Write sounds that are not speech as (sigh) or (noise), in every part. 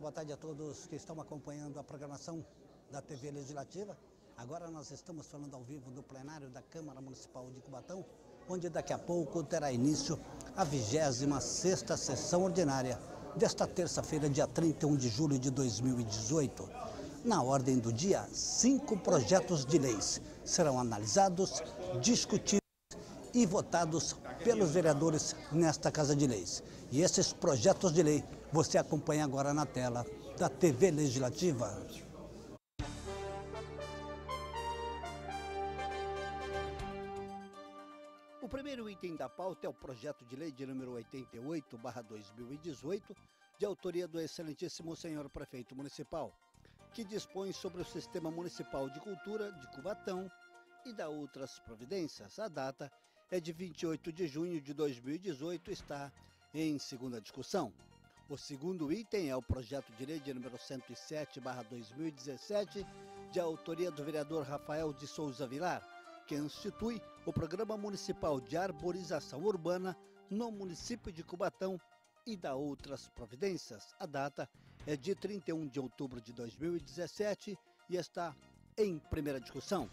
boa tarde a todos que estão acompanhando a programação da TV Legislativa. Agora nós estamos falando ao vivo do plenário da Câmara Municipal de Cubatão, onde daqui a pouco terá início a 26 sessão ordinária desta terça-feira, dia 31 de julho de 2018. Na ordem do dia, cinco projetos de leis serão analisados, discutidos e votados pelos vereadores nesta Casa de Leis. E esses projetos de lei você acompanha agora na tela da TV Legislativa. O primeiro item da pauta é o projeto de lei de número 88/2018, de autoria do excelentíssimo senhor prefeito municipal, que dispõe sobre o sistema municipal de cultura de Cubatão e da outras providências. A data é de 28 de junho de 2018, está em segunda discussão. O segundo item é o projeto de lei de número 107/2017, de autoria do vereador Rafael de Souza Vilar, que institui o Programa Municipal de Arborização Urbana no município de Cubatão e dá outras providências. A data é de 31 de outubro de 2017 e está em primeira discussão.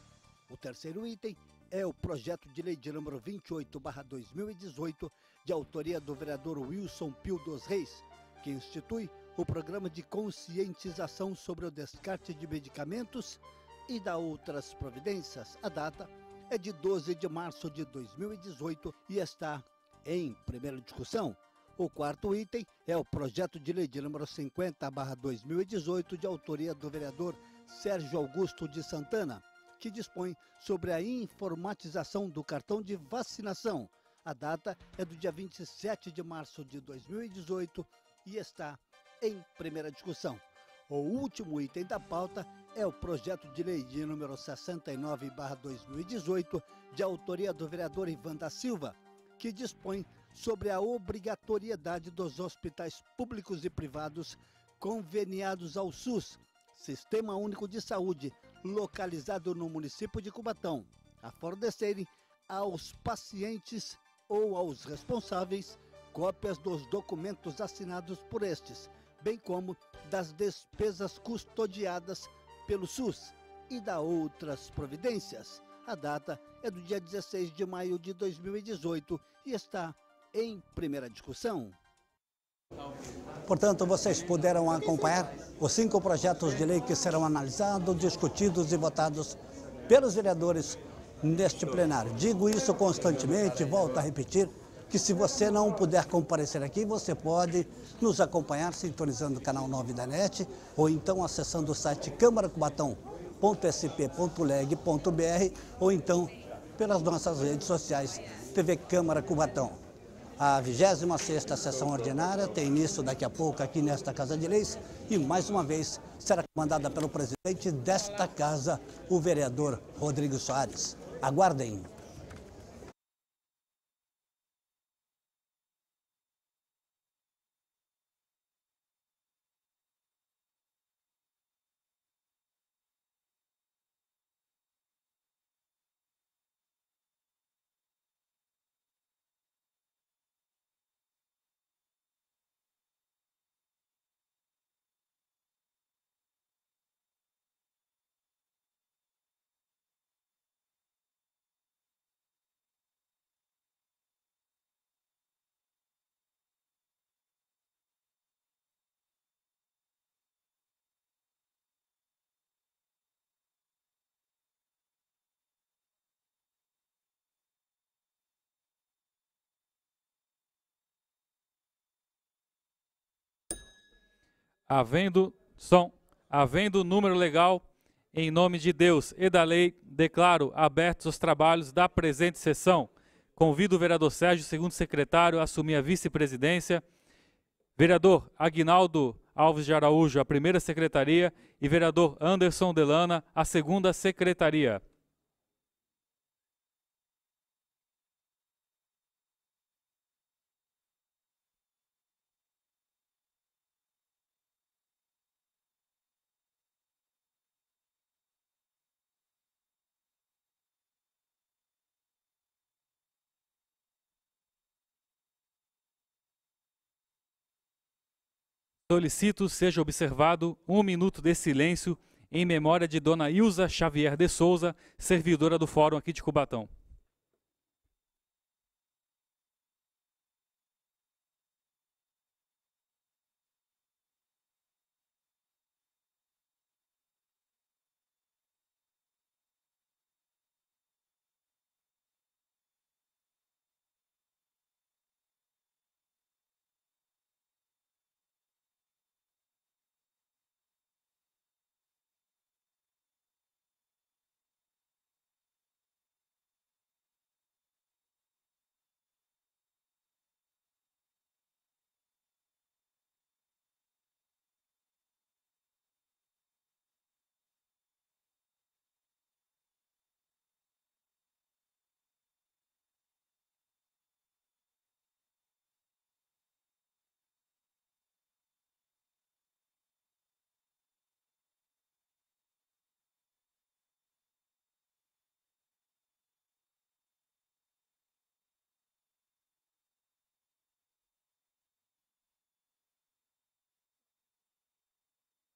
O terceiro item é o projeto de lei de número 28/2018, de autoria do vereador Wilson Pio dos Reis, que institui o programa de conscientização sobre o descarte de medicamentos e da outras providências. A data é de 12 de março de 2018 e está em primeira discussão. O quarto item é o projeto de lei de número 50/2018 de autoria do vereador Sérgio Augusto de Santana, que dispõe sobre a informatização do cartão de vacinação. A data é do dia 27 de março de 2018 e está em primeira discussão. O último item da pauta é o projeto de lei de número 69-2018, de autoria do vereador Ivan da Silva, que dispõe sobre a obrigatoriedade dos hospitais públicos e privados conveniados ao SUS, Sistema Único de Saúde, localizado no município de Cubatão, a fornecerem aos pacientes ou aos responsáveis cópias dos documentos assinados por estes, bem como das despesas custodiadas pelo SUS e da outras providências. A data é do dia 16 de maio de 2018 e está em primeira discussão. Portanto, vocês puderam acompanhar os cinco projetos de lei que serão analisados, discutidos e votados pelos vereadores neste plenário. Digo isso constantemente, volto a repetir, que se você não puder comparecer aqui, você pode nos acompanhar sintonizando o canal 9 da NET ou então acessando o site câmaracubatão.sp.leg.br ou então pelas nossas redes sociais TV Câmara Cubatão. A 26ª sessão ordinária tem início daqui a pouco aqui nesta Casa de Leis e mais uma vez será comandada pelo presidente desta casa, o vereador Rodrigo Soares. Aguardem. havendo som, havendo número legal, em nome de Deus e da lei, declaro abertos os trabalhos da presente sessão. Convido o vereador Sérgio, segundo secretário, a assumir a vice-presidência. Vereador Aguinaldo Alves de Araújo, a primeira secretaria, e vereador Anderson Delana, a segunda secretaria. solicito seja observado um minuto de silêncio em memória de Dona Ilza Xavier de Souza, servidora do Fórum aqui de Cubatão.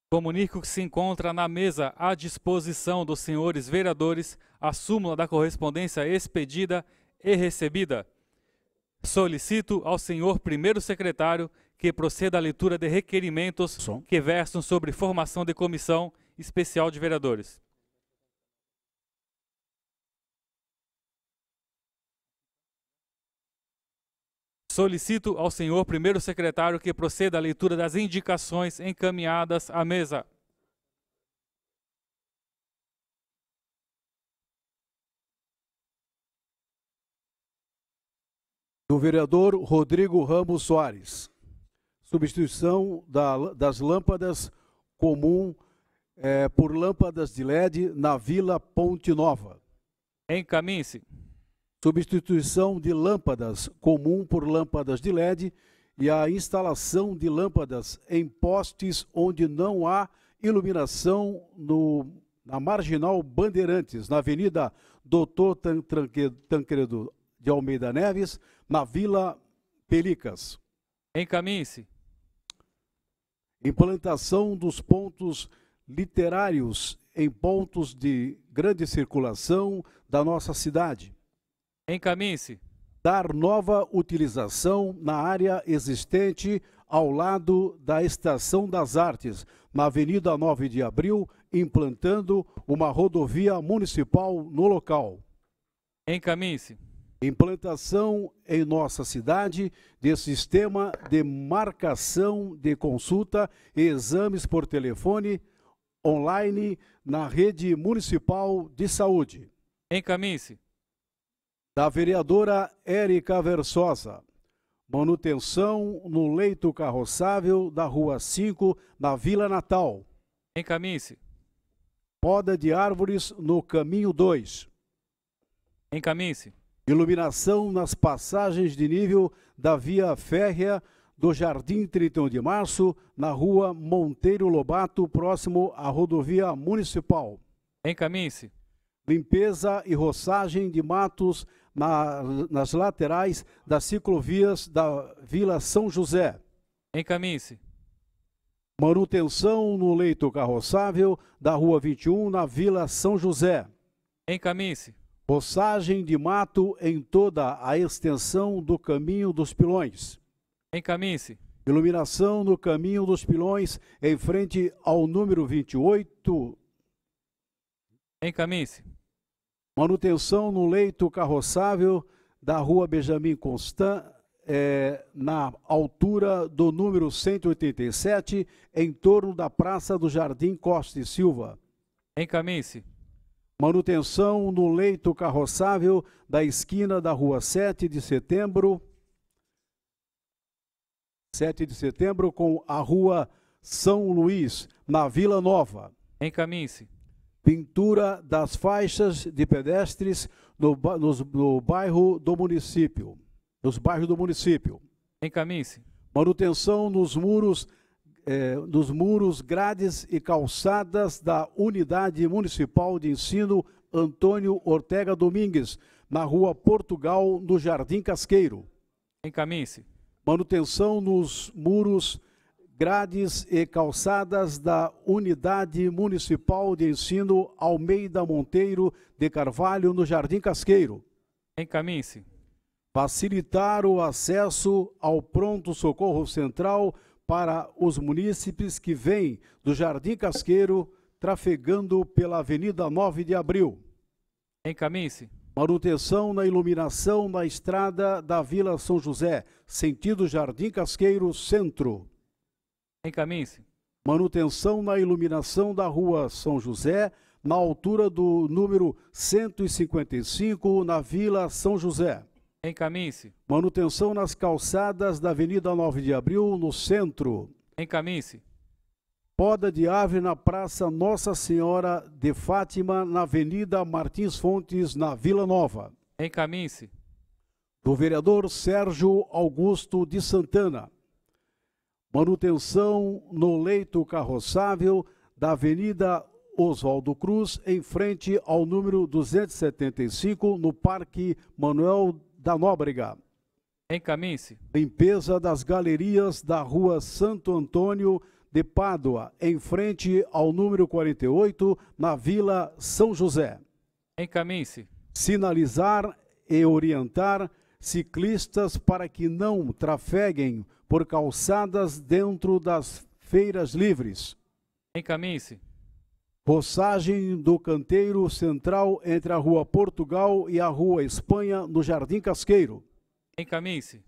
Comunico que se encontra na mesa à disposição dos senhores vereadores a súmula da correspondência expedida e recebida. Solicito ao senhor primeiro secretário que proceda à leitura de requerimentos Som. que versam sobre formação de comissão especial de vereadores. Solicito ao senhor primeiro secretário que proceda à leitura das indicações encaminhadas à mesa. Do vereador Rodrigo Ramos Soares. Substituição da, das lâmpadas comum é, por lâmpadas de LED na Vila Ponte Nova. Encaminhe-se substituição de lâmpadas comum por lâmpadas de LED e a instalação de lâmpadas em postes onde não há iluminação no, na marginal Bandeirantes, na Avenida Doutor Tancredo de Almeida Neves, na Vila Pelicas. Encaminhe-se. Implantação dos pontos literários em pontos de grande circulação da nossa cidade Encaminhe-se. Dar nova utilização na área existente ao lado da Estação das Artes, na Avenida 9 de Abril, implantando uma rodovia municipal no local. Encaminhe-se. Implantação em nossa cidade de sistema de marcação de consulta e exames por telefone online na rede municipal de saúde. Encaminhe-se da vereadora Érica Versosa. Manutenção no leito carroçável da Rua 5, na Vila Natal. Encaminhe-se. Poda de árvores no caminho 2. Encaminhe-se. Iluminação nas passagens de nível da via férrea do Jardim 31 de Março, na Rua Monteiro Lobato, próximo à rodovia municipal. Encaminhe-se. Limpeza e roçagem de matos na, nas laterais das ciclovias da Vila São José. Encaminhe-se. Manutenção no leito carroçável da Rua 21, na Vila São José. Encaminhe-se. de mato em toda a extensão do caminho dos pilões. Encaminhe-se. Iluminação no caminho dos pilões em frente ao número 28. Encaminhe-se. Manutenção no leito carroçável da rua Benjamin Constant, é, na altura do número 187, em torno da Praça do Jardim Costa e Silva. Encaminhe-se. Manutenção no leito carroçável da esquina da rua 7 de setembro. 7 de setembro com a rua São Luís, na Vila Nova. Encaminhe-se pintura das faixas de pedestres no, no bairro do município, nos bairros do município. Encaminhe-se. Manutenção nos muros, eh, nos muros, grades e calçadas da Unidade Municipal de Ensino Antônio Ortega Domingues, na rua Portugal, no Jardim Casqueiro. Encaminhe-se. Manutenção nos muros grades e calçadas da Unidade Municipal de Ensino Almeida Monteiro de Carvalho, no Jardim Casqueiro. Encaminhe-se. Facilitar o acesso ao Pronto Socorro Central para os munícipes que vêm do Jardim Casqueiro, trafegando pela Avenida 9 de Abril. Encaminhe-se. Manutenção na iluminação na estrada da Vila São José, sentido Jardim Casqueiro Centro. Encaminhe-se. Manutenção na iluminação da rua São José, na altura do número 155, na Vila São José. Encaminhe-se. Manutenção nas calçadas da Avenida 9 de Abril, no centro. Encaminhe-se. Poda de ave na Praça Nossa Senhora de Fátima, na Avenida Martins Fontes, na Vila Nova. Encaminhe-se. Do vereador Sérgio Augusto de Santana. Manutenção no leito carroçável da Avenida Oswaldo Cruz, em frente ao número 275, no Parque Manuel da Nóbrega. Encaminhe-se. Limpeza das galerias da Rua Santo Antônio de Pádua, em frente ao número 48, na Vila São José. Encaminhe-se. Sinalizar e orientar ciclistas para que não trafeguem por calçadas dentro das feiras livres. Encaminhe-se. Roçagem do canteiro central entre a Rua Portugal e a Rua Espanha, no Jardim Casqueiro. Encaminhe-se.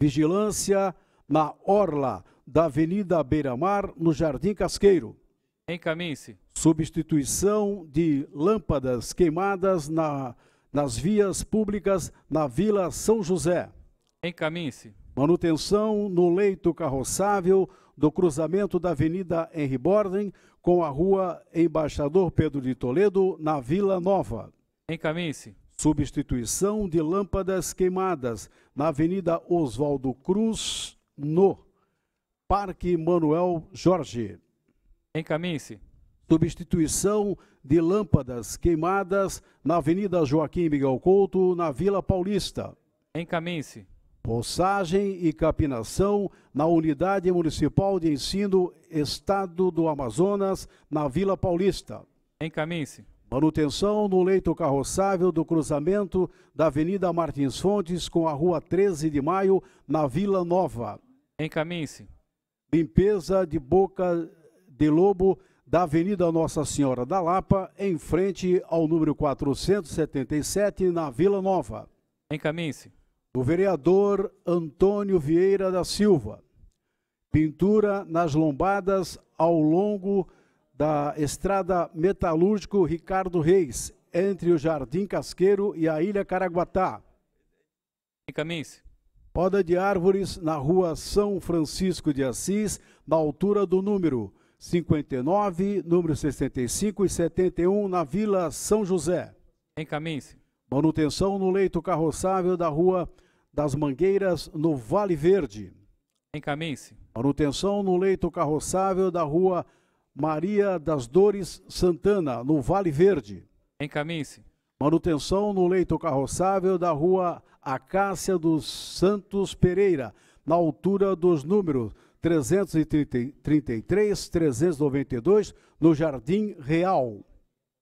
Vigilância na orla da Avenida Beira-Mar, no Jardim Casqueiro. Encaminhe-se. Substituição de lâmpadas queimadas na, nas vias públicas na Vila São José. Encaminhe-se. Manutenção no leito carroçável do cruzamento da Avenida Henri Borden com a Rua Embaixador Pedro de Toledo, na Vila Nova. Encaminhe-se. Substituição de lâmpadas queimadas na Avenida Oswaldo Cruz, no Parque Manuel Jorge. Encaminhe-se. Substituição de lâmpadas queimadas na Avenida Joaquim Miguel Couto, na Vila Paulista. Encaminhe-se Poçagem e capinação na Unidade Municipal de Ensino Estado do Amazonas, na Vila Paulista. Encaminhe-se. Manutenção no leito carroçável do cruzamento da Avenida Martins Fontes com a Rua 13 de Maio, na Vila Nova. Encaminhe-se. Limpeza de boca de lobo da Avenida Nossa Senhora da Lapa, em frente ao número 477, na Vila Nova. Encaminhe-se o vereador Antônio Vieira da Silva. Pintura nas lombadas ao longo da Estrada Metalúrgico Ricardo Reis, entre o Jardim Casqueiro e a Ilha Caraguatá. Encaminhe-se. Poda de árvores na rua São Francisco de Assis, na altura do número 59, número 65 e 71, na Vila São José. Encaminhe-se. Manutenção no leito carroçável da rua das Mangueiras, no Vale Verde. Encaminhe-se. Manutenção no leito carroçável da rua Maria das Dores Santana, no Vale Verde. Encaminhe-se. Manutenção no leito carroçável da rua Acácia dos Santos Pereira, na altura dos números 333, 392, no Jardim Real.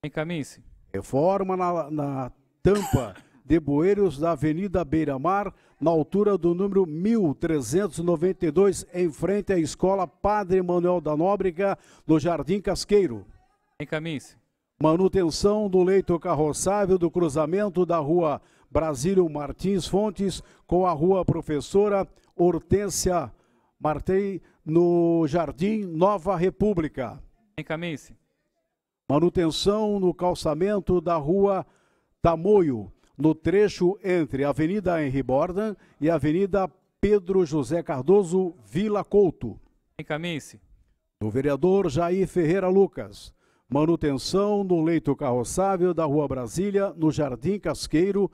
Encaminhe-se. Reforma na, na tampa de bueiros da Avenida Beira Mar, na altura do número 1392, em frente à Escola Padre Manuel da Nóbrega, no Jardim Casqueiro. Em caminho. Manutenção do leito carroçável do cruzamento da rua Brasílio Martins Fontes com a rua Professora Hortência Martei, no Jardim Nova República. Em se Manutenção no calçamento da rua Tamoio, no trecho entre Avenida Henri Borda e Avenida Pedro José Cardoso Vila Couto. Encaminhe-se. Do vereador Jair Ferreira Lucas. Manutenção no leito carroçável da Rua Brasília, no Jardim Casqueiro.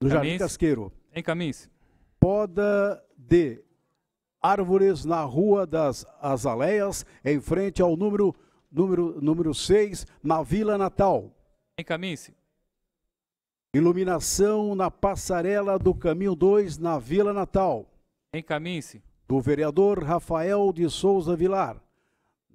No Jardim Casqueiro. Encaminhe-se. Poda de árvores na Rua das Azaleias, em frente ao número número número 6, na Vila Natal. Encaminhe-se. Iluminação na passarela do caminho 2 na Vila Natal. Encaminhe-se. Do vereador Rafael de Souza Vilar.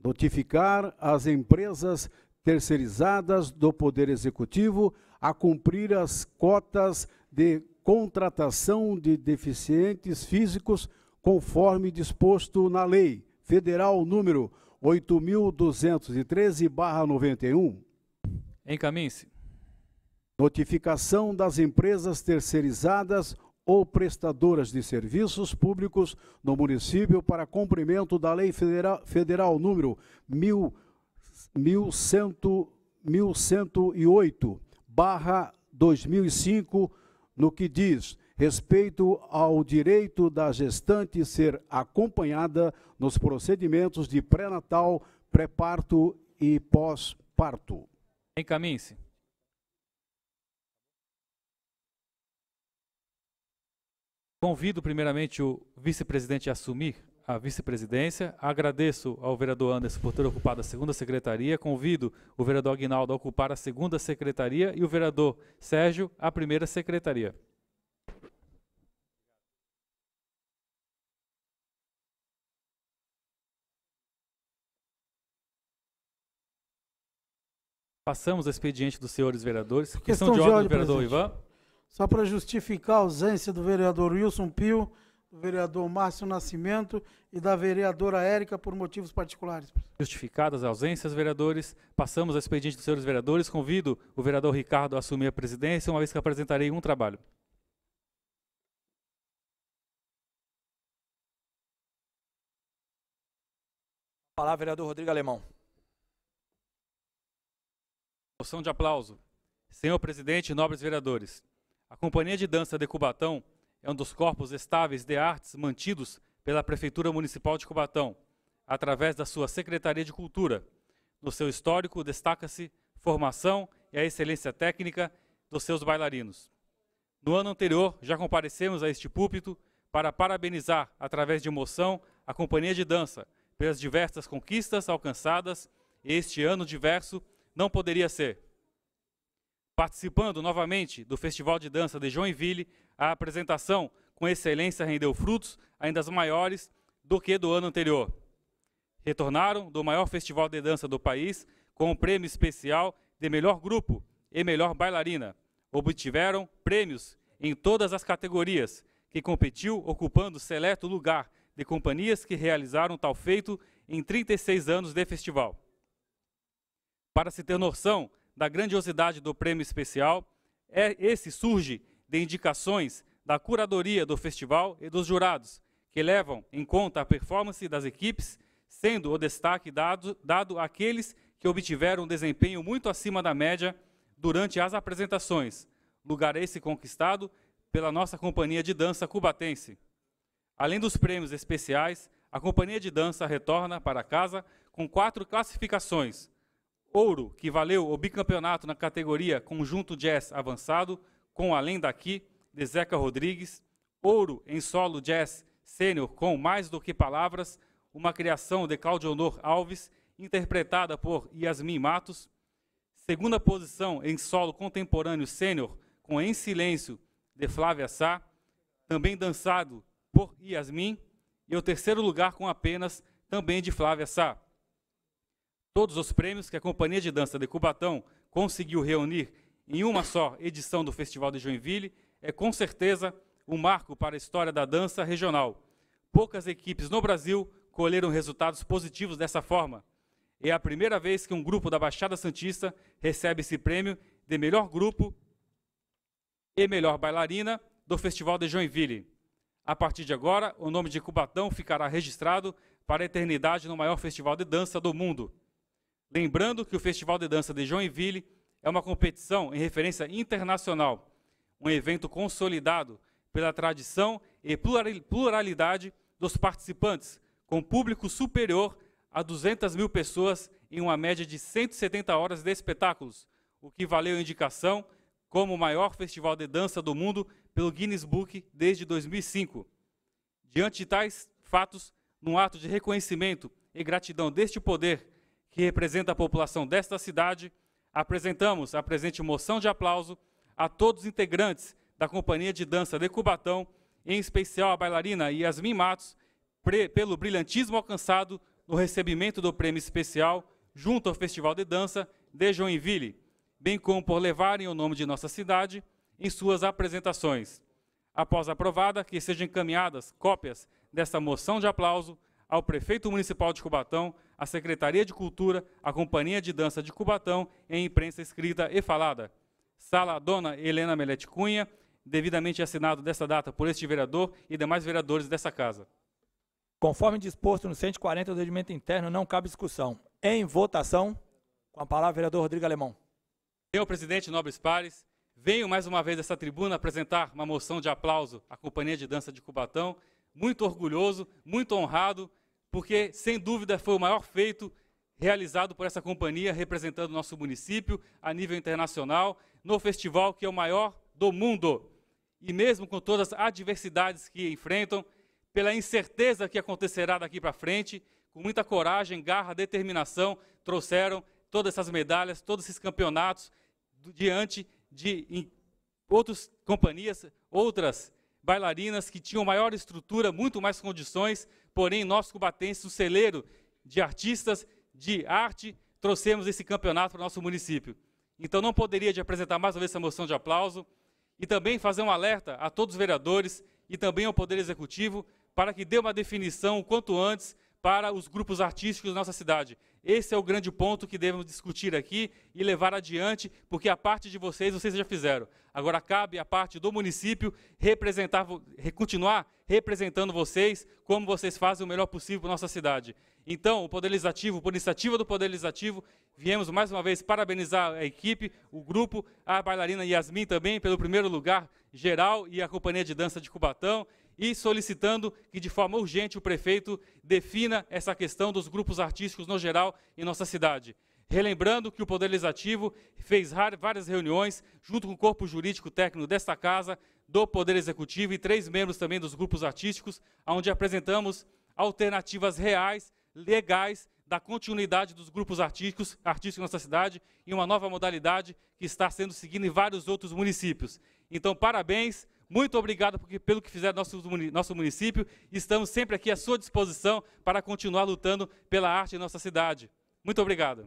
Notificar as empresas terceirizadas do Poder Executivo a cumprir as cotas de contratação de deficientes físicos conforme disposto na Lei Federal número 8.213/91. Encaminhe-se notificação das empresas terceirizadas ou prestadoras de serviços públicos no município para cumprimento da Lei Federal, Federal número 1108, barra 2005, no que diz respeito ao direito da gestante ser acompanhada nos procedimentos de pré-natal, pré-parto e pós-parto. Encaminhe-se. Convido primeiramente o vice-presidente a assumir a vice-presidência. Agradeço ao vereador Anderson por ter ocupado a segunda secretaria. Convido o vereador Aguinaldo a ocupar a segunda secretaria e o vereador Sérgio a primeira secretaria. Passamos ao expediente dos senhores vereadores. Questão, Questão de ordem, de ordem vereador presidente. Ivan só para justificar a ausência do vereador Wilson Pio, do vereador Márcio Nascimento e da vereadora Érica por motivos particulares. Justificadas as ausências, vereadores, passamos ao expediente dos senhores vereadores. Convido o vereador Ricardo a assumir a presidência, uma vez que apresentarei um trabalho. A palavra, vereador Rodrigo Alemão. Moção de aplauso. Senhor presidente, nobres vereadores. A Companhia de Dança de Cubatão é um dos corpos estáveis de artes mantidos pela Prefeitura Municipal de Cubatão, através da sua Secretaria de Cultura. No seu histórico, destaca-se formação e a excelência técnica dos seus bailarinos. No ano anterior, já comparecemos a este púlpito para parabenizar, através de emoção, a Companhia de Dança pelas diversas conquistas alcançadas e este ano diverso não poderia ser. Participando novamente do Festival de Dança de Joinville, a apresentação com excelência rendeu frutos ainda maiores do que do ano anterior. Retornaram do maior festival de dança do país com o prêmio especial de melhor grupo e melhor bailarina. Obtiveram prêmios em todas as categorias, que competiu ocupando seleto lugar de companhias que realizaram tal feito em 36 anos de festival. Para se ter noção da grandiosidade do prêmio especial, é, esse surge de indicações da curadoria do festival e dos jurados, que levam em conta a performance das equipes, sendo o destaque dado, dado àqueles que obtiveram um desempenho muito acima da média durante as apresentações, lugar esse conquistado pela nossa companhia de dança cubatense. Além dos prêmios especiais, a companhia de dança retorna para casa com quatro classificações: ouro, que valeu o bicampeonato na categoria Conjunto Jazz Avançado, com Além Daqui, de Zeca Rodrigues, ouro em solo jazz sênior com Mais Do Que Palavras, uma criação de Claudio Honor Alves, interpretada por Yasmin Matos, segunda posição em solo contemporâneo sênior com Em Silêncio, de Flávia Sá, também dançado por Yasmin, e o terceiro lugar com apenas, também de Flávia Sá. Todos os prêmios que a Companhia de Dança de Cubatão conseguiu reunir em uma só edição do Festival de Joinville é com certeza um marco para a história da dança regional. Poucas equipes no Brasil colheram resultados positivos dessa forma. É a primeira vez que um grupo da Baixada Santista recebe esse prêmio de melhor grupo e melhor bailarina do Festival de Joinville. A partir de agora, o nome de Cubatão ficará registrado para a eternidade no maior festival de dança do mundo. Lembrando que o Festival de Dança de Joinville é uma competição em referência internacional, um evento consolidado pela tradição e pluralidade dos participantes, com público superior a 200 mil pessoas em uma média de 170 horas de espetáculos, o que valeu indicação como o maior festival de dança do mundo pelo Guinness Book desde 2005. Diante de tais fatos, num ato de reconhecimento e gratidão deste poder que representa a população desta cidade, apresentamos a presente moção de aplauso a todos os integrantes da Companhia de Dança de Cubatão, em especial a bailarina Yasmin Matos, pelo brilhantismo alcançado no recebimento do prêmio especial junto ao Festival de Dança de Joinville, bem como por levarem o nome de nossa cidade em suas apresentações. Após aprovada, que sejam encaminhadas cópias desta moção de aplauso ao prefeito municipal de Cubatão, a Secretaria de Cultura, a Companhia de Dança de Cubatão em imprensa escrita e falada. Sala Dona Helena Melete Cunha, devidamente assinado desta data por este vereador e demais vereadores dessa Casa. Conforme disposto no 140 do regimento interno, não cabe discussão. Em votação, com a palavra, vereador Rodrigo Alemão. Senhor presidente Nobres Pares, venho mais uma vez dessa tribuna apresentar uma moção de aplauso à Companhia de Dança de Cubatão. Muito orgulhoso, muito honrado porque sem dúvida foi o maior feito realizado por essa companhia representando nosso município a nível internacional no festival que é o maior do mundo. E mesmo com todas as adversidades que enfrentam, pela incerteza que acontecerá daqui para frente, com muita coragem, garra, determinação, trouxeram todas essas medalhas, todos esses campeonatos diante de outras companhias, outras bailarinas que tinham maior estrutura, muito mais condições, porém nós cubatenses, o celeiro de artistas de arte, trouxemos esse campeonato para o nosso município. Então não poderia de apresentar mais uma vez essa moção de aplauso e também fazer um alerta a todos os vereadores e também ao Poder Executivo para que dê uma definição o quanto antes para os grupos artísticos da nossa cidade. Esse é o grande ponto que devemos discutir aqui e levar adiante, porque a parte de vocês, vocês já fizeram. Agora cabe a parte do município representar, continuar representando vocês, como vocês fazem o melhor possível para nossa cidade. Então, o Poder Legislativo, por iniciativa do Poder Legislativo, viemos mais uma vez parabenizar a equipe, o grupo, a bailarina Yasmin também, pelo primeiro lugar geral e a companhia de dança de Cubatão e solicitando que de forma urgente o prefeito defina essa questão dos grupos artísticos no geral em nossa cidade. Relembrando que o Poder Legislativo fez várias reuniões junto com o corpo jurídico técnico desta casa, do Poder Executivo e três membros também dos grupos artísticos, onde apresentamos alternativas reais, legais, da continuidade dos grupos artísticos, artísticos em nossa cidade e uma nova modalidade que está sendo seguida em vários outros municípios. Então, parabéns, muito obrigado porque, pelo que fizer nosso, nosso município. Estamos sempre aqui à sua disposição para continuar lutando pela arte em nossa cidade. Muito obrigado.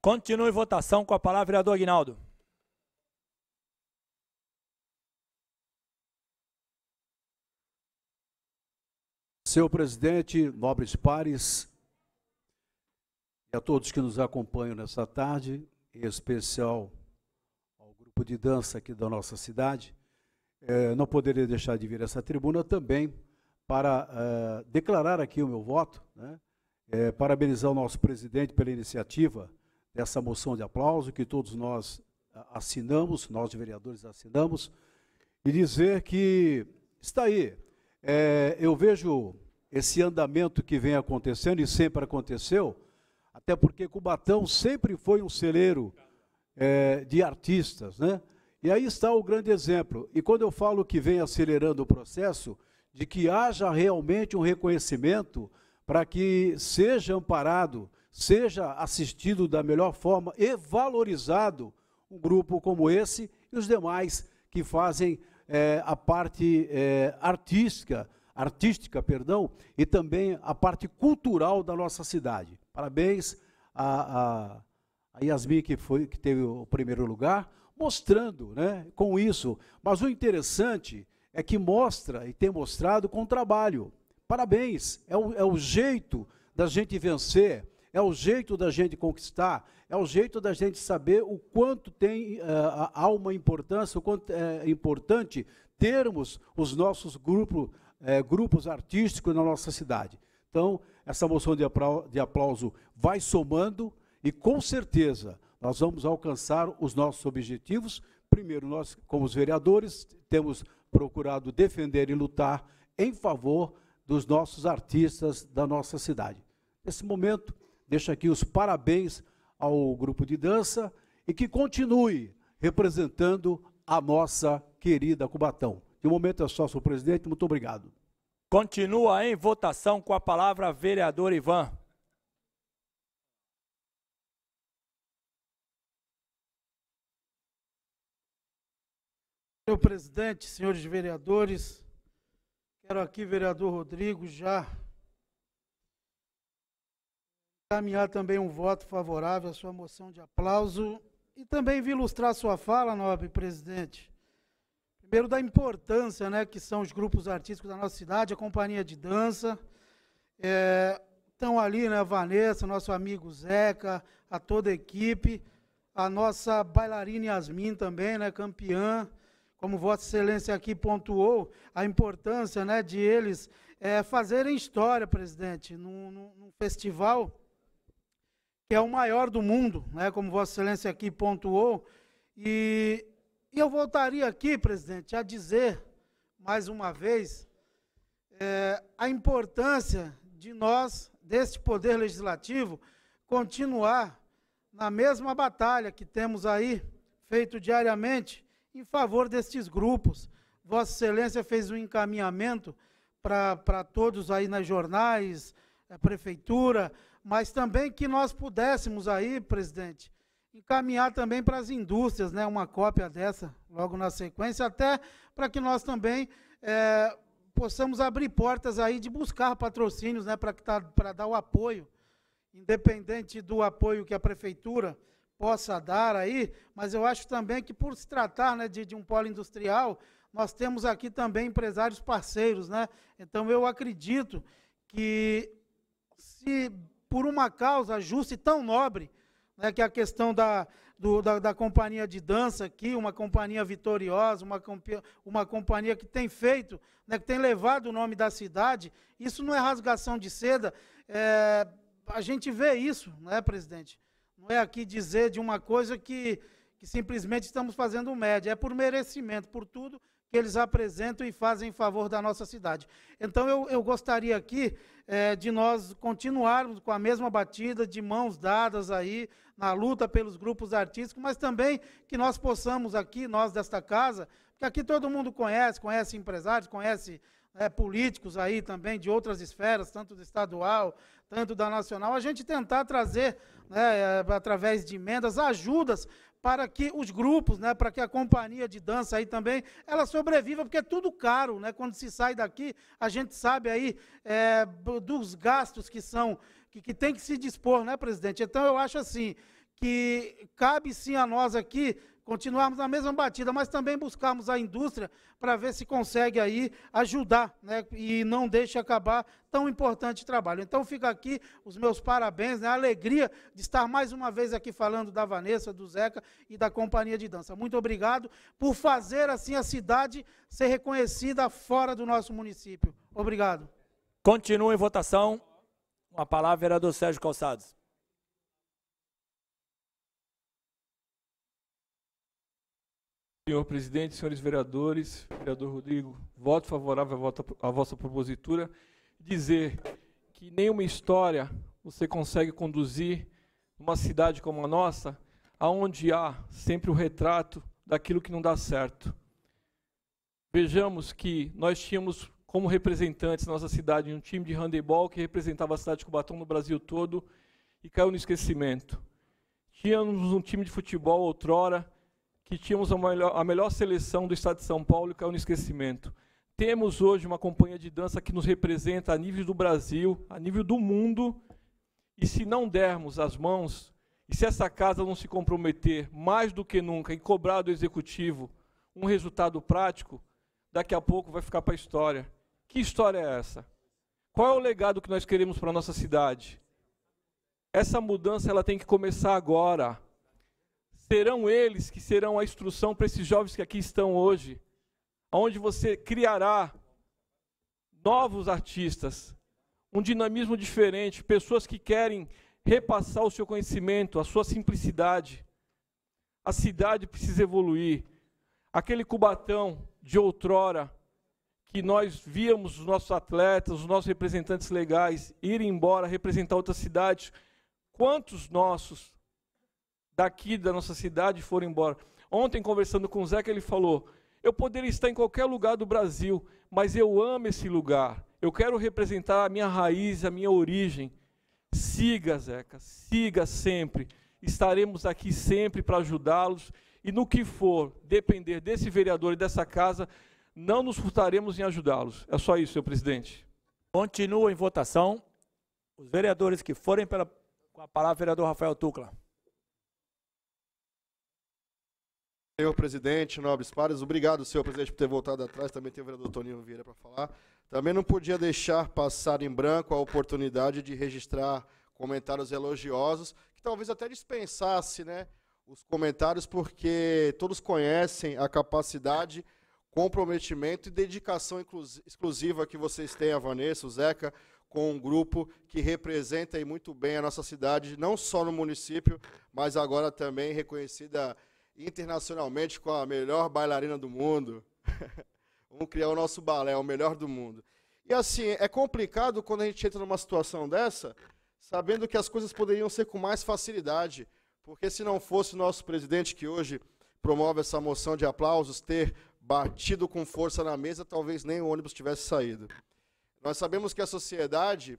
Continue em votação com a palavra, vereador Aguinaldo. Senhor presidente, nobres pares, e a todos que nos acompanham nessa tarde, em especial ao grupo de dança aqui da nossa cidade, eh, não poderia deixar de vir a essa tribuna também para eh, declarar aqui o meu voto, né? eh, parabenizar o nosso presidente pela iniciativa dessa moção de aplauso que todos nós assinamos, nós vereadores assinamos, e dizer que está aí. eu vejo esse andamento que vem acontecendo e sempre aconteceu, até porque Cubatão sempre foi um celeiro de artistas, né? E aí está o grande exemplo. E quando eu falo que vem acelerando o processo, de que haja realmente um reconhecimento para que seja amparado, seja assistido da melhor forma e valorizado um grupo como esse e os demais que fazem é, a parte é, artística, artística, perdão, e também a parte cultural da nossa cidade. Parabéns a, a, a Yasmin que foi que teve o primeiro lugar, mostrando né, com isso. Mas o interessante é que mostra e tem mostrado com trabalho. Parabéns! É o, é o jeito da gente vencer, é o jeito da gente conquistar, é o jeito da gente saber o quanto tem uh, há uma importância, o quanto é importante termos os nossos grupo, uh, grupos artísticos na nossa cidade. Então, essa moção de aplauso vai somando e com certeza nós vamos alcançar os nossos objetivos. Primeiro, nós, como os vereadores, temos procurado defender e lutar em favor dos nossos artistas da nossa cidade. Nesse momento, deixo aqui os parabéns ao grupo de dança e que continue representando a nossa querida Cubatão. De momento é só, senhor presidente. Muito obrigado. Continua em votação com a palavra vereador Ivan. Senhor presidente, senhores vereadores, quero aqui, vereador Rodrigo, já encaminhar também um voto favorável à sua moção de aplauso e também vir ilustrar sua fala, nobre presidente. Primeiro, da importância né, que são os grupos artísticos da nossa cidade, a companhia de dança. Estão é, ali, né, a Vanessa, nosso amigo Zeca, a toda a equipe, a nossa bailarina Yasmin também, né, campeã como Vossa Excelência aqui pontuou, a importância né, de eles é, fazerem história, presidente, num, num, festival que é o maior do mundo, né, como Vossa Excelência aqui pontuou. E, e eu voltaria aqui, presidente, a dizer mais uma vez é, a importância de nós, deste Poder Legislativo, continuar na mesma batalha que temos aí feito diariamente em favor destes grupos. Vossa Excelência fez um encaminhamento para todos aí nas jornais, a eh, prefeitura, mas também que nós pudéssemos aí, presidente, encaminhar também para as indústrias, né, uma cópia dessa logo na sequência, até para que nós também é, possamos abrir portas aí de buscar patrocínios, né, para tá, dar o apoio, independente do apoio que a prefeitura possa dar aí, mas eu acho também que por se tratar né, de, de um polo industrial, nós temos aqui também empresários parceiros, né? Então eu acredito que se por uma causa justa e tão nobre, né, que é a questão da, do, da, da, companhia de dança aqui, uma companhia vitoriosa, uma, uma companhia que tem feito, né, que tem levado o nome da cidade, isso não é rasgação de seda, é, a gente vê isso, né, presidente? Não é aqui dizer de uma coisa que, que simplesmente estamos fazendo média, é por merecimento, por tudo que eles apresentam e fazem em favor da nossa cidade. Então, eu, eu gostaria aqui é, de nós continuarmos com a mesma batida, de mãos dadas aí, na luta pelos grupos artísticos, mas também que nós possamos aqui, nós desta casa, porque aqui todo mundo conhece, conhece empresários, conhece é, políticos aí também de outras esferas, tanto do estadual, tanto da nacional, a gente tentar trazer, né, é, através de emendas, ajudas para que os grupos, né, para que a companhia de dança aí também, ela sobreviva, porque é tudo caro, né? Quando se sai daqui, a gente sabe aí é, dos gastos que são, que, que tem que se dispor, né, presidente? Então, eu acho assim, que cabe sim a nós aqui continuarmos na mesma batida, mas também buscarmos a indústria para ver se consegue aí ajudar, né, e não deixe acabar tão importante trabalho. Então fica aqui os meus parabéns, né, a alegria de estar mais uma vez aqui falando da Vanessa, do Zeca e da companhia de dança. Muito obrigado por fazer assim a cidade ser reconhecida fora do nosso município. Obrigado. Continua em votação. A palavra era do Sérgio Calçados. Senhor presidente, senhores vereadores, vereador Rodrigo, voto favorável à, vossa propositura. Dizer que nenhuma história você consegue conduzir numa cidade como a nossa, aonde há sempre o retrato daquilo que não dá certo. Vejamos que nós tínhamos como representantes nossa cidade um time de handebol que representava a cidade de Cubatão no Brasil todo e caiu no esquecimento. Tínhamos um time de futebol outrora que tínhamos a melhor, a melhor seleção do estado de São Paulo e caiu é no esquecimento. Temos hoje uma companhia de dança que nos representa a nível do Brasil, a nível do mundo, e se não dermos as mãos, e se essa casa não se comprometer mais do que nunca em cobrar do executivo um resultado prático, daqui a pouco vai ficar para a história. Que história é essa? Qual é o legado que nós queremos para a nossa cidade? Essa mudança ela tem que começar agora serão eles que serão a instrução para esses jovens que aqui estão hoje, onde você criará novos artistas, um dinamismo diferente, pessoas que querem repassar o seu conhecimento, a sua simplicidade. A cidade precisa evoluir. Aquele Cubatão de outrora, que nós víamos os nossos atletas, os nossos representantes legais irem embora representar outras cidades, quantos nossos daqui da nossa cidade foram embora. Ontem, conversando com o Zeca, ele falou: Eu poderia estar em qualquer lugar do Brasil, mas eu amo esse lugar. Eu quero representar a minha raiz, a minha origem. Siga, Zeca, siga sempre. Estaremos aqui sempre para ajudá-los. E no que for depender desse vereador e dessa casa, não nos furtaremos em ajudá-los. É só isso, senhor presidente. Continua em votação. Os vereadores que forem pela, com a palavra, vereador Rafael Tucla. Senhor presidente, nobres pares, obrigado, senhor presidente, por ter voltado atrás. Também tem o vereador Toninho Vieira para falar. Também não podia deixar passar em branco a oportunidade de registrar comentários elogiosos, que talvez até dispensasse né, os comentários, porque todos conhecem a capacidade, comprometimento e dedicação exclusiva que vocês têm, a Vanessa, o Zeca, com um grupo que representa muito bem a nossa cidade, não só no município, mas agora também reconhecida internacionalmente com a melhor bailarina do mundo. (laughs) Vamos criar o nosso balé, o melhor do mundo. E assim, é complicado quando a gente entra numa situação dessa, sabendo que as coisas poderiam ser com mais facilidade, porque se não fosse o nosso presidente que hoje promove essa moção de aplausos ter batido com força na mesa, talvez nem o ônibus tivesse saído. Nós sabemos que a sociedade,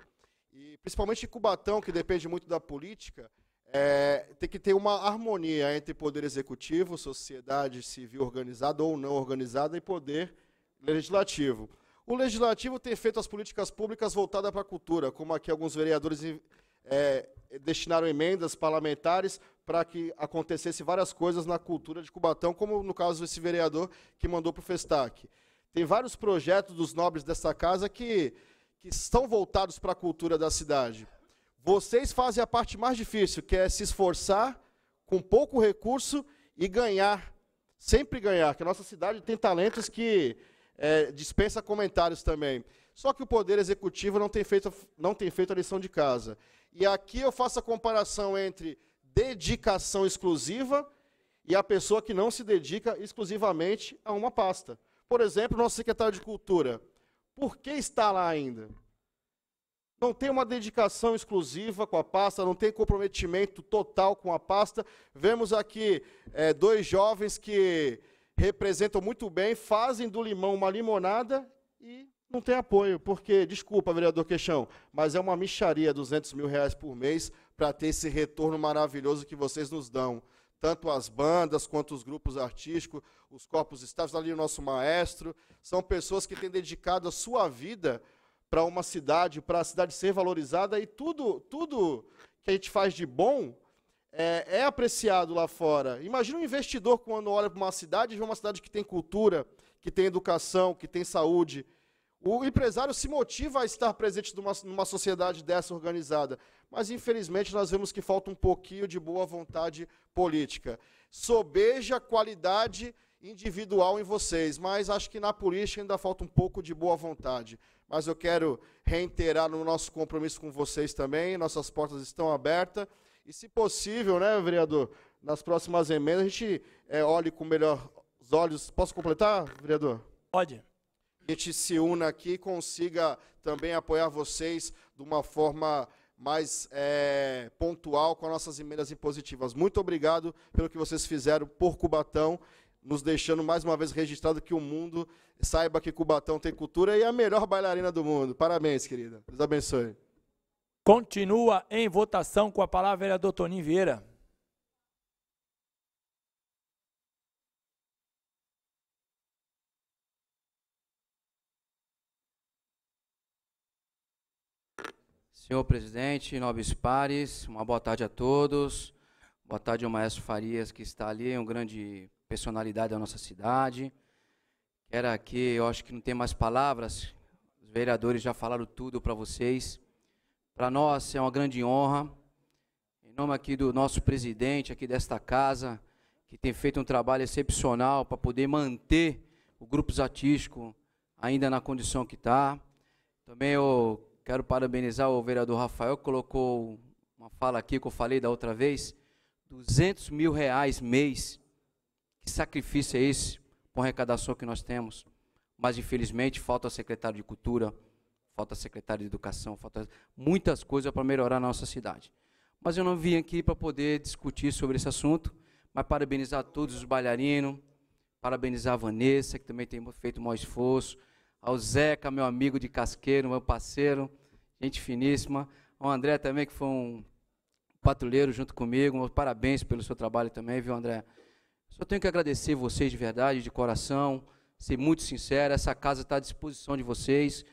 e principalmente Cubatão, que depende muito da política, é, tem que ter uma harmonia entre poder executivo, sociedade civil organizada ou não organizada e poder legislativo. O legislativo tem feito as políticas públicas voltadas para a cultura, como aqui alguns vereadores é, destinaram emendas parlamentares para que acontecesse várias coisas na cultura de Cubatão, como no caso desse vereador que mandou para o Festac. Tem vários projetos dos nobres dessa casa que, que estão voltados para a cultura da cidade. Vocês fazem a parte mais difícil, que é se esforçar com pouco recurso e ganhar. Sempre ganhar, que a nossa cidade tem talentos que é, dispensa comentários também. Só que o Poder Executivo não tem, feito, não tem feito a lição de casa. E aqui eu faço a comparação entre dedicação exclusiva e a pessoa que não se dedica exclusivamente a uma pasta. Por exemplo, nosso secretário de Cultura. Por que está lá ainda? não tem uma dedicação exclusiva com a pasta, não tem comprometimento total com a pasta. Vemos aqui é, dois jovens que representam muito bem, fazem do limão uma limonada e não tem apoio, porque, desculpa, vereador Queixão, mas é uma micharia, 200 mil reais por mês, para ter esse retorno maravilhoso que vocês nos dão. Tanto as bandas, quanto os grupos artísticos, os corpos estáveis, ali o nosso maestro, são pessoas que têm dedicado a sua vida para uma cidade, para a cidade ser valorizada, e tudo, tudo que a gente faz de bom é, é apreciado lá fora. Imagina um investidor quando olha para uma cidade e vê uma cidade que tem cultura, que tem educação, que tem saúde. O empresário se motiva a estar presente numa, numa sociedade dessa organizada. Mas, infelizmente, nós vemos que falta um pouquinho de boa vontade política. Sobeja qualidade individual em vocês, mas acho que na política ainda falta um pouco de boa vontade mas eu quero reiterar no nosso compromisso com vocês também. Nossas portas estão abertas. E, se possível, né, vereador, nas próximas emendas, a gente é, olhe com melhores olhos. Posso completar, vereador? Pode. A gente se una aqui e consiga também apoiar vocês de uma forma mais é, pontual com as nossas emendas impositivas. Muito obrigado pelo que vocês fizeram por Cubatão nos deixando mais uma vez registrado que o mundo saiba que Cubatão tem cultura e é a melhor bailarina do mundo. Parabéns, querida. Deus abençoe. Continua em votação com a palavra vereador Toninho Vieira. Senhor presidente, nobres pares, uma boa tarde a todos. Boa tarde ao maestro Farias, que está ali, um grande personalidade da nossa cidade. Era aqui, eu acho que não tem mais palavras, os vereadores já falaram tudo para vocês. Para nós é uma grande honra, em nome aqui do nosso presidente, aqui desta casa, que tem feito um trabalho excepcional para poder manter o grupo Zatístico ainda na condição que está. Também eu quero parabenizar o vereador Rafael, que colocou uma fala aqui que eu falei da outra vez, 200 mil reais mês que sacrifício é esse com a arrecadação que nós temos? Mas, infelizmente, falta secretário de Cultura, falta secretário de Educação, falta muitas coisas para melhorar a nossa cidade. Mas eu não vim aqui para poder discutir sobre esse assunto, mas parabenizar todos os bailarinos, parabenizar a Vanessa, que também tem feito um maior esforço, ao Zeca, meu amigo de casqueiro, meu parceiro, gente finíssima, ao André também, que foi um patrulheiro junto comigo, parabéns pelo seu trabalho também, viu, André? Só tenho que agradecer vocês de verdade, de coração, ser muito sincero. Essa casa está à disposição de vocês.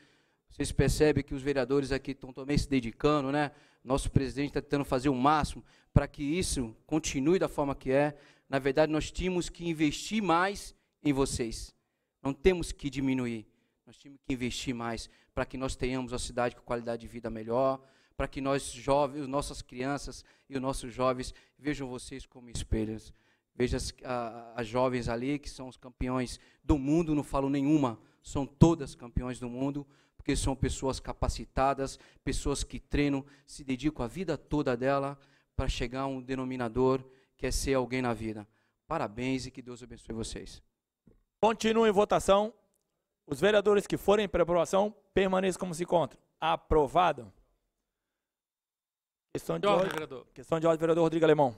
Vocês percebem que os vereadores aqui estão também se dedicando, né? Nosso presidente está tentando fazer o máximo para que isso continue da forma que é. Na verdade, nós tínhamos que investir mais em vocês. Não temos que diminuir. Nós temos que investir mais para que nós tenhamos uma cidade com qualidade de vida melhor, para que nós jovens, nossas crianças e os nossos jovens vejam vocês como espelhos. Veja as, a, as jovens ali que são os campeões do mundo, não falo nenhuma, são todas campeões do mundo, porque são pessoas capacitadas, pessoas que treinam, se dedicam a vida toda dela para chegar a um denominador que é ser alguém na vida. Parabéns e que Deus abençoe vocês. Continua em votação. Os vereadores que forem para aprovação permaneçam como se encontram. Aprovado. Questão de ordem, vereador. Questão de ordem, vereador Rodrigo Alemão.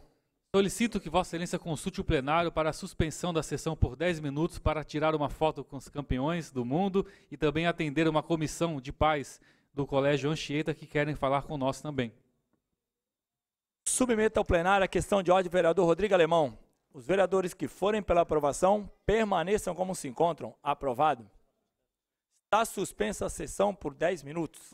Solicito então, que Vossa Excelência consulte o plenário para a suspensão da sessão por 10 minutos para tirar uma foto com os campeões do mundo e também atender uma comissão de paz do Colégio Anchieta que querem falar com nós também. Submeto ao plenário a questão de ordem, vereador Rodrigo Alemão. Os vereadores que forem pela aprovação permaneçam como se encontram. Aprovado. Está suspensa a sessão por 10 minutos.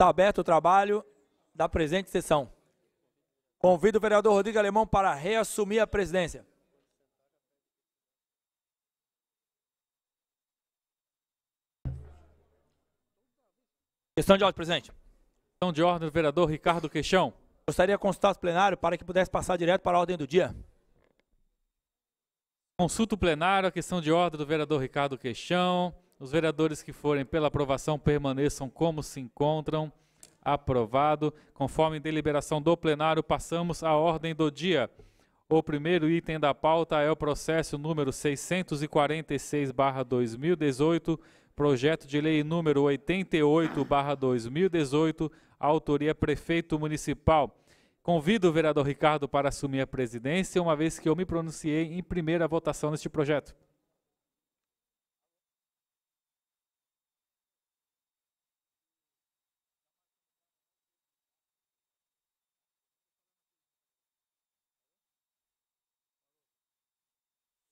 Está aberto o trabalho da presente sessão. Convido o vereador Rodrigo Alemão para reassumir a presidência. Questão de ordem, presidente. Questão de ordem do vereador Ricardo Queixão. Gostaria de consultar o plenário para que pudesse passar direto para a ordem do dia. Consulta o plenário, a questão de ordem do vereador Ricardo Queixão. Os vereadores que forem pela aprovação permaneçam como se encontram. Aprovado. Conforme deliberação do plenário, passamos à ordem do dia. O primeiro item da pauta é o processo número 646/2018, projeto de lei número 88/2018, autoria prefeito municipal. Convido o vereador Ricardo para assumir a presidência, uma vez que eu me pronunciei em primeira votação neste projeto.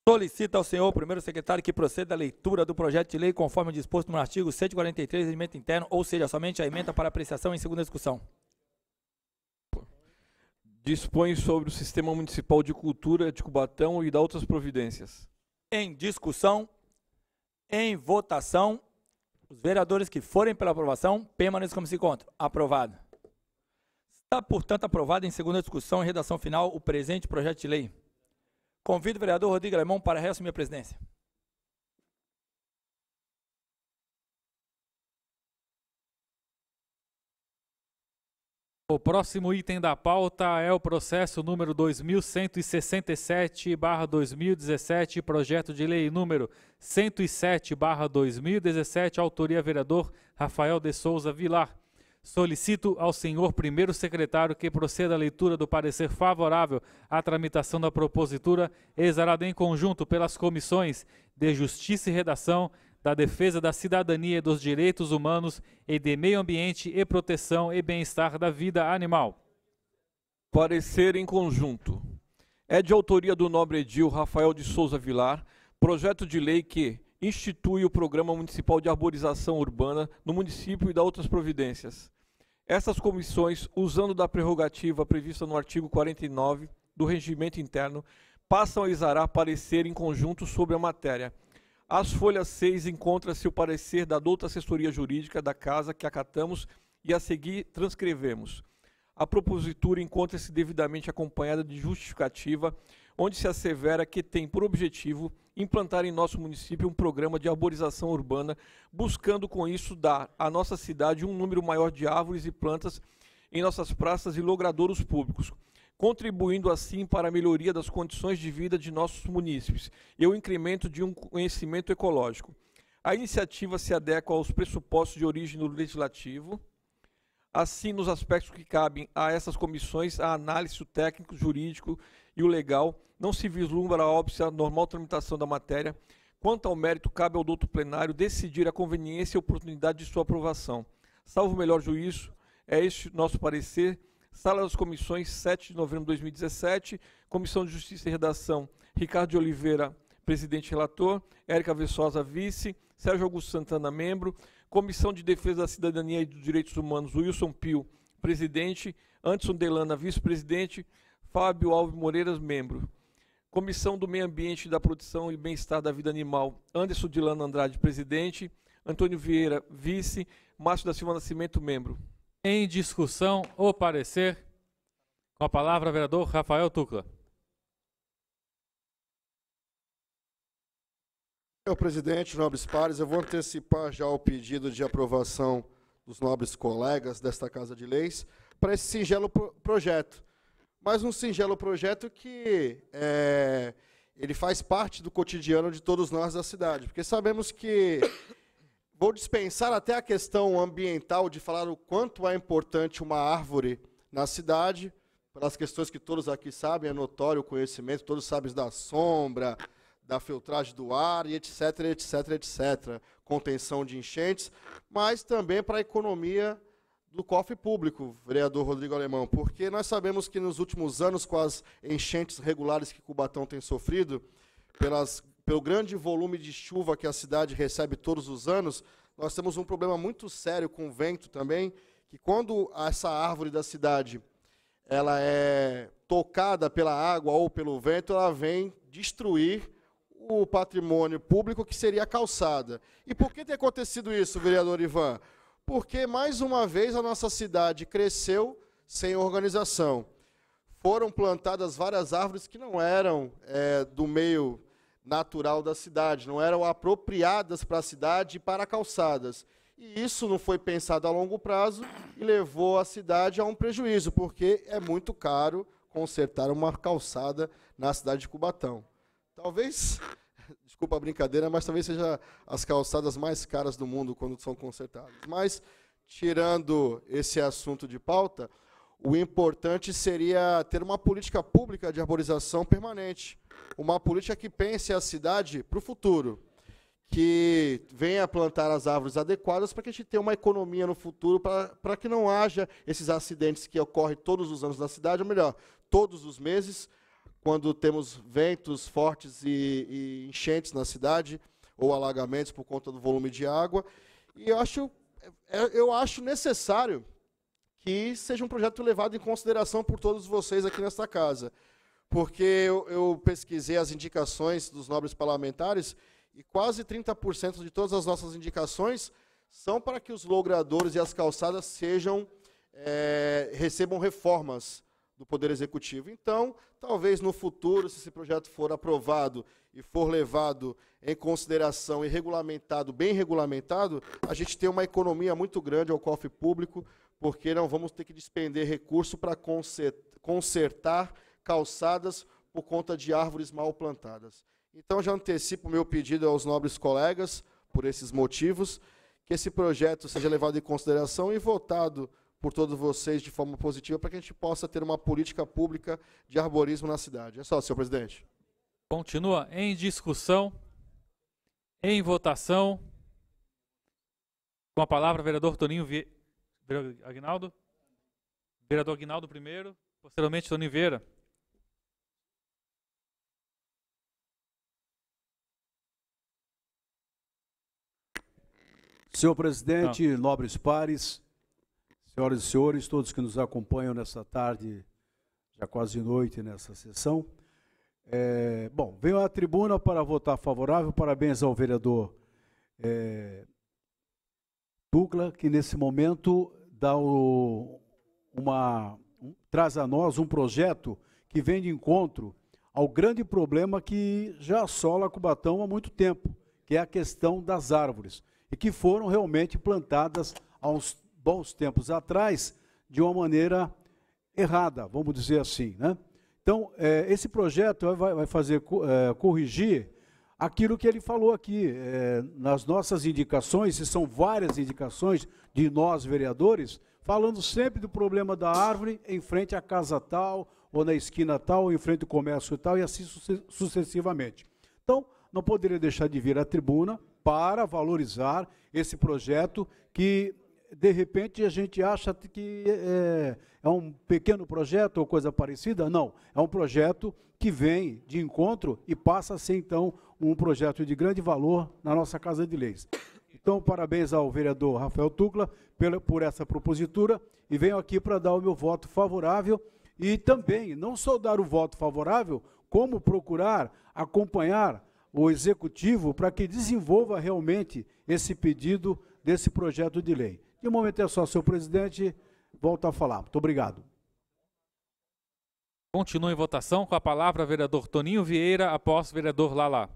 Solicita ao senhor primeiro secretário que proceda à leitura do projeto de lei conforme disposto no artigo 143 do regimento interno, ou seja, somente a emenda para apreciação em segunda discussão. Dispõe sobre o Sistema Municipal de Cultura de Cubatão e dá outras providências. Em discussão, em votação, os vereadores que forem pela aprovação permaneçam como se encontram. Aprovado. Está, portanto, aprovado em segunda discussão e redação final o presente projeto de lei. Convido o vereador Rodrigo Alemão para reassumir a presidência. O próximo item da pauta é o processo número 2167/2017, projeto de lei número 107/2017, autoria vereador Rafael de Souza Vilar. Solicito ao senhor primeiro secretário que proceda à leitura do parecer favorável à tramitação da propositura, exarada em conjunto pelas comissões de Justiça e Redação, da Defesa da Cidadania e dos Direitos Humanos e de Meio Ambiente e Proteção e Bem-Estar da Vida Animal. Parecer em conjunto. É de autoria do nobre edil Rafael de Souza Vilar, projeto de lei que, institui o Programa Municipal de Arborização Urbana no município e dá outras providências. Essas comissões, usando da prerrogativa prevista no artigo 49 do Regimento Interno, passam a exarar parecer em conjunto sobre a matéria. As folhas 6 encontra-se o parecer da douta assessoria jurídica da casa que acatamos e a seguir transcrevemos. A propositura encontra-se devidamente acompanhada de justificativa onde se assevera que tem por objetivo implantar em nosso município um programa de arborização urbana, buscando com isso dar à nossa cidade um número maior de árvores e plantas em nossas praças e logradouros públicos, contribuindo assim para a melhoria das condições de vida de nossos munícipes e o incremento de um conhecimento ecológico. A iniciativa se adequa aos pressupostos de origem do legislativo, assim nos aspectos que cabem a essas comissões, a análise técnico, jurídico, e o legal, não se vislumbra, a óbvia normal tramitação da matéria. Quanto ao mérito, cabe ao douto plenário decidir a conveniência e oportunidade de sua aprovação. Salvo o melhor juízo, é este nosso parecer. Sala das Comissões, 7 de novembro de 2017. Comissão de Justiça e Redação, Ricardo de Oliveira, presidente relator. Érica Vessosa, vice. Sérgio Augusto Santana, membro. Comissão de Defesa da Cidadania e dos Direitos Humanos, Wilson Pio, presidente. Anderson Delana, vice-presidente. Fábio Alves Moreiras, membro. Comissão do Meio Ambiente da Produção e Bem-Estar da Vida Animal, Anderson Dilano Andrade, presidente. Antônio Vieira, vice. Márcio da Silva Nascimento, membro. Em discussão o parecer, com a palavra, vereador Rafael Tucla. Senhor presidente, nobres pares, eu vou antecipar já o pedido de aprovação dos nobres colegas desta Casa de Leis para esse singelo projeto mas um singelo projeto que é, ele faz parte do cotidiano de todos nós da cidade, porque sabemos que vou dispensar até a questão ambiental de falar o quanto é importante uma árvore na cidade, pelas questões que todos aqui sabem, é notório o conhecimento, todos sabem da sombra, da filtragem do ar e etc, etc, etc, contenção de enchentes, mas também para a economia do cofre público, vereador Rodrigo Alemão, porque nós sabemos que nos últimos anos, com as enchentes regulares que Cubatão tem sofrido, pelas, pelo grande volume de chuva que a cidade recebe todos os anos, nós temos um problema muito sério com o vento também, que quando essa árvore da cidade ela é tocada pela água ou pelo vento, ela vem destruir o patrimônio público que seria a calçada. E por que tem acontecido isso, vereador Ivan? porque mais uma vez a nossa cidade cresceu sem organização. Foram plantadas várias árvores que não eram é, do meio natural da cidade, não eram apropriadas para a cidade e para calçadas. E isso não foi pensado a longo prazo e levou a cidade a um prejuízo, porque é muito caro consertar uma calçada na cidade de Cubatão. Talvez Desculpa a brincadeira, mas talvez seja as calçadas mais caras do mundo quando são consertadas. Mas, tirando esse assunto de pauta, o importante seria ter uma política pública de arborização permanente. Uma política que pense a cidade para o futuro. Que venha plantar as árvores adequadas para que a gente tenha uma economia no futuro, para, para que não haja esses acidentes que ocorrem todos os anos na cidade, ou melhor, todos os meses, quando temos ventos fortes e, e enchentes na cidade, ou alagamentos por conta do volume de água. E eu acho, é, é, eu acho necessário que seja um projeto levado em consideração por todos vocês aqui nesta casa. Porque eu, eu pesquisei as indicações dos nobres parlamentares e quase 30% de todas as nossas indicações são para que os logradores e as calçadas sejam é, recebam reformas do Poder Executivo. Então, talvez no futuro, se esse projeto for aprovado e for levado em consideração e regulamentado, bem regulamentado, a gente tenha uma economia muito grande ao cofre público, porque não vamos ter que despender recurso para consertar calçadas por conta de árvores mal plantadas. Então, já antecipo meu pedido aos nobres colegas, por esses motivos, que esse projeto seja levado em consideração e votado por todos vocês de forma positiva para que a gente possa ter uma política pública de arborismo na cidade. É só, senhor presidente. Continua em discussão, em votação. Com a palavra, vereador Toninho Vie... vereador Agnaldo. Vereador Agnaldo primeiro, posteriormente Toninho Vieira. Senhor presidente, Não. nobres pares, Senhoras e senhores, todos que nos acompanham nessa tarde, já quase noite nessa sessão. É, bom, venho à tribuna para votar favorável. Parabéns ao vereador é, que nesse momento dá o, uma, um, traz a nós um projeto que vem de encontro ao grande problema que já assola Cubatão há muito tempo, que é a questão das árvores, e que foram realmente plantadas aos bons tempos atrás de uma maneira errada, vamos dizer assim. Né? Então, é, esse projeto é, vai, vai fazer é, corrigir aquilo que ele falou aqui. É, nas nossas indicações, e são várias indicações de nós vereadores, falando sempre do problema da árvore em frente à casa tal, ou na esquina tal, ou em frente ao comércio tal, e assim sucessivamente. Então, não poderia deixar de vir à tribuna para valorizar esse projeto que de repente a gente acha que é, é, um pequeno projeto ou coisa parecida. Não, é um projeto que vem de encontro e passa a ser, então, um projeto de grande valor na nossa Casa de Leis. Então, parabéns ao vereador Rafael Tugla pela, por essa propositura e venho aqui para dar o meu voto favorável e também, não só dar o voto favorável, como procurar acompanhar o executivo para que desenvolva realmente esse pedido desse projeto de lei. De momento é só, seu presidente. Volta a falar. Muito obrigado. Continua em votação com a palavra vereador Toninho Vieira, após vereador Lala.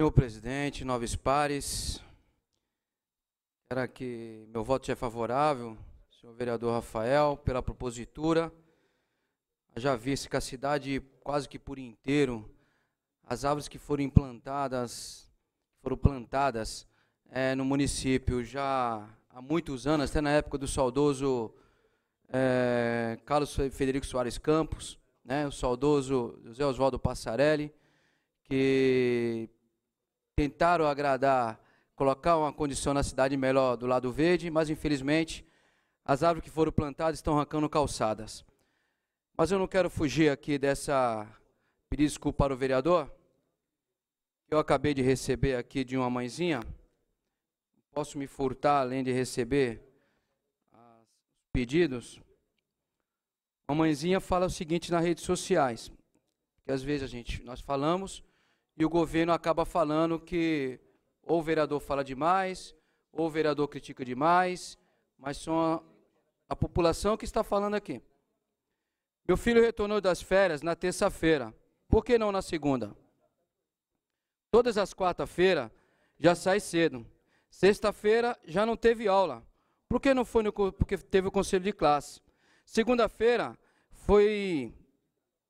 Senhor presidente, novos pares, era que meu voto é favorável senhor vereador Rafael, pela propositura. Já vi que a cidade, quase que por inteiro, as árvores que foram implantadas, foram plantadas é, no município já há muitos anos, até na época do saudoso é, Carlos Federico Soares Campos, né, o saudoso José Oswaldo Passarelli, que tentaram agradar, colocar uma condição na cidade melhor do lado verde, mas infelizmente as árvores que foram plantadas estão arrancando calçadas. Mas eu não quero fugir aqui dessa. Pedir desculpa para o vereador, eu acabei de receber aqui de uma mãezinha. Posso me furtar, além de receber os pedidos? A mãezinha fala o seguinte nas redes sociais, que às vezes a gente, nós falamos e o governo acaba falando que ou o vereador fala demais, ou o vereador critica demais, mas são a população que está falando aqui. Meu filho retornou das férias na terça-feira. Por que não na segunda? Todas as quarta-feira já sai cedo. Sexta-feira já não teve aula. Por que não foi no, porque teve o conselho de classe? Segunda-feira foi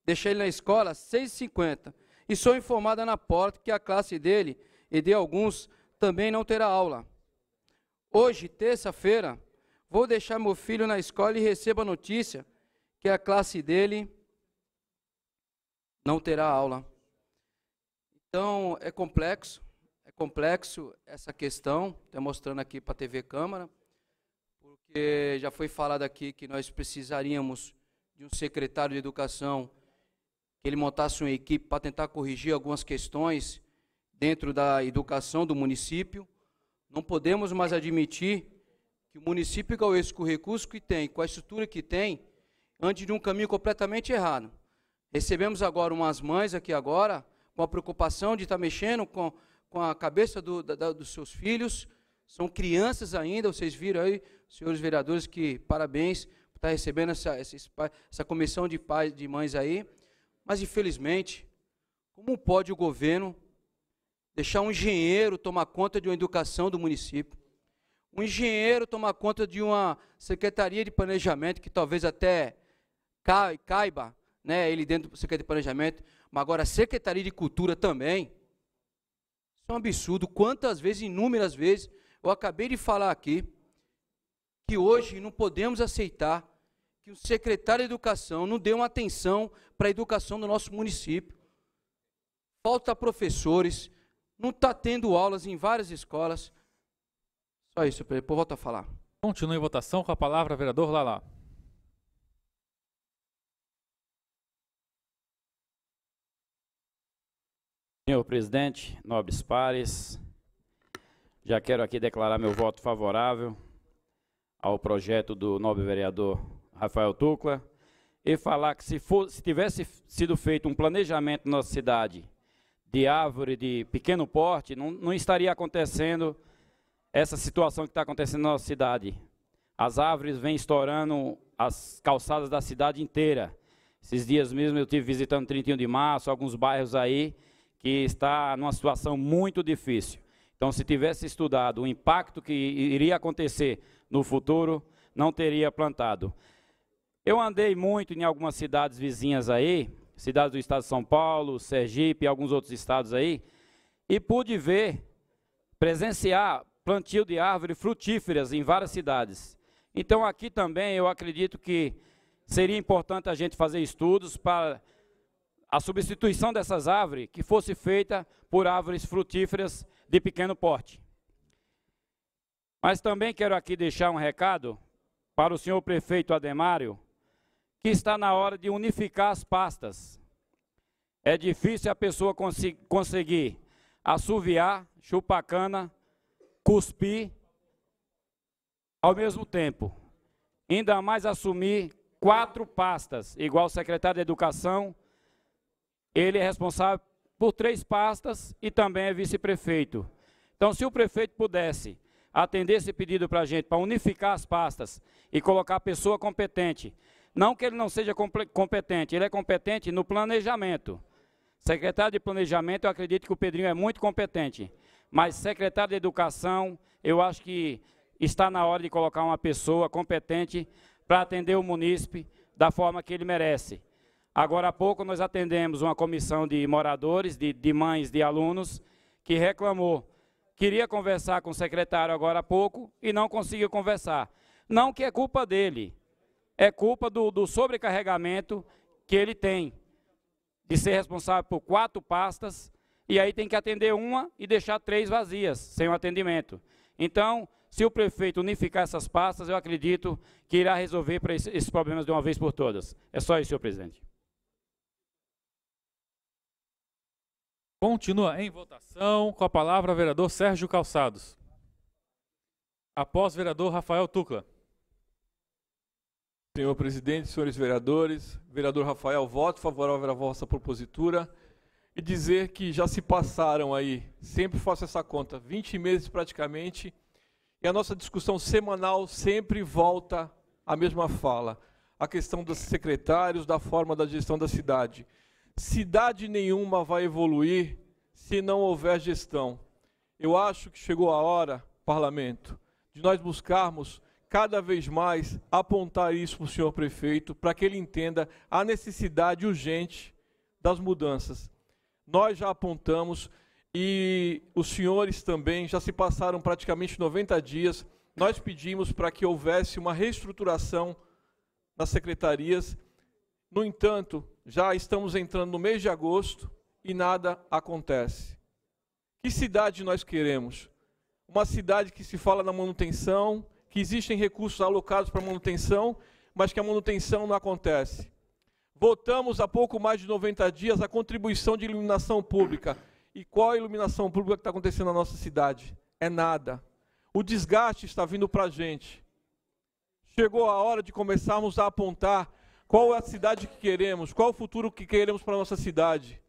deixei ele na escola às 6h50 e sou informada na porta que a classe dele e de alguns também não terá aula. Hoje, terça-feira, Vou deixar meu filho na escola e recebo a notícia que a classe dele não terá aula. Então, é complexo, é complexo essa questão, estou mostrando aqui para a TV Câmara, porque já foi falado aqui que nós precisaríamos de um secretário de educação que ele montasse uma equipe para tentar corrigir algumas questões dentro da educação do município. Não podemos mais admitir o município Igauês, com o recurso que tem, com a estrutura que tem, ande de um caminho completamente errado. Recebemos agora umas mães aqui agora, com a preocupação de estar tá mexendo com, com a cabeça do, da, dos seus filhos, são crianças ainda, vocês viram aí, senhores vereadores, que parabéns por estar tá recebendo essa, essa, essa comissão de pais, de mães aí, mas infelizmente, como pode o governo deixar um engenheiro tomar conta de uma educação do município? Um engenheiro toma conta de uma secretaria de planejamento que talvez até caiba, né, ele dentro da secretaria de planejamento, mas agora a secretaria de cultura também. Isso é um absurdo. Quantas vezes, inúmeras vezes, eu acabei de falar aqui que hoje não podemos aceitar que o secretário de educação não dê uma atenção para a educação do nosso município. Falta professores, não está tendo aulas em várias escolas. Só isso, eu Volta a falar. Continue a votação com a palavra, vereador Lala. Senhor presidente, nobres pares, já quero aqui declarar meu voto favorável ao projeto do nobre vereador Rafael Tucla e falar que se, for, se tivesse sido feito um planejamento na nossa cidade de árvore de pequeno porte, não, não estaria acontecendo essa situação que está acontecendo na nossa cidade. As árvores vêm estourando as calçadas da cidade inteira. Esses dias mesmo eu tive visitando 31 de março, alguns bairros aí que está numa situação muito difícil. Então, se tivesse estudado o impacto que iria acontecer no futuro, não teria plantado. Eu andei muito em algumas cidades vizinhas aí, cidades do estado de São Paulo, Sergipe, alguns outros estados aí, e pude ver, presenciar plantio de árvores frutíferas em várias cidades. Então, aqui também eu acredito que seria importante a gente fazer estudos para a substituição dessas árvores que fosse feita por árvores frutíferas de pequeno porte. Mas também quero aqui deixar um recado para o senhor prefeito Ademário, que está na hora de unificar as pastas. É difícil a pessoa conseguir assoviar, chupacana cuspir ao mesmo tempo. Ainda mais assumir quatro pastas, igual o secretário de Educação, ele é responsável por três pastas e também é vice-prefeito. Então, se o prefeito pudesse atender esse pedido para a gente, para unificar as pastas e colocar a pessoa competente, não que ele não seja competente, ele é competente no planejamento. Secretário de Planejamento, eu acredito que o Pedrinho é muito competente mas secretário de Educação, eu acho que está na hora de colocar uma pessoa competente para atender o munícipe da forma que ele merece. Agora há pouco nós atendemos uma comissão de moradores, de, de mães de alunos, que reclamou. Queria conversar com o secretário agora há pouco e não conseguiu conversar. Não que é culpa dele, é culpa do, do sobrecarregamento que ele tem, de ser responsável por quatro pastas e aí tem que atender uma e deixar três vazias, sem o atendimento. Então, se o prefeito unificar essas pastas, eu acredito que irá resolver esses problemas de uma vez por todas. É só isso, senhor presidente. Continua em votação com a palavra o vereador Sérgio Calçados. Após o vereador Rafael Tucla. Senhor presidente, senhores vereadores, vereador Rafael, voto favorável à vossa propositura e dizer que já se passaram aí, sempre faço essa conta, 20 meses praticamente, e a nossa discussão semanal sempre volta à mesma fala, a questão dos secretários, da forma da gestão da cidade. Cidade nenhuma vai evoluir se não houver gestão. Eu acho que chegou a hora, parlamento, de nós buscarmos cada vez mais apontar isso para o senhor prefeito, para que ele entenda a necessidade urgente das mudanças nós já apontamos e os senhores também, já se passaram praticamente 90 dias, nós pedimos para que houvesse uma reestruturação nas secretarias. No entanto, já estamos entrando no mês de agosto e nada acontece. Que cidade nós queremos? Uma cidade que se fala na manutenção, que existem recursos alocados para manutenção, mas que a manutenção não acontece. Votamos há pouco mais de 90 dias a contribuição de iluminação pública. E qual a iluminação pública que está acontecendo na nossa cidade? É nada. O desgaste está vindo para a gente. Chegou a hora de começarmos a apontar qual é a cidade que queremos, qual o futuro que queremos para a nossa cidade.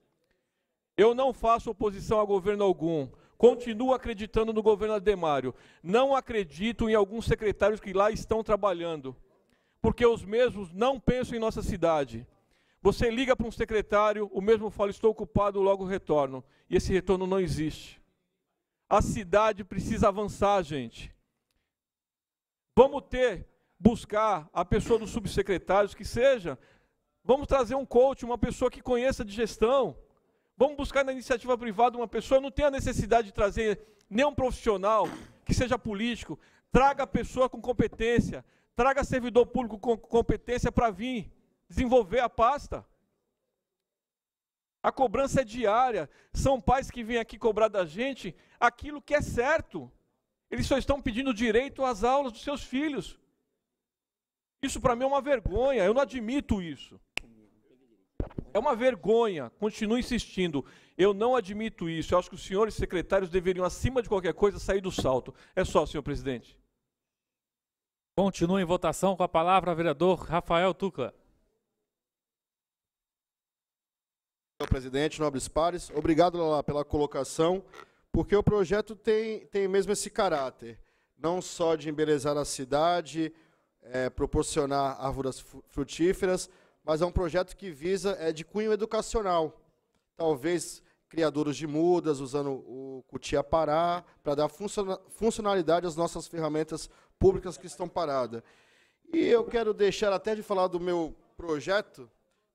Eu não faço oposição a governo algum. Continuo acreditando no governo Ademário. Não acredito em alguns secretários que lá estão trabalhando, porque os mesmos não pensam em nossa cidade. Você liga para um secretário, o mesmo fala, estou ocupado, logo retorno. E esse retorno não existe. A cidade precisa avançar, gente. Vamos ter, buscar a pessoa dos subsecretários, que seja. Vamos trazer um coach, uma pessoa que conheça de gestão. Vamos buscar na iniciativa privada uma pessoa, não tem a necessidade de trazer nenhum profissional que seja político. Traga a pessoa com competência, traga servidor público com competência para vir desenvolver a pasta. A cobrança é diária. São pais que vêm aqui cobrar da gente aquilo que é certo. Eles só estão pedindo direito às aulas dos seus filhos. Isso para mim é uma vergonha. Eu não admito isso. É uma vergonha. Continuo insistindo. Eu não admito isso. Eu acho que os senhores secretários deveriam, acima de qualquer coisa, sair do salto. É só, senhor presidente. Continua em votação com a palavra, vereador Rafael Tucla. presidente, nobres pares. Obrigado, Lala, pela colocação, porque o projeto tem, tem mesmo esse caráter, não só de embelezar a cidade, é, proporcionar árvores frutíferas, mas é um projeto que visa é de cunho educacional. Talvez criadores de mudas, usando o cutia pará, para dar funcionalidade às nossas ferramentas públicas que estão paradas. E eu quero deixar até de falar do meu projeto,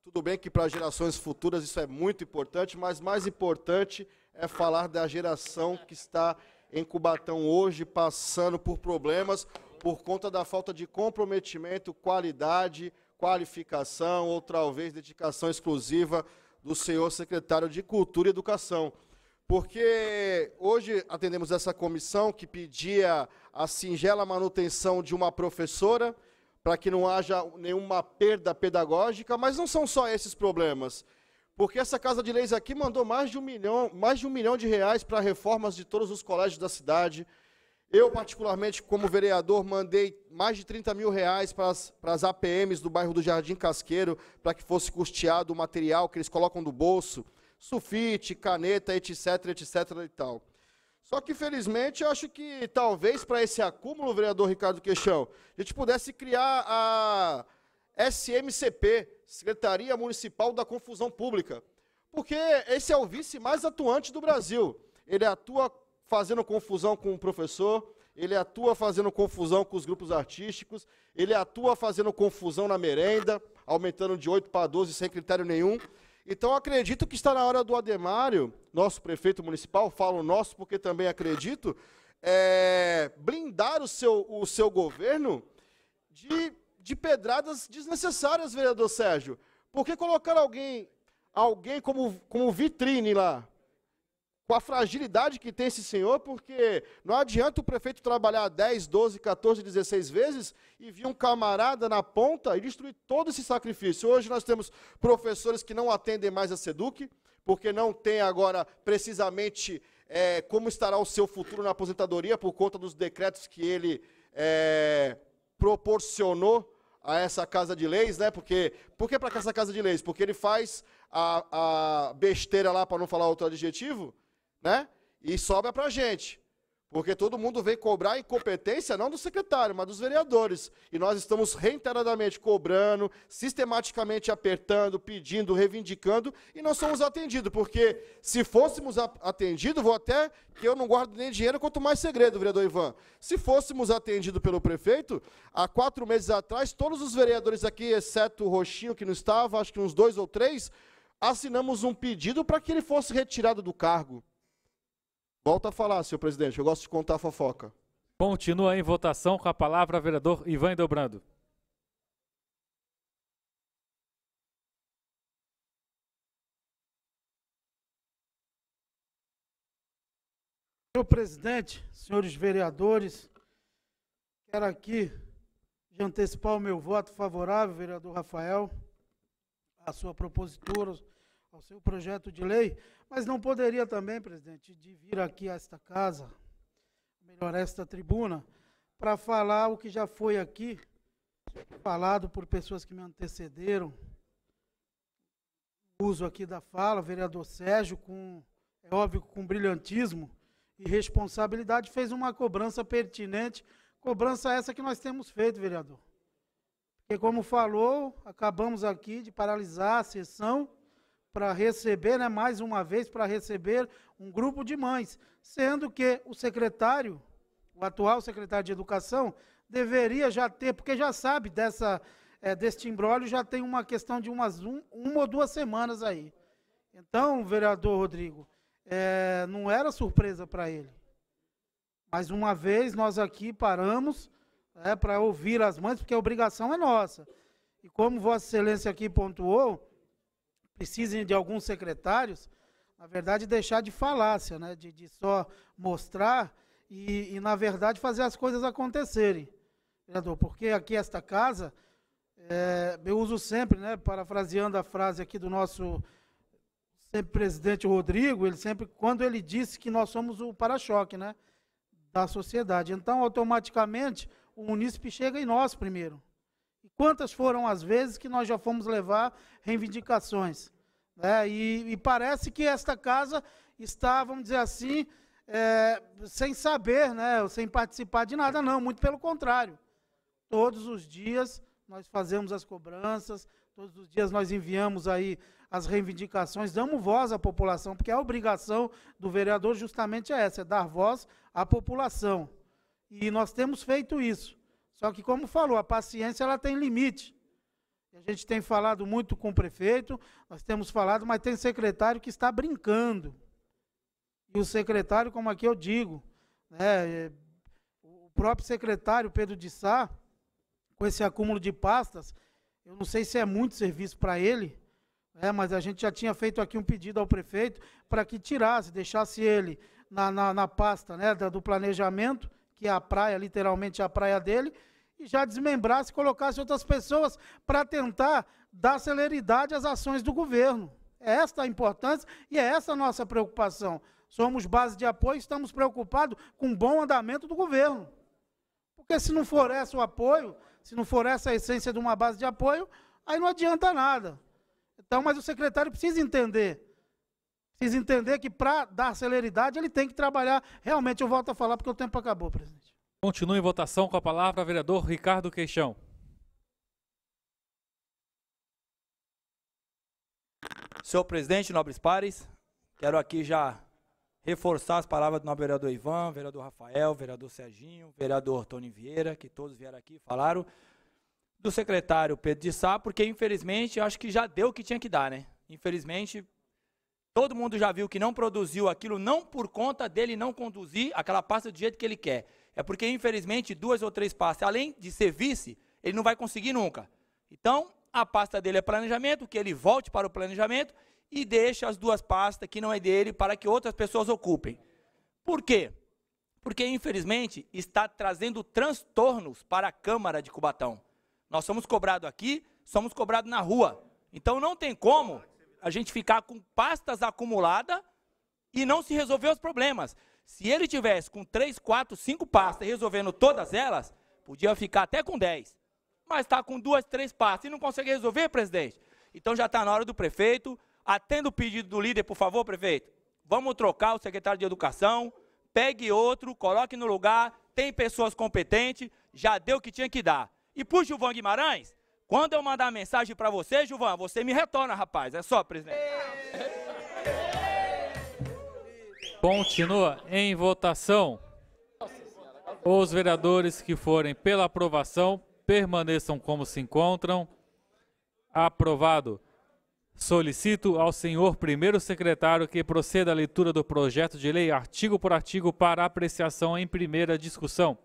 tudo bem que para gerações futuras isso é muito importante, mas mais importante é falar da geração que está em Cubatão hoje passando por problemas por conta da falta de comprometimento, qualidade, qualificação ou talvez dedicação exclusiva do senhor secretário de Cultura e Educação. Porque hoje atendemos essa comissão que pedia a singela manutenção de uma professora para que não haja nenhuma perda pedagógica, mas não são só esses problemas. Porque essa Casa de Leis aqui mandou mais de um milhão, mais de, um milhão de reais para reformas de todos os colégios da cidade. Eu, particularmente, como vereador, mandei mais de 30 mil reais para as, para as APMs do bairro do Jardim Casqueiro, para que fosse custeado o material que eles colocam do bolso, sulfite, caneta, etc, etc e tal. Só que, felizmente, eu acho que talvez para esse acúmulo, vereador Ricardo Queixão, a gente pudesse criar a SMCP, Secretaria Municipal da Confusão Pública. Porque esse é o vice mais atuante do Brasil. Ele atua fazendo confusão com o professor, ele atua fazendo confusão com os grupos artísticos, ele atua fazendo confusão na merenda, aumentando de 8 para 12 sem critério nenhum. Então acredito que está na hora do Ademário, nosso prefeito municipal, falo nosso porque também acredito, é, blindar o seu, o seu governo de, de pedradas desnecessárias, vereador Sérgio. Porque colocar alguém, alguém como, como vitrine lá, com a fragilidade que tem esse senhor, porque não adianta o prefeito trabalhar 10, 12, 14, 16 vezes e vir um camarada na ponta e destruir todo esse sacrifício. Hoje nós temos professores que não atendem mais a SEDUC, porque não tem agora precisamente é, como estará o seu futuro na aposentadoria por conta dos decretos que ele é, proporcionou a essa casa de leis, né? Porque, por que para essa casa de leis? Porque ele faz a, a besteira lá, para não falar outro adjetivo, né? E sobra para a gente. Porque todo mundo vem cobrar incompetência não do secretário, mas dos vereadores. E nós estamos reiteradamente cobrando, sistematicamente apertando, pedindo, reivindicando, e não somos atendidos. Porque se fôssemos atendidos, vou até que eu não guardo nem dinheiro, quanto mais segredo, vereador Ivan. Se fôssemos atendidos pelo prefeito, há quatro meses atrás, todos os vereadores aqui, exceto o Roxinho, que não estava, acho que uns dois ou três, assinamos um pedido para que ele fosse retirado do cargo. Volta a falar, senhor presidente. Eu gosto de contar fofoca. Continua em votação com a palavra vereador Ivan Dobrando. Senhor presidente, senhores vereadores, quero aqui de antecipar o meu voto favorável, vereador Rafael, à sua propositura, ao seu projeto de lei, mas não poderia também, presidente, de vir aqui a esta casa, melhor, a esta tribuna, para falar o que já foi aqui falado por pessoas que me antecederam. O uso aqui da fala, vereador Sérgio, com, é óbvio, com brilhantismo e responsabilidade, fez uma cobrança pertinente, cobrança essa que nós temos feito, vereador. Porque, como falou, acabamos aqui de paralisar a sessão para receber, né, mais uma vez, para receber um grupo de mães, sendo que o secretário, o atual secretário de Educação, deveria já ter, porque já sabe dessa, é, deste embrólio, já tem uma questão de umas um, uma ou duas semanas aí. Então, vereador Rodrigo, é, não era surpresa para ele. Mais uma vez, nós aqui paramos é, né, para ouvir as mães, porque a obrigação é nossa. E como Vossa Excelência aqui pontuou, precisem de alguns secretários, na verdade, deixar de falácia, né? de, de só mostrar e, e, na verdade, fazer as coisas acontecerem. Vereador, porque aqui esta casa, é, eu uso sempre, né, parafraseando a frase aqui do nosso sempre presidente Rodrigo, ele sempre, quando ele disse que nós somos o para-choque né, da sociedade. Então, automaticamente, o munícipe chega em nós primeiro. E quantas foram as vezes que nós já fomos levar reivindicações? Né? E, e, parece que esta casa está, vamos dizer assim, é, sem saber, né? sem participar de nada, não, muito pelo contrário. Todos os dias nós fazemos as cobranças, todos os dias nós enviamos aí as reivindicações, damos voz à população, porque a obrigação do vereador justamente é essa, é dar voz à população. E nós temos feito isso. Só que, como falou, a paciência ela tem limite. A gente tem falado muito com o prefeito, nós temos falado, mas tem secretário que está brincando. E o secretário, como aqui eu digo, né, é, o próprio secretário Pedro de Sá, com esse acúmulo de pastas, eu não sei se é muito serviço para ele, né, mas a gente já tinha feito aqui um pedido ao prefeito para que tirasse, deixasse ele na, na, na pasta né, do planejamento que é a praia, literalmente a praia dele, e já desmembrasse, colocasse outras pessoas para tentar dar celeridade às ações do governo. É esta a importância e é essa a nossa preocupação. Somos base de apoio, estamos preocupados com o bom andamento do governo. Porque se não for esse o apoio, se não for essa a essência de uma base de apoio, aí não adianta nada. Então, mas o secretário precisa entender fiz entender que para dar celeridade ele tem que trabalhar. Realmente eu volto a falar porque o tempo acabou, presidente. continue em votação com a palavra vereador Ricardo Queixão. Senhor presidente, nobres pares, quero aqui já reforçar as palavras do nobre vereador Ivan, vereador Rafael, vereador Serginho, vereador Tony Vieira, que todos vieram aqui e falaram, do secretário Pedro de Sá, porque infelizmente eu acho que já deu o que tinha que dar, né? Infelizmente, Todo mundo já viu que não produziu aquilo não por conta dele não conduzir aquela pasta do jeito que ele quer. É porque, infelizmente, duas ou três pastas, além de ser vice, ele não vai conseguir nunca. Então, a pasta dele é planejamento, que ele volte para o planejamento e deixe as duas pastas que não é dele para que outras pessoas ocupem. Por quê? Porque, infelizmente, está trazendo transtornos para a Câmara de Cubatão. Nós somos cobrados aqui, somos cobrados na rua. Então, não tem como a gente ficar com pastas acumuladas e não se resolver os problemas. Se ele tivesse com três, quatro, cinco pastas resolvendo todas elas, podia ficar até com dez. Mas está com duas, três pastas e não consegue resolver, presidente. Então já está na hora do prefeito. Atenda o pedido do líder, por favor, prefeito. Vamos trocar o secretário de Educação, pegue outro, coloque no lugar, tem pessoas competentes, já deu o que tinha que dar. E puxa o Van Guimarães, quando eu mandar mensagem para você, Juvan, você me retorna, rapaz. É só, presidente. Continua em votação. Os vereadores que forem pela aprovação permaneçam como se encontram. Aprovado. Solicito ao senhor primeiro secretário que proceda à leitura do projeto de lei artigo por artigo para apreciação em primeira discussão.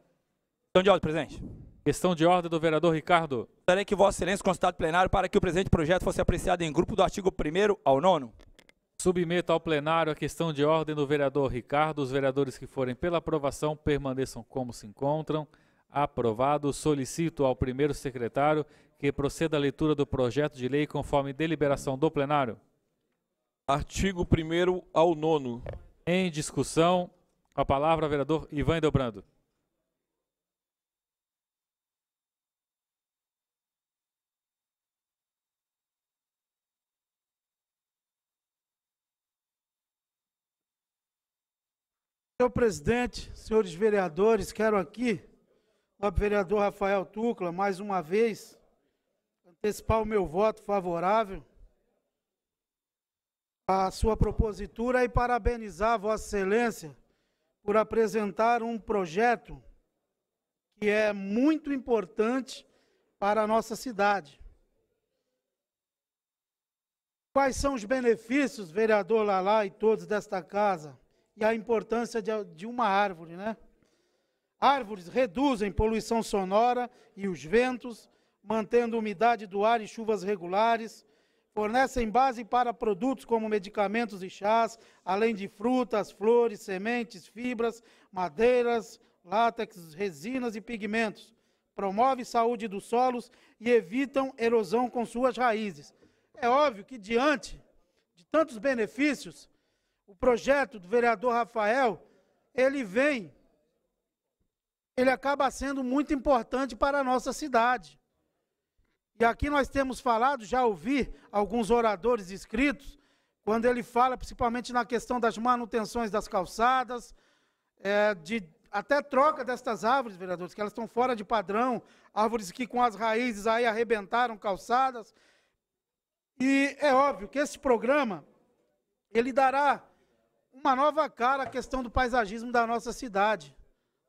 Estão de ordem, presidente. Questão de ordem do vereador Ricardo. Gostaria que Vossa Excelência considere plenário para que o presente projeto fosse apreciado em grupo do artigo 1 ao 9. Submeto ao plenário a questão de ordem do vereador Ricardo. Os vereadores que forem pela aprovação permaneçam como se encontram. Aprovado. Solicito ao primeiro secretário que proceda à leitura do projeto de lei conforme deliberação do plenário. Artigo 1 ao 9. Em discussão, a palavra, vereador Ivan Delbrando. Senhor presidente, senhores vereadores, quero aqui, o vereador Rafael Tucla, mais uma vez, antecipar o meu voto favorável à sua propositura e parabenizar Vossa Excelência por apresentar um projeto que é muito importante para a nossa cidade. Quais são os benefícios, vereador Lalá e todos desta casa, e a importância de, de uma árvore, né? Árvores reduzem poluição sonora e os ventos, mantendo a umidade do ar e chuvas regulares, fornecem base para produtos como medicamentos e chás, além de frutas, flores, sementes, fibras, madeiras, látex, resinas e pigmentos. Promove saúde dos solos e evitam erosão com suas raízes. É óbvio que diante de tantos benefícios, o projeto do vereador Rafael, ele vem, ele acaba sendo muito importante para a nossa cidade. E aqui nós temos falado, já ouvi alguns oradores escritos, quando ele fala principalmente na questão das manutenções das calçadas, é, de até troca destas árvores, vereadores, que elas estão fora de padrão, árvores que com as raízes aí arrebentaram calçadas. E é óbvio que esse programa ele dará uma nova cara à questão do paisagismo da nossa cidade,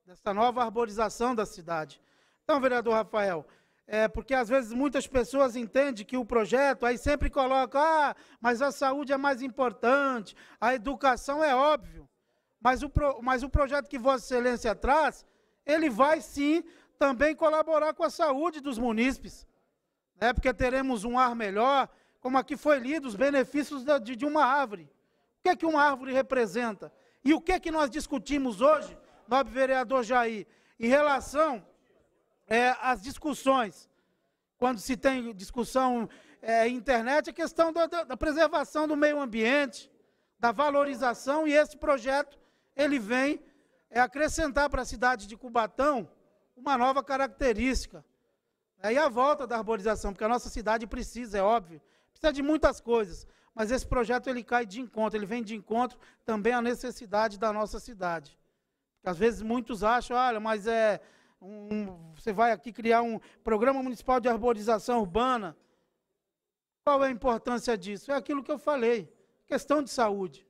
dessa nova arborização da cidade. Então, vereador Rafael, é porque às vezes muitas pessoas entendem que o projeto, aí sempre coloca, ah, mas a saúde é mais importante, a educação é óbvio. Mas o, pro, mas o projeto que Vossa Excelência traz, ele vai sim também colaborar com a saúde dos munícipes. Né? Porque teremos um ar melhor, como aqui foi lido, os benefícios de, de uma árvore. O que é que uma árvore representa? E o que é que nós discutimos hoje, nobre vereador Jair, em relação é, às discussões? Quando se tem discussão é, internet, a questão da, da preservação do meio ambiente, da valorização, e esse projeto ele vem é acrescentar para a cidade de Cubatão uma nova característica. Aí a volta da arborização, porque a nossa cidade precisa, é óbvio, precisa de muitas coisas mas esse projeto ele cai de encontro, ele vem de encontro também à necessidade da nossa cidade. Às vezes muitos acham, olha, mas é um, você vai aqui criar um programa municipal de arborização urbana. Qual é a importância disso? É aquilo que eu falei, questão de saúde.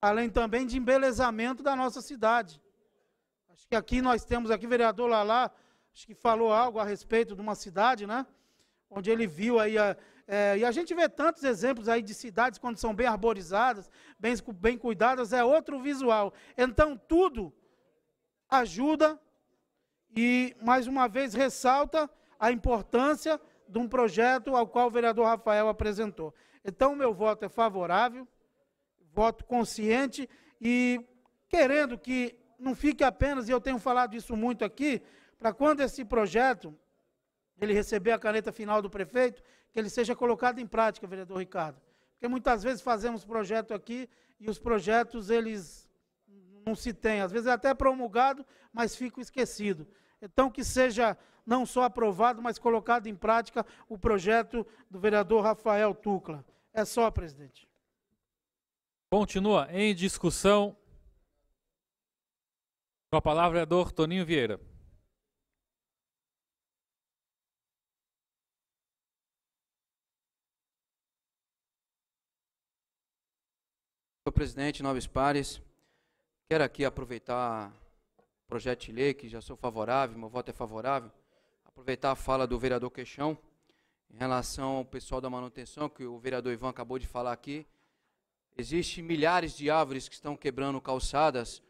Além também de embelezamento da nossa cidade. Acho que aqui nós temos aqui vereador Lalá, acho que falou algo a respeito de uma cidade, né? Onde ele viu aí a, é, e a gente vê tantos exemplos aí de cidades quando são bem arborizadas, bem, bem cuidadas, é outro visual. Então, tudo ajuda e, mais uma vez, ressalta a importância de um projeto ao qual o vereador Rafael apresentou. Então, meu voto é favorável, voto consciente e querendo que não fique apenas, e eu tenho falado isso muito aqui, para quando esse projeto ele receber a caneta final do prefeito, que ele seja colocado em prática, vereador Ricardo. Porque muitas vezes fazemos projeto aqui e os projetos eles não se têm. Às vezes é até promulgado, mas fica esquecido. Então que seja não só aprovado, mas colocado em prática o projeto do vereador Rafael Tucla. É só, presidente. Continua em discussão. Com a palavra, vereador Toninho Vieira. Senhor presidente, nobres pares, quero aqui aproveitar o projeto de lei, que já sou favorável, meu voto é favorável, aproveitar a fala do vereador Queixão, em relação ao pessoal da manutenção, que o vereador Ivan acabou de falar aqui. Existem milhares de árvores que estão quebrando calçadas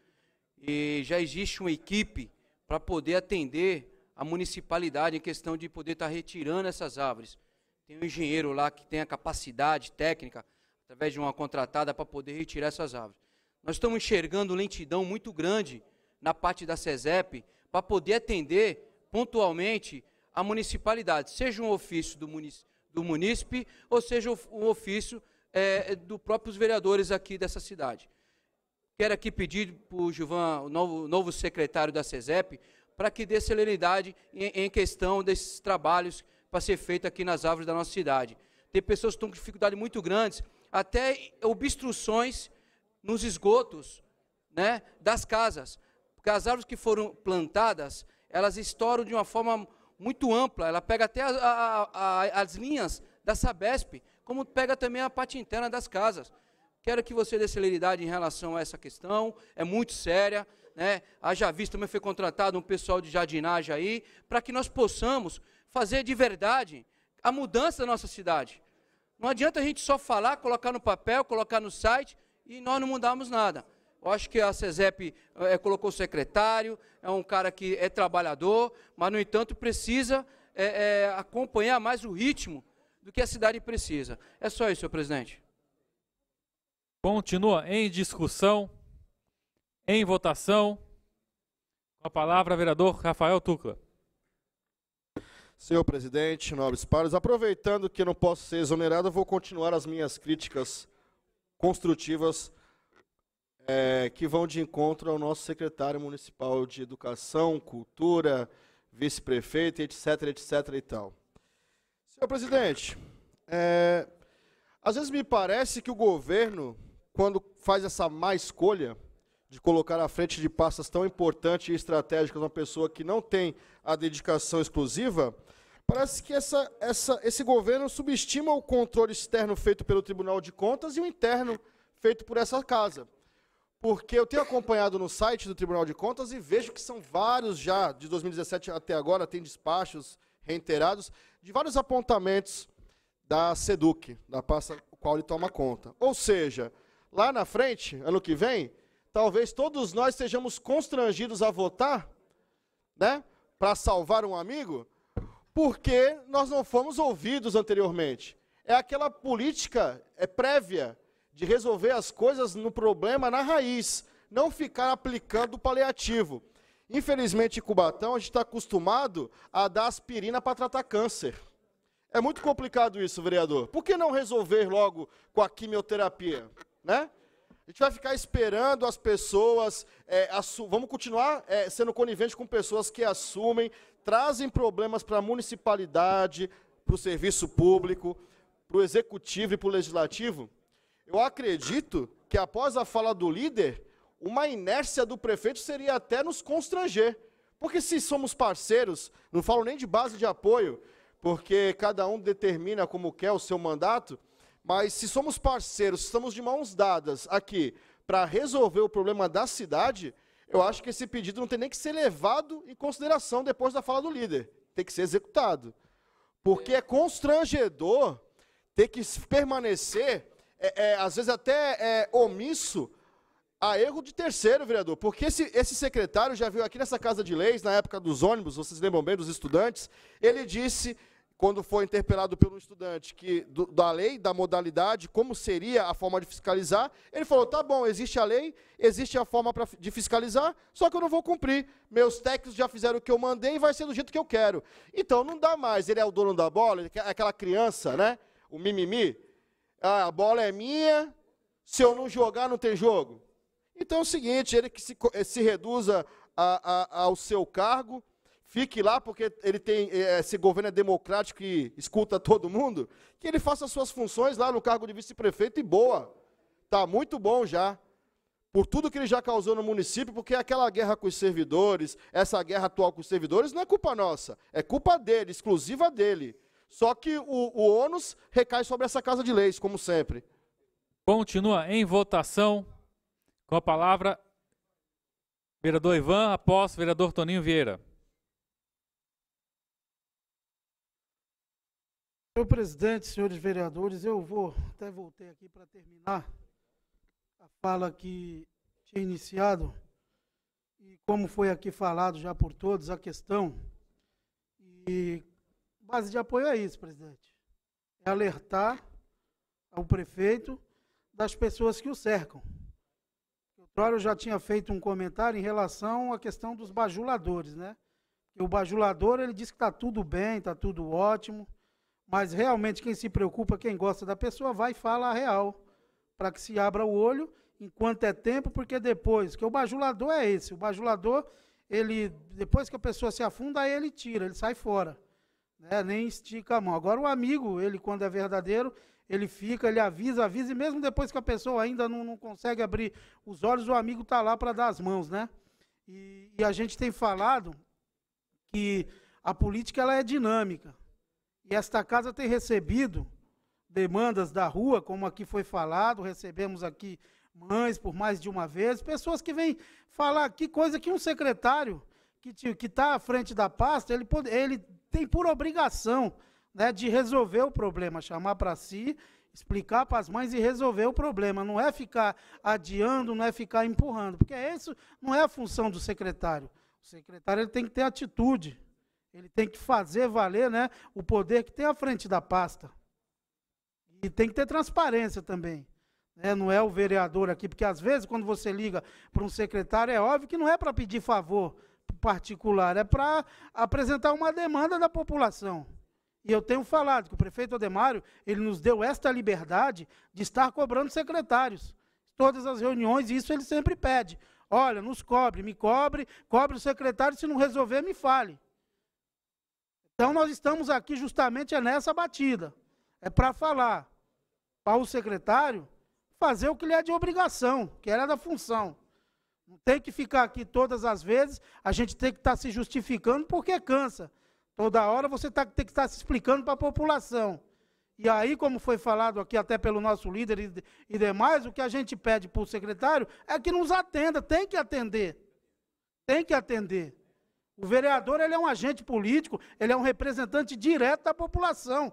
e já existe uma equipe para poder atender a municipalidade em questão de poder estar retirando essas árvores. Tem um engenheiro lá que tem a capacidade técnica através de uma contratada, para poder retirar essas árvores. Nós estamos enxergando lentidão muito grande na parte da SESEP para poder atender pontualmente a municipalidade, seja um ofício do, munic do munícipe ou seja um ofício é, dos próprios vereadores aqui dessa cidade. Quero aqui pedir para o Gilvan, o novo, novo secretário da SESEP, para que dê celeridade em, em questão desses trabalhos para ser feito aqui nas árvores da nossa cidade. Tem pessoas que estão com dificuldades muito grandes até obstruções nos esgotos né, das casas. Porque as árvores que foram plantadas, elas estouram de uma forma muito ampla, ela pega até a, a, a, as linhas da Sabesp, como pega também a parte interna das casas. Quero que você dê celeridade em relação a essa questão, é muito séria. Né? A Javis também foi contratado um pessoal de jardinagem aí, para que nós possamos fazer de verdade a mudança da nossa cidade. Não adianta a gente só falar, colocar no papel, colocar no site e nós não mudarmos nada. Eu acho que a CESEP é, colocou secretário, é um cara que é trabalhador, mas, no entanto, precisa é, é, acompanhar mais o ritmo do que a cidade precisa. É só isso, senhor presidente. Continua em discussão, em votação. Com a palavra, vereador Rafael Tucla. Senhor presidente, nobres pares, aproveitando que não posso ser exonerado, vou continuar as minhas críticas construtivas é, que vão de encontro ao nosso secretário municipal de Educação, Cultura, vice-prefeito, etc, etc e tal. Senhor presidente, é, às vezes me parece que o governo, quando faz essa má escolha de colocar à frente de pastas tão importantes e estratégicas uma pessoa que não tem a dedicação exclusiva, Parece que essa, essa, esse governo subestima o controle externo feito pelo Tribunal de Contas e o interno feito por essa casa. Porque eu tenho acompanhado no site do Tribunal de Contas e vejo que são vários já, de 2017 até agora, tem despachos reiterados, de vários apontamentos da SEDUC, da pasta qual ele toma conta. Ou seja, lá na frente, ano que vem, talvez todos nós sejamos constrangidos a votar, né, para salvar um amigo, porque nós não fomos ouvidos anteriormente. É aquela política é prévia de resolver as coisas no problema na raiz, não ficar aplicando o paliativo. Infelizmente, em Cubatão, a gente está acostumado a dar aspirina para tratar câncer. É muito complicado isso, vereador. Por que não resolver logo com a quimioterapia? Né? A gente vai ficar esperando as pessoas, é, vamos continuar é, sendo conivente com pessoas que assumem, trazem problemas para a municipalidade, para o serviço público, para o executivo e para o legislativo? Eu acredito que após a fala do líder, uma inércia do prefeito seria até nos constranger. Porque se somos parceiros, não falo nem de base de apoio, porque cada um determina como quer o seu mandato, mas se somos parceiros, estamos de mãos dadas aqui para resolver o problema da cidade, eu acho que esse pedido não tem nem que ser levado em consideração depois da fala do líder. Tem que ser executado. Porque é constrangedor ter que permanecer, é, é, às vezes até é, omisso, a erro de terceiro, vereador. Porque esse, esse secretário já viu aqui nessa Casa de Leis, na época dos ônibus, vocês lembram bem, dos estudantes, ele disse quando foi interpelado pelo estudante que do, da lei, da modalidade, como seria a forma de fiscalizar, ele falou: tá bom, existe a lei, existe a forma pra, de fiscalizar, só que eu não vou cumprir. Meus técnicos já fizeram o que eu mandei e vai ser do jeito que eu quero. Então não dá mais. Ele é o dono da bola, é aquela criança, né? O mimimi. Ah, a bola é minha, se eu não jogar, não tem jogo. Então é o seguinte: ele que se, eh, se reduza a, a, ao seu cargo fique lá porque ele tem é, esse governo é democrático e escuta (laughs) todo mundo, que ele faça suas funções lá no cargo de vice-prefeito e boa. Tá muito bom já. Por tudo que ele já causou no município, porque aquela guerra com os servidores, essa guerra atual com os servidores, não é culpa nossa, é culpa dele, exclusiva dele. Só que o, o ônus recai sobre essa casa de leis, como sempre. Continua em votação. Com a palavra, vereador Ivan, após vereador Toninho Vieira. Senhor presidente, senhores vereadores, eu vou, até voltei aqui para terminar a fala que tinha iniciado. E como foi aqui falado já por todos, a questão. E base de apoio é isso, presidente. É alertar ao prefeito das pessoas que o cercam. Claro, eu já tinha feito um comentário em relação à questão dos bajuladores, né? O bajulador, ele diz que está tudo bem, está tudo ótimo, mas realmente quem se preocupa, quem gosta da pessoa, vai falar fala a real. Para que se abra o olho enquanto é tempo, porque depois, que o bajulador é esse, o bajulador, ele depois que a pessoa se afunda, aí ele tira, ele sai fora. Né? Nem estica a mão. Agora o amigo, ele quando é verdadeiro, ele fica, ele avisa, avisa, e mesmo depois que a pessoa ainda não, não consegue abrir os olhos, o amigo está lá para dar as mãos, né? E, e, a gente tem falado que a política ela é dinâmica. E esta casa tem recebido demandas da rua, como aqui foi falado, recebemos aqui mães por mais de uma vez, pessoas que vêm falar que coisa que um secretário que está à frente da pasta, ele, pode, ele tem por obrigação né, de resolver o problema, chamar para si, explicar para as mães e resolver o problema. Não é ficar adiando, não é ficar empurrando, porque é isso não é a função do secretário. O secretário ele tem que ter atitude. Ele tem que fazer valer né, o poder que tem à frente da pasta. E tem que ter transparência também. Né? Não é o vereador aqui, porque às vezes quando você liga para um secretário, é óbvio que não é para pedir favor particular, é para apresentar uma demanda da população. E eu tenho falado que o prefeito Ademário, ele nos deu esta liberdade de estar cobrando secretários. Todas as reuniões, e isso ele sempre pede. Olha, nos cobre, me cobre, cobre o secretário, se não resolver, me fale. Então nós estamos aqui justamente é nessa batida. É para falar para o secretário fazer o que lhe é de obrigação, que era é da função. Não tem que ficar aqui todas as vezes, a gente tem que estar tá se justificando porque cansa. Toda hora você tá, tem que estar tá se explicando para a população. E aí, como foi falado aqui até pelo nosso líder e, e demais, o que a gente pede para o secretário é que nos atenda, tem que atender. Tem que atender. O vereador ele é um agente político, ele é um representante direto da população.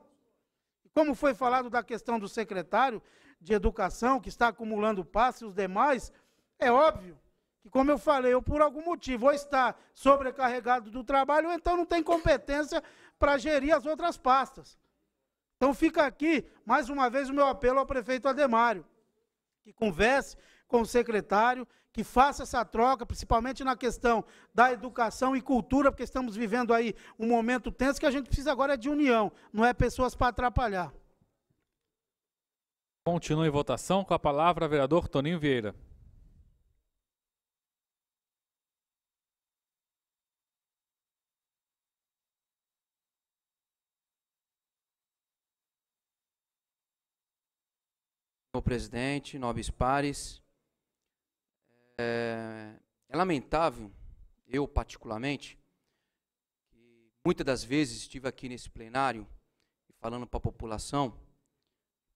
Como foi falado da questão do secretário de educação, que está acumulando passe e os demais, é óbvio que, como eu falei, ou por algum motivo, ou está sobrecarregado do trabalho, ou então não tem competência para gerir as outras pastas. Então fica aqui, mais uma vez, o meu apelo ao prefeito Ademário, que converse com o secretário, que faça essa troca, principalmente na questão da educação e cultura, porque estamos vivendo aí um momento tenso que a gente precisa agora é de união, não é pessoas para atrapalhar. Continua em votação com a palavra vereador Toninho Vieira. Senhor presidente, nobres pares, é, é, lamentável, eu particularmente, que muitas das vezes estive aqui nesse plenário falando para a população,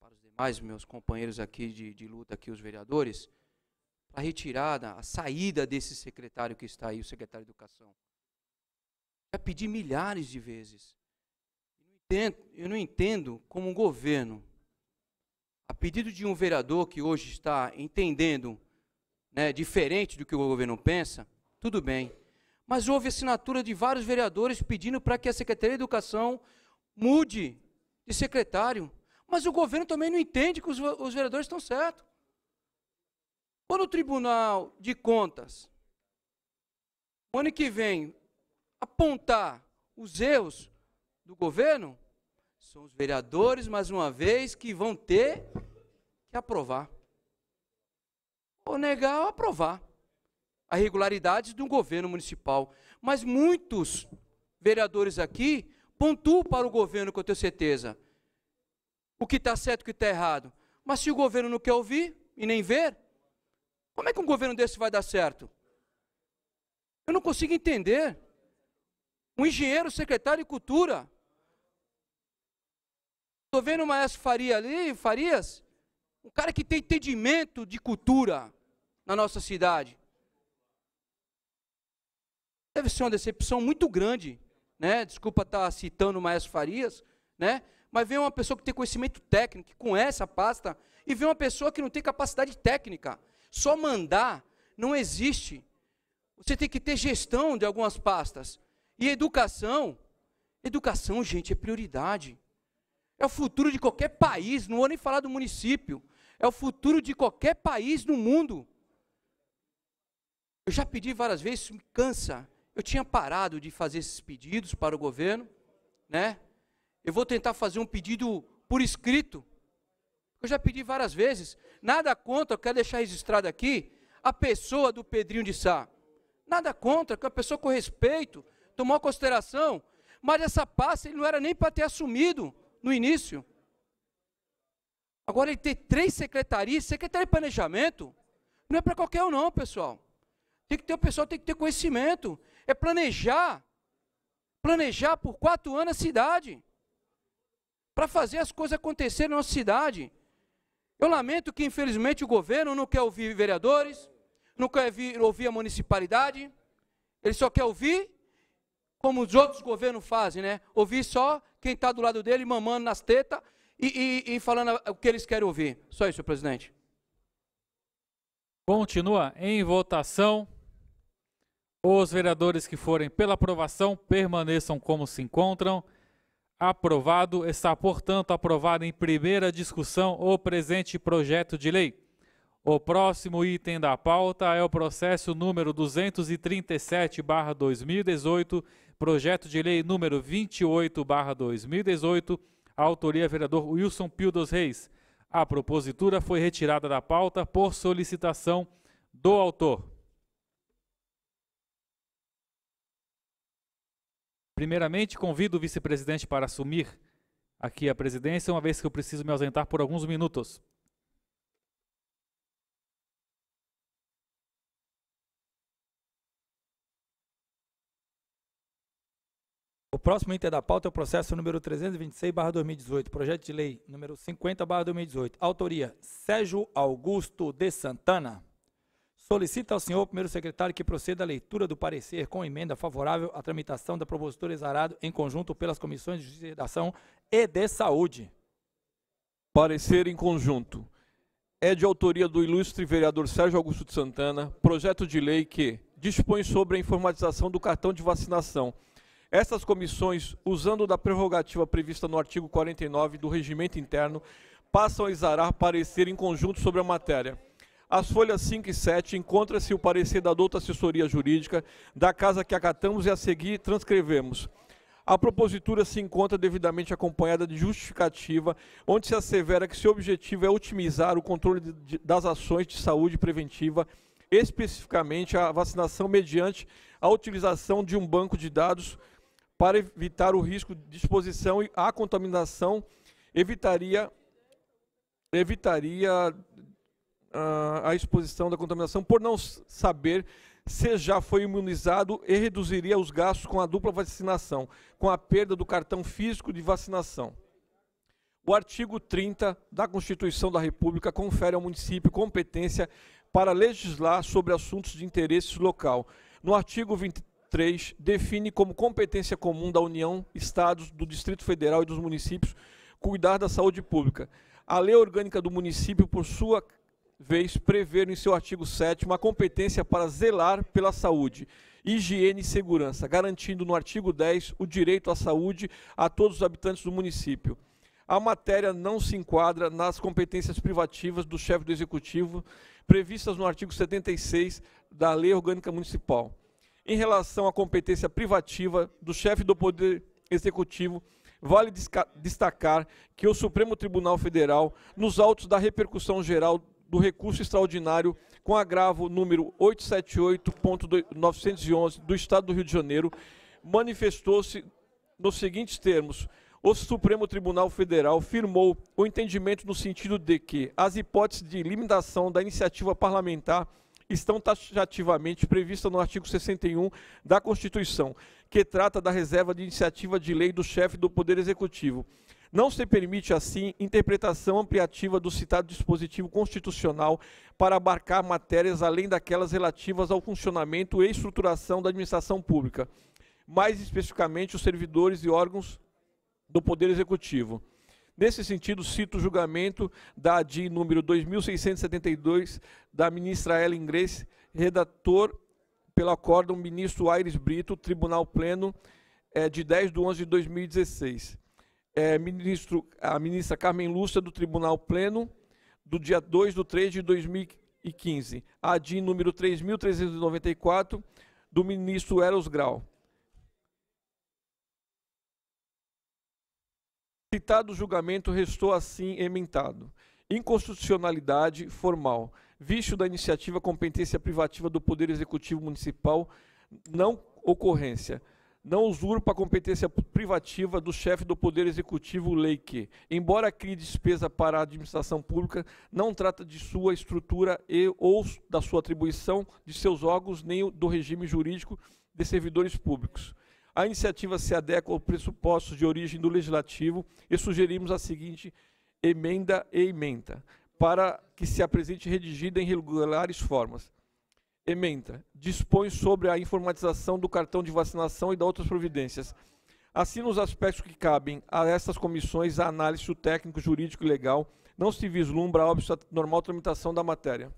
para os demais meus companheiros aqui de, de luta, aqui os vereadores, a retirada, a saída desse secretário que está aí, o secretário de Educação. Já pedi milhares de vezes. Eu não entendo como um governo, a pedido de um vereador que hoje está entendendo né, diferente do que o governo pensa, tudo bem. Mas houve assinatura de vários vereadores pedindo para que a Secretaria de Educação mude de secretário. Mas o governo também não entende que os, os vereadores estão certos. Quando o Tribunal de Contas, no ano que vem, apontar os erros do governo, são os vereadores, mais uma vez, que vão ter que aprovar ou negar ou é aprovar a regularidade do governo municipal. Mas muitos vereadores aqui pontuam para o governo, que eu tenho certeza, o que está certo e o que está errado. Mas se o governo não quer ouvir e nem ver, como é que um governo desse vai dar certo? Eu não consigo entender. Um engenheiro, secretário de cultura. Estou vendo o maestro Faria ali, Farias, um cara que tem entendimento de cultura na nossa cidade. Deve ser uma decepção muito grande, né? Desculpa estar tá citando o Maestro Farias, né? Mas vem uma pessoa que tem conhecimento técnico, que conhece a pasta, e vem uma pessoa que não tem capacidade técnica. Só mandar não existe. Você tem que ter gestão de algumas pastas. E educação, educação, gente, é prioridade. É o futuro de qualquer país, não vou nem falar do município. É o futuro de qualquer país no mundo. Eu já pedi várias vezes, isso me cansa. Eu tinha parado de fazer esses pedidos para o governo, né? Eu vou tentar fazer um pedido por escrito. Eu já pedi várias vezes. Nada contra, eu quero deixar registrado aqui a pessoa do Pedrinho de Sá. Nada contra, que é uma pessoa com respeito, tomou consideração, mas essa pasta ele não era nem para ter assumido no início. Agora ele tem três secretarias, secretaria de planejamento, não é para qualquer um não, pessoal. Tem que ter, o pessoal tem que ter conhecimento. É planejar. Planejar por quatro anos a cidade. Para fazer as coisas acontecerem na nossa cidade. Eu lamento que, infelizmente, o governo não quer ouvir vereadores, não quer ouvir a municipalidade. Ele só quer ouvir, como os outros governos fazem, né? Ouvir só quem está do lado dele, mamando nas tetas e, e, e falando o que eles querem ouvir. Só isso, presidente. Continua em votação. Os vereadores que forem pela aprovação permaneçam como se encontram. Aprovado, está, portanto, aprovado em primeira discussão o presente projeto de lei. O próximo item da pauta é o processo número 237-2018, projeto de lei número 28-2018, autoria vereador Wilson Pio dos Reis. A propositura foi retirada da pauta por solicitação do autor. Primeiramente, convido o vice-presidente para assumir aqui a presidência, uma vez que eu preciso me ausentar por alguns minutos. O próximo item da pauta é o processo número 326-2018, projeto de lei número 50-2018. Autoria: Sérgio Augusto de Santana. Solicita ao senhor primeiro secretário que proceda à leitura do parecer com emenda favorável à tramitação da propositura Exarado em conjunto pelas comissões de redação e de Saúde. Parecer em conjunto. É de autoria do ilustre vereador Sérgio Augusto de Santana, projeto de lei que dispõe sobre a informatização do cartão de vacinação. Essas comissões, usando da prerrogativa prevista no artigo 49 do Regimento Interno, passam a exarar parecer em conjunto sobre a matéria. As folhas 5 e 7 encontra-se o parecer da douta assessoria jurídica da casa que acatamos e a seguir transcrevemos. A propositura se encontra devidamente acompanhada de justificativa, onde se assevera que seu objetivo é otimizar o controle de, de, das ações de saúde preventiva, especificamente a vacinação mediante a utilização de um banco de dados para evitar o risco de exposição à contaminação evitaria evitaria à exposição da contaminação por não saber se já foi imunizado e reduziria os gastos com a dupla vacinação, com a perda do cartão físico de vacinação. O artigo 30 da Constituição da República confere ao município competência para legislar sobre assuntos de interesse local. No artigo 23, define como competência comum da União, Estados, do Distrito Federal e dos municípios cuidar da saúde pública. A lei orgânica do município, por sua vez, prever em seu artigo 7 a competência para zelar pela saúde, higiene e segurança, garantindo no artigo 10 o direito à saúde a todos os habitantes do município. A matéria não se enquadra nas competências privativas do chefe do executivo previstas no artigo 76 da Lei Orgânica Municipal. Em relação à competência privativa do chefe do Poder Executivo, vale destacar que o Supremo Tribunal Federal, nos autos da repercussão geral do recurso extraordinário com agravo número 878.911 do Estado do Rio de Janeiro, manifestou-se nos seguintes termos. O Supremo Tribunal Federal firmou o entendimento no sentido de que as hipóteses de limitação da iniciativa parlamentar estão taxativamente previstas no artigo 61 da Constituição, que trata da reserva de iniciativa de lei do chefe do Poder Executivo. Não se permite, assim, interpretação ampliativa do citado dispositivo constitucional para abarcar matérias além daquelas relativas ao funcionamento e estruturação da administração pública, mais especificamente os servidores e órgãos do Poder Executivo. Nesse sentido, cito o julgamento da ADI número 2672 da ministra Ellen Grace, redator pelo acórdão ministro Aires Brito, Tribunal Pleno, é, de 10 de 11 de 2016 é, ministro, a ministra Carmen Lúcia, do Tribunal Pleno, do dia 2 de 3 de 2015. A DIN número 3.394, do ministro Eros Grau. Citado julgamento restou assim emendado. Inconstitucionalidade formal, Vício da iniciativa competência privativa do Poder Executivo Municipal, não ocorrência não usurpa a competência privativa do chefe do Poder Executivo, lei que, embora crie despesa para a administração pública, não trata de sua estrutura e ou da sua atribuição, de seus órgãos, nem do regime jurídico de servidores públicos. A iniciativa se adequa aos pressupostos de origem do Legislativo e sugerimos a seguinte emenda e emenda, para que se apresente redigida em regulares formas ementa Dispõe sobre a informatização do cartão de vacinação e da outras providências. assim nos aspectos que cabem a essas comissões a análise técnico, jurídico e legal. Não se vislumbra óbvio a normal tramitação da matéria.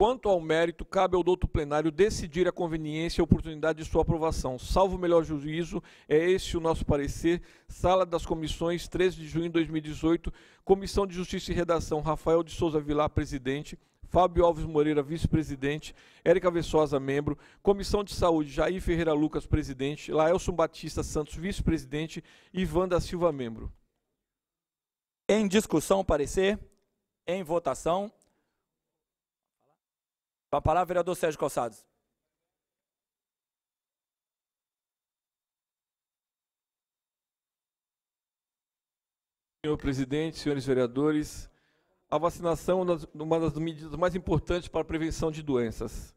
Quanto ao mérito, cabe ao douto plenário decidir a conveniência e a oportunidade de sua aprovação. Salvo o melhor juízo, é esse o nosso parecer. Sala das Comissões, 13 de junho de 2018. Comissão de Justiça e Redação, Rafael de Souza Vilar, presidente. Fábio Alves Moreira, vice-presidente, Érica Vessosa, membro, Comissão de Saúde, Jair Ferreira Lucas, presidente, Laelson Batista Santos, vice-presidente, Ivan da Silva, membro. Em discussão, parecer. Em votação. a palavra, vereador Sérgio Calçados. Senhor presidente, senhores vereadores, a vacinação é uma das medidas mais importantes para a prevenção de doenças.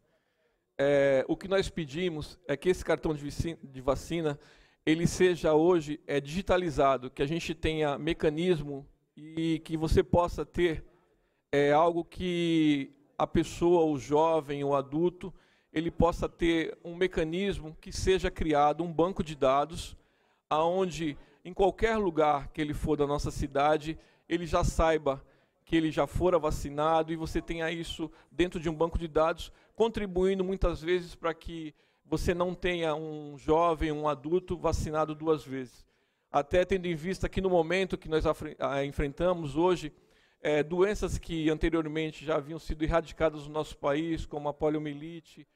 É, o que nós pedimos é que esse cartão de vacina, de vacina ele seja hoje é, digitalizado, que a gente tenha mecanismo e que você possa ter é, algo que a pessoa, o jovem, o adulto, ele possa ter um mecanismo que seja criado um banco de dados, aonde em qualquer lugar que ele for da nossa cidade, ele já saiba que ele já fora vacinado e você tenha isso dentro de um banco de dados, contribuindo muitas vezes para que você não tenha um jovem, um adulto vacinado duas vezes. Até tendo em vista que no momento que nós ah, enfrentamos hoje, é, doenças que anteriormente já haviam sido erradicadas no nosso país, como a poliomielite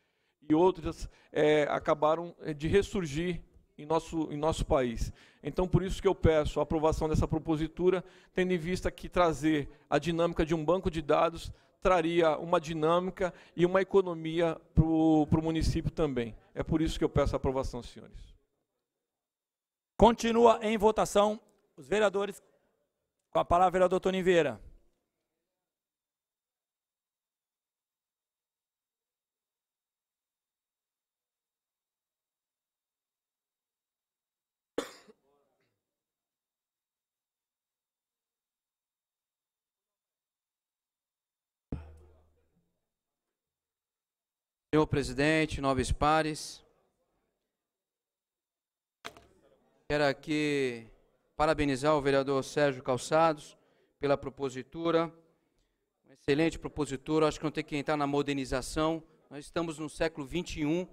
e outras, é, acabaram eh, de ressurgir em nosso, em nosso país. Então, por isso que eu peço a aprovação dessa propositura, tendo em vista que trazer a dinâmica de um banco de dados traria uma dinâmica e uma economia para o município também. É por isso que eu peço a aprovação, senhores. Continua em votação os vereadores. Com a palavra, vereador Tony Vieira. Senhor presidente, nobres pares, quero aqui parabenizar o vereador Sérgio Calçados pela propositura, excelente propositura, acho que não tem que entrar na modernização, nós estamos no século 21,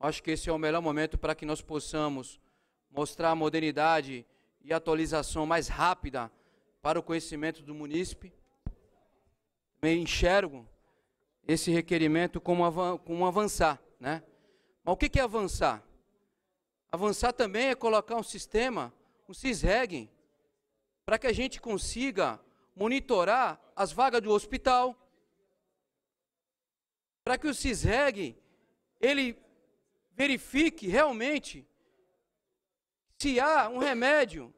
acho que esse é o melhor momento para que nós possamos mostrar a modernidade e atualização mais rápida para o conhecimento do munícipe. Me enxergo esse requerimento como, av como avançar. Né? Mas o que é avançar? Avançar também é colocar um sistema, um CISREG, para que a gente consiga monitorar as vagas do hospital, para que o CISREG ele verifique realmente se há um remédio,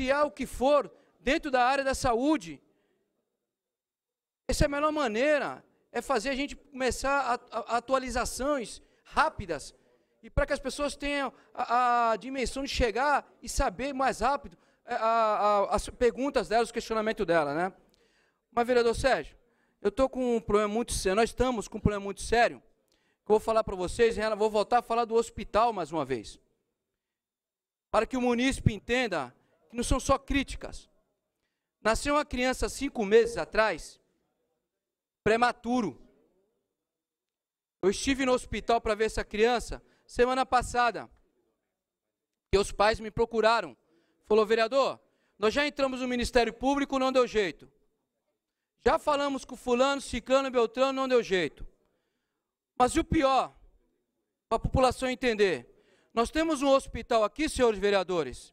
se há o que for dentro da área da saúde essa é a melhor maneira, é fazer a gente começar a, a, atualizações rápidas e para que as pessoas tenham a, a, dimensão de chegar e saber mais rápido é, a, as perguntas delas, os questionamentos dela, né? Mas, vereador Sérgio, eu estou com um problema muito sério, nós estamos com um problema muito sério, que eu vou falar para vocês, e vou voltar a falar do hospital mais uma vez. Para que o munícipe entenda que não são só críticas. Nasceu uma criança cinco meses atrás, prematuro. Eu estive no hospital para ver essa criança semana passada. E os pais me procuraram. Falou, vereador, nós já entramos no Ministério Público, não deu jeito. Já falamos com fulano, ciclano, beltrano, não deu jeito. Mas e o pior, para a população entender, nós temos um hospital aqui, senhores vereadores,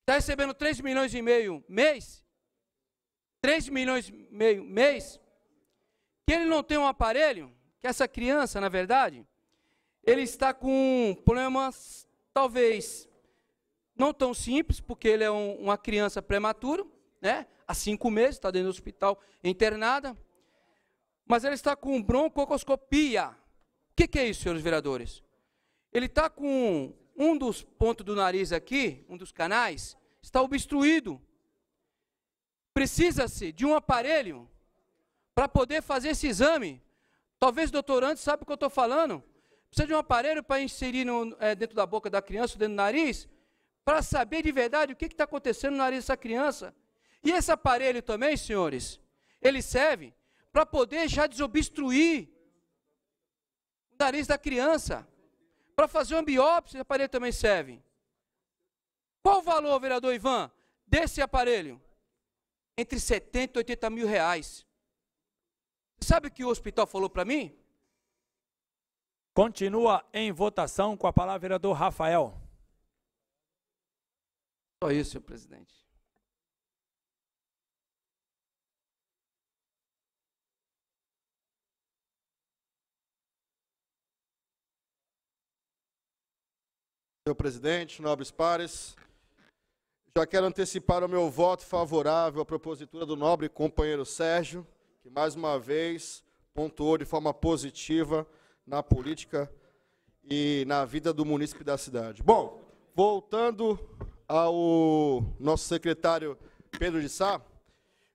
está recebendo 3 milhões e meio mês, 3 milhões e meio mês, que ele não tem um aparelho, que essa criança, na verdade, ele está com problemas talvez não tão simples, porque ele é um, uma criança prematura, né? há cinco meses, está dentro do hospital internada, mas ele está com broncoscopia. O que, que é isso, senhores vereadores? Ele está com um dos pontos do nariz aqui, um dos canais, está obstruído. Precisa-se de um aparelho para poder fazer esse exame. Talvez doutorante sabe o que eu estou falando. Precisa de um aparelho para inserir no, é, dentro da boca da criança, dentro do nariz, para saber de verdade o que está acontecendo no nariz dessa criança. E esse aparelho também, senhores, ele serve para poder já desobstruir o nariz da criança. Para fazer uma biópsia, esse aparelho também serve. Qual o valor, vereador Ivan, desse aparelho? Entre 70 e 80 mil reais. Sabe o que o hospital falou para mim? Continua em votação com a palavra do Rafael. Só isso, senhor presidente. Senhor presidente, nobres pares, já quero antecipar o meu voto favorável à propositura do nobre companheiro Sérgio que mais uma vez pontuou de forma positiva na política e na vida do munícipe da cidade. Bom, voltando ao nosso secretário Pedro de Sá,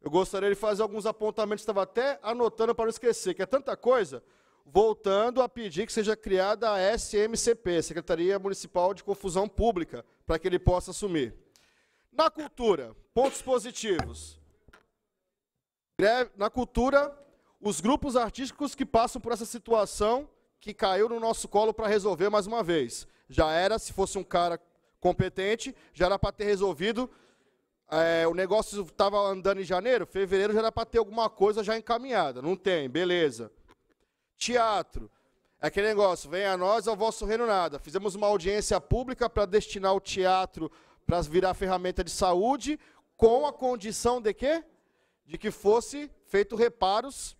eu gostaria de fazer alguns apontamentos, estava até anotando para não esquecer, que é tanta coisa, voltando a pedir que seja criada a SMCP, Secretaria Municipal de Confusão Pública, para que ele possa assumir. Na cultura, pontos positivos na cultura, os grupos artísticos que passam por essa situação que caiu no nosso colo para resolver mais uma vez. Já era, se fosse um cara competente, já era para ter resolvido. É, o negócio estava andando em janeiro, fevereiro já era para ter alguma coisa já encaminhada. Não tem, beleza. Teatro. É aquele negócio, vem a nós ao é vosso reino nada. Fizemos uma audiência pública para destinar o teatro para virar ferramenta de saúde, com a condição de quê? de que fosse feito reparos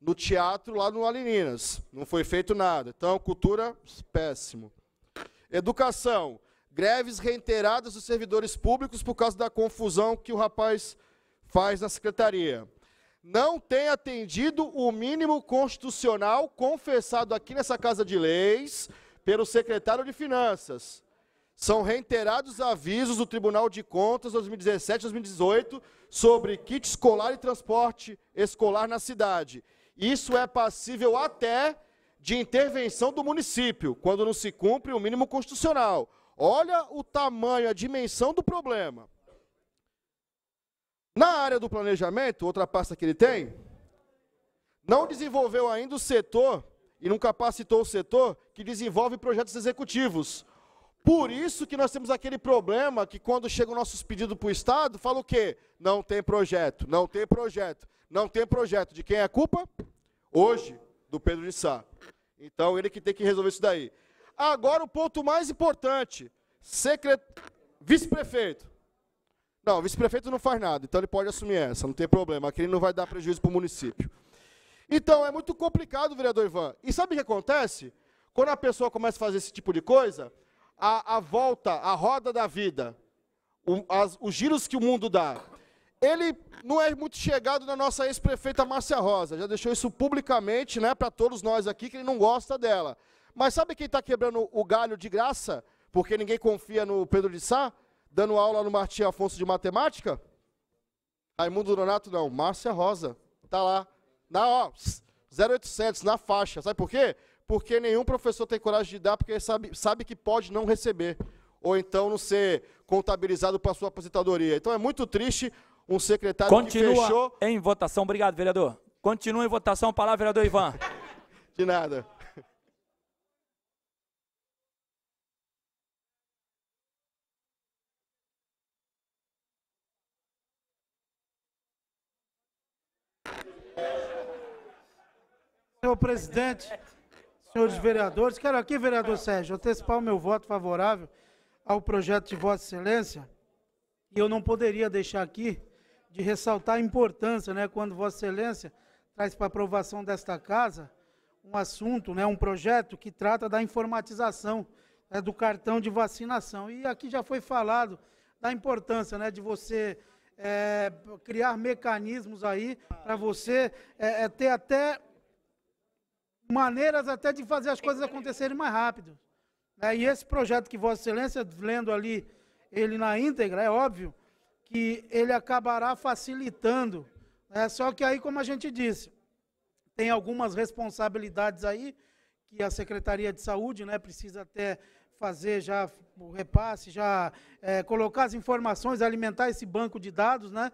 no teatro lá no Alininas. Não foi feito nada. Então, cultura, péssimo. Educação. Greves reiteradas dos servidores públicos por causa da confusão que o rapaz faz na secretaria. Não tem atendido o mínimo constitucional confessado aqui nessa Casa de Leis pelo secretário de Finanças. São reiterados avisos do Tribunal de Contas 2017 e 2018 sobre kit escolar e transporte escolar na cidade. Isso é passível até de intervenção do município, quando não se cumpre o mínimo constitucional. Olha o tamanho, a dimensão do problema. Na área do planejamento, outra pasta que ele tem, não desenvolveu ainda o setor e não capacitou o setor que desenvolve projetos executivos. Por isso que nós temos aquele problema que quando chegam nossos pedidos para o Estado, fala o quê? Não tem projeto, não tem projeto, não tem projeto. De quem é a culpa? Hoje, do Pedro de Sá. Então, ele que tem que resolver isso daí. Agora, o ponto mais importante. Secret... Vice-prefeito. Não, vice-prefeito não faz nada, então ele pode assumir essa, não tem problema. Aquele não vai dar prejuízo para o município. Então, é muito complicado, vereador Ivan. E sabe o que acontece? Quando a pessoa começa a fazer esse tipo de coisa, a, a volta, a roda da vida, o, as, os giros que o mundo dá. Ele não é muito chegado na nossa ex-prefeita Márcia Rosa, já deixou isso publicamente né, para todos nós aqui, que ele não gosta dela. Mas sabe quem está quebrando o galho de graça, porque ninguém confia no Pedro de Sá, dando aula no Martim Afonso de Matemática? Raimundo Donato não, Márcia Rosa. Está lá. Na, ó, 0800, na faixa. Sabe por quê? porque nenhum professor tem coragem de dar, porque sabe, sabe que pode não receber, ou então não ser contabilizado para sua aposentadoria. Então é muito triste um secretário Continua que fechou... em votação. Obrigado, vereador. Continua em votação. Palavra, vereador Ivan. (laughs) de nada. Senhor presidente, senhores vereadores. Quero aqui, vereador Sérgio, antecipar o meu voto favorável ao projeto de Vossa Excelência. E eu não poderia deixar aqui de ressaltar a importância, né, quando Vossa Excelência traz para aprovação desta casa um assunto, né, um projeto que trata da informatização né, do cartão de vacinação. E aqui já foi falado da importância, né, de você é, criar mecanismos aí para você é, ter até maneiras até de fazer as coisas acontecerem mais rápido. É, e esse projeto que Vossa Excelência, lendo ali ele na íntegra, é óbvio que ele acabará facilitando. é Só que aí, como a gente disse, tem algumas responsabilidades aí que a Secretaria de Saúde né, precisa até fazer já o repasse, já é, colocar as informações, alimentar esse banco de dados. Né?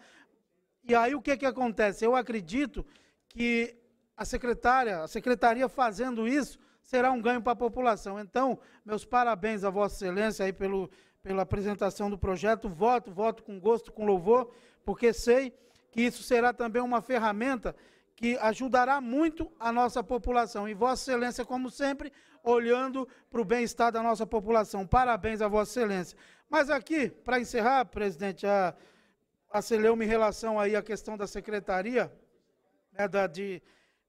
E aí o que, que acontece? Eu acredito que a secretária, a secretaria fazendo isso, será um ganho para a população. Então, meus parabéns a Vossa Excelência aí pelo, pela apresentação do projeto. Voto, voto com gosto, com louvor, porque sei que isso será também uma ferramenta que ajudará muito a nossa população. E Vossa Excelência, como sempre, olhando para o bem-estar da nossa população. Parabéns a Vossa Excelência. Mas aqui, para encerrar, presidente, a, a em relação aí à questão da secretaria, né, da, de,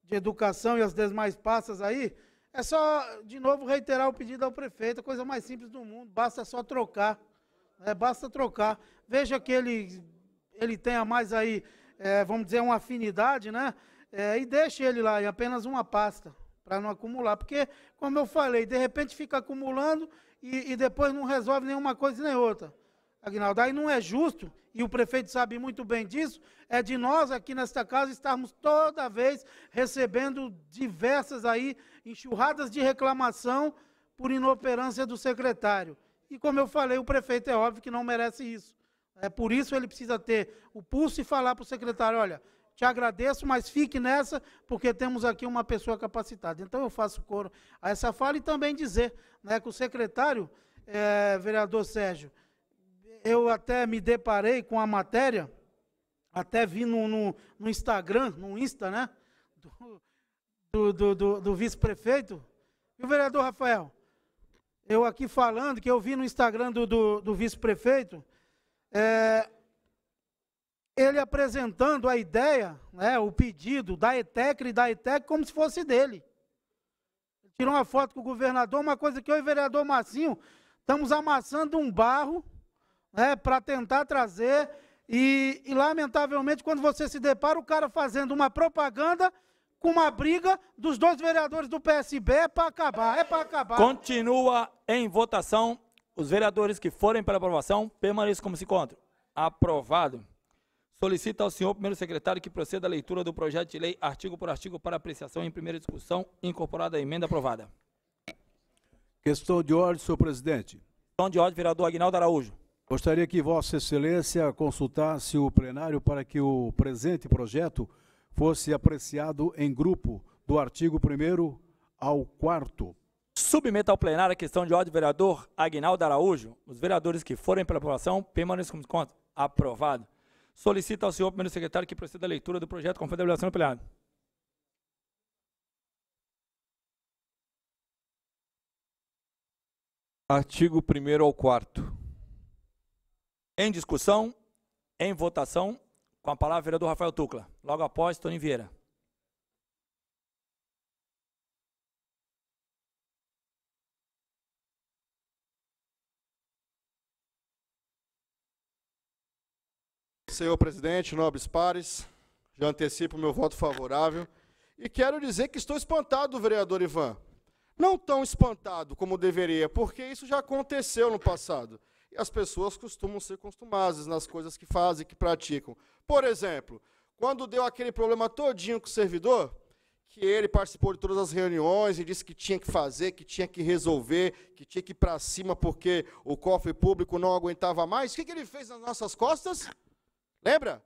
de educação e as demais pastas aí, é só, de novo, reiterar o pedido ao prefeito, a coisa mais simples do mundo, basta só trocar. Né? Basta trocar. Veja que ele, ele tenha mais aí, é, vamos dizer, uma afinidade, né? É, e deixe ele lá, em apenas uma pasta, para não acumular. Porque, como eu falei, de repente fica acumulando e, e depois não resolve nenhuma coisa nem outra. Aguinaldo, aí não é justo e o prefeito sabe muito bem disso, é de nós aqui nesta casa estarmos toda vez recebendo diversas aí enxurradas de reclamação por inoperância do secretário. E como eu falei, o prefeito é óbvio que não merece isso. É por isso ele precisa ter o pulso e falar para o secretário, olha, te agradeço, mas fique nessa, porque temos aqui uma pessoa capacitada. Então eu faço coro a essa fala e também dizer né, que o secretário, é, vereador Sérgio, eu até me deparei com a matéria, até vi no, no, no Instagram, no Insta, né? Do, do, do, do vice-prefeito. E o vereador Rafael? Eu aqui falando que eu vi no Instagram do, do vice-prefeito, é, ele apresentando a ideia, né, o pedido da ETEC e da ETEC como se fosse dele. Tirou uma foto com o governador, uma coisa que eu e o vereador Massinho estamos amassando um barro né, para tentar trazer. E, e, lamentavelmente, quando você se depara, o cara fazendo uma propaganda com uma briga dos dois vereadores do PSB, é para acabar, é para acabar. Continua em votação. Os vereadores que forem para aprovação permaneçam como se encontram. Aprovado. Solicita ao senhor primeiro secretário que proceda à leitura do projeto de lei, artigo por artigo, para apreciação em primeira discussão, incorporada à emenda aprovada. Questão de ordem, senhor presidente. Questão de ordem, vereador Agnaldo Araújo. Gostaria que Vossa Excelência consultasse o plenário para que o presente projeto fosse apreciado em grupo, do artigo 1 ao 4. Submeta ao plenário a questão de ordem do vereador Aguinaldo Araújo. Os vereadores que forem pela aprovação permaneçam como conta. Aprovado. Solicita ao senhor primeiro secretário que proceda a leitura do projeto com deliberação do plenário. Artigo 1 ao 4 em discussão, em votação, com a palavra o vereador Rafael Tucla. Logo após, Tony Vieira. Senhor presidente, nobres pares, já antecipo meu voto favorável. E quero dizer que estou espantado, vereador Ivan. Não tão espantado como deveria, porque isso já aconteceu no passado as pessoas costumam ser costumadas nas coisas que fazem, que praticam. Por exemplo, quando deu aquele problema todinho com o servidor, que ele participou de todas as reuniões e disse que tinha que fazer, que tinha que resolver, que tinha que ir para cima porque o cofre público não aguentava mais. O que, que ele fez nas nossas costas? Lembra?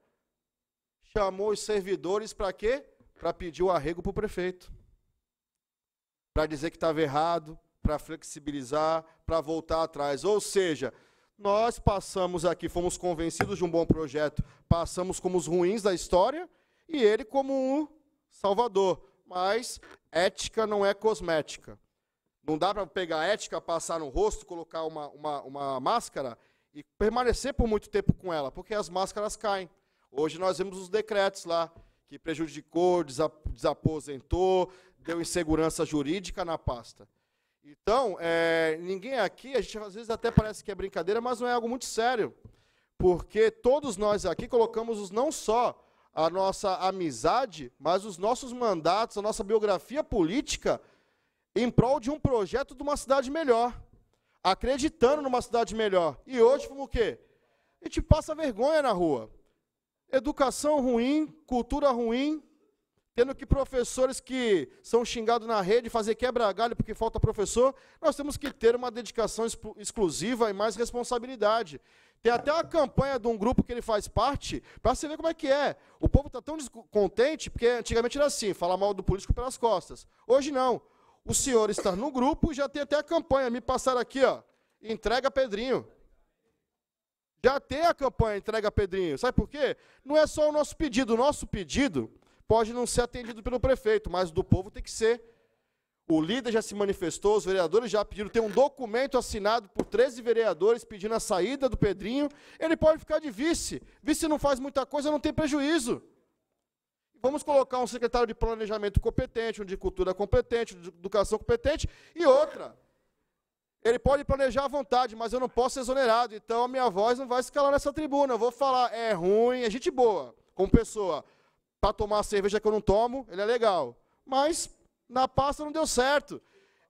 Chamou os servidores para quê? Para pedir o arrego para o prefeito. Para dizer que estava errado, para flexibilizar, para voltar atrás. Ou seja, nós passamos aqui, fomos convencidos de um bom projeto, passamos como os ruins da história e ele como um salvador. Mas ética não é cosmética. Não dá para pegar ética, passar no rosto, colocar uma, uma, uma máscara e permanecer por muito tempo com ela, porque as máscaras caem. Hoje nós vemos os decretos lá, que prejudicou, desaposentou, deu insegurança jurídica na pasta. Então, é, ninguém aqui, a gente às vezes até parece que é brincadeira, mas não é algo muito sério. Porque todos nós aqui colocamos não só a nossa amizade, mas os nossos mandatos, a nossa biografia política em prol de um projeto de uma cidade melhor, acreditando numa cidade melhor. E hoje como o quê? A gente passa vergonha na rua. Educação ruim, cultura ruim, Tendo que professores que são xingados na rede fazer quebra-galho porque falta professor, nós temos que ter uma dedicação exclusiva e mais responsabilidade. Tem até uma campanha de um grupo que ele faz parte, para você ver como é que é. O povo está tão descontente, porque antigamente era assim, falar mal do político pelas costas. Hoje não. O senhor está no grupo e já tem até a campanha. Me passaram aqui, ó. Entrega Pedrinho. Já tem a campanha Entrega Pedrinho. Sabe por quê? Não é só o nosso pedido. O nosso pedido pode não ser atendido pelo prefeito, mas do povo tem que ser. O líder já se manifestou, os vereadores já pediram, tem um documento assinado por 13 vereadores pedindo a saída do Pedrinho. Ele pode ficar de vice. Vice não faz muita coisa, não tem prejuízo. Vamos colocar um secretário de planejamento competente, um de cultura competente, um de educação competente e outra. Ele pode planejar à vontade, mas eu não posso ser exonerado. Então a minha voz não vai escalar nessa tribuna. Eu vou falar, é ruim, é gente boa, como pessoa para tomar a cerveja que eu não tomo, ele é legal. Mas na pasta não deu certo.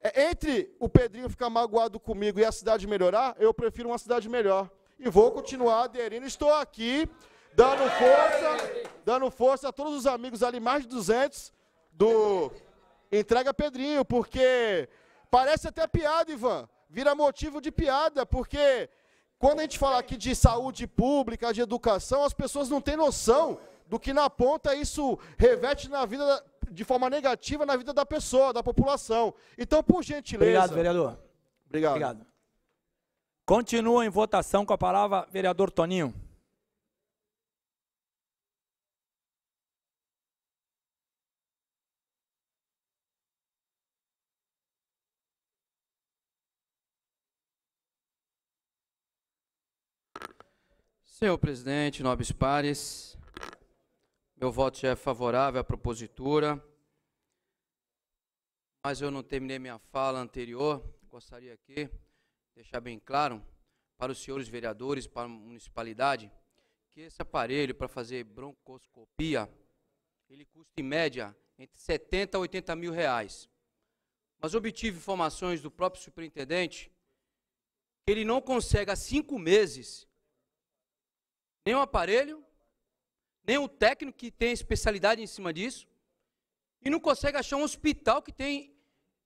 É, entre o Pedrinho ficar magoado comigo e a cidade melhorar, eu prefiro uma cidade melhor. E vou continuar aderindo. Estou aqui dando força, dando força a todos os amigos ali, mais de 200 do Entrega Pedrinho, porque parece até piada, Ivan. Vira motivo de piada, porque quando a gente fala aqui de saúde pública, de educação, as pessoas não têm noção do que na ponta isso reveste na vida da, de forma negativa na vida da pessoa, da população. Então, por gentileza. Obrigado, vereador. Obrigado. Obrigado. Continua em votação com a palavra vereador Toninho. Senhor presidente, nobres pares, meu voto já é favorável à propositura. Mas eu não terminei minha fala anterior. Gostaria aqui deixar bem claro para os senhores vereadores, para a municipalidade, que esse aparelho para fazer broncoscopia, ele custa em média entre 70 a 80 mil reais. Mas obtive informações do próprio superintendente que ele não consegue há cinco meses nenhum aparelho nem um técnico que tem especialidade em cima disso, e não consegue achar um hospital que tem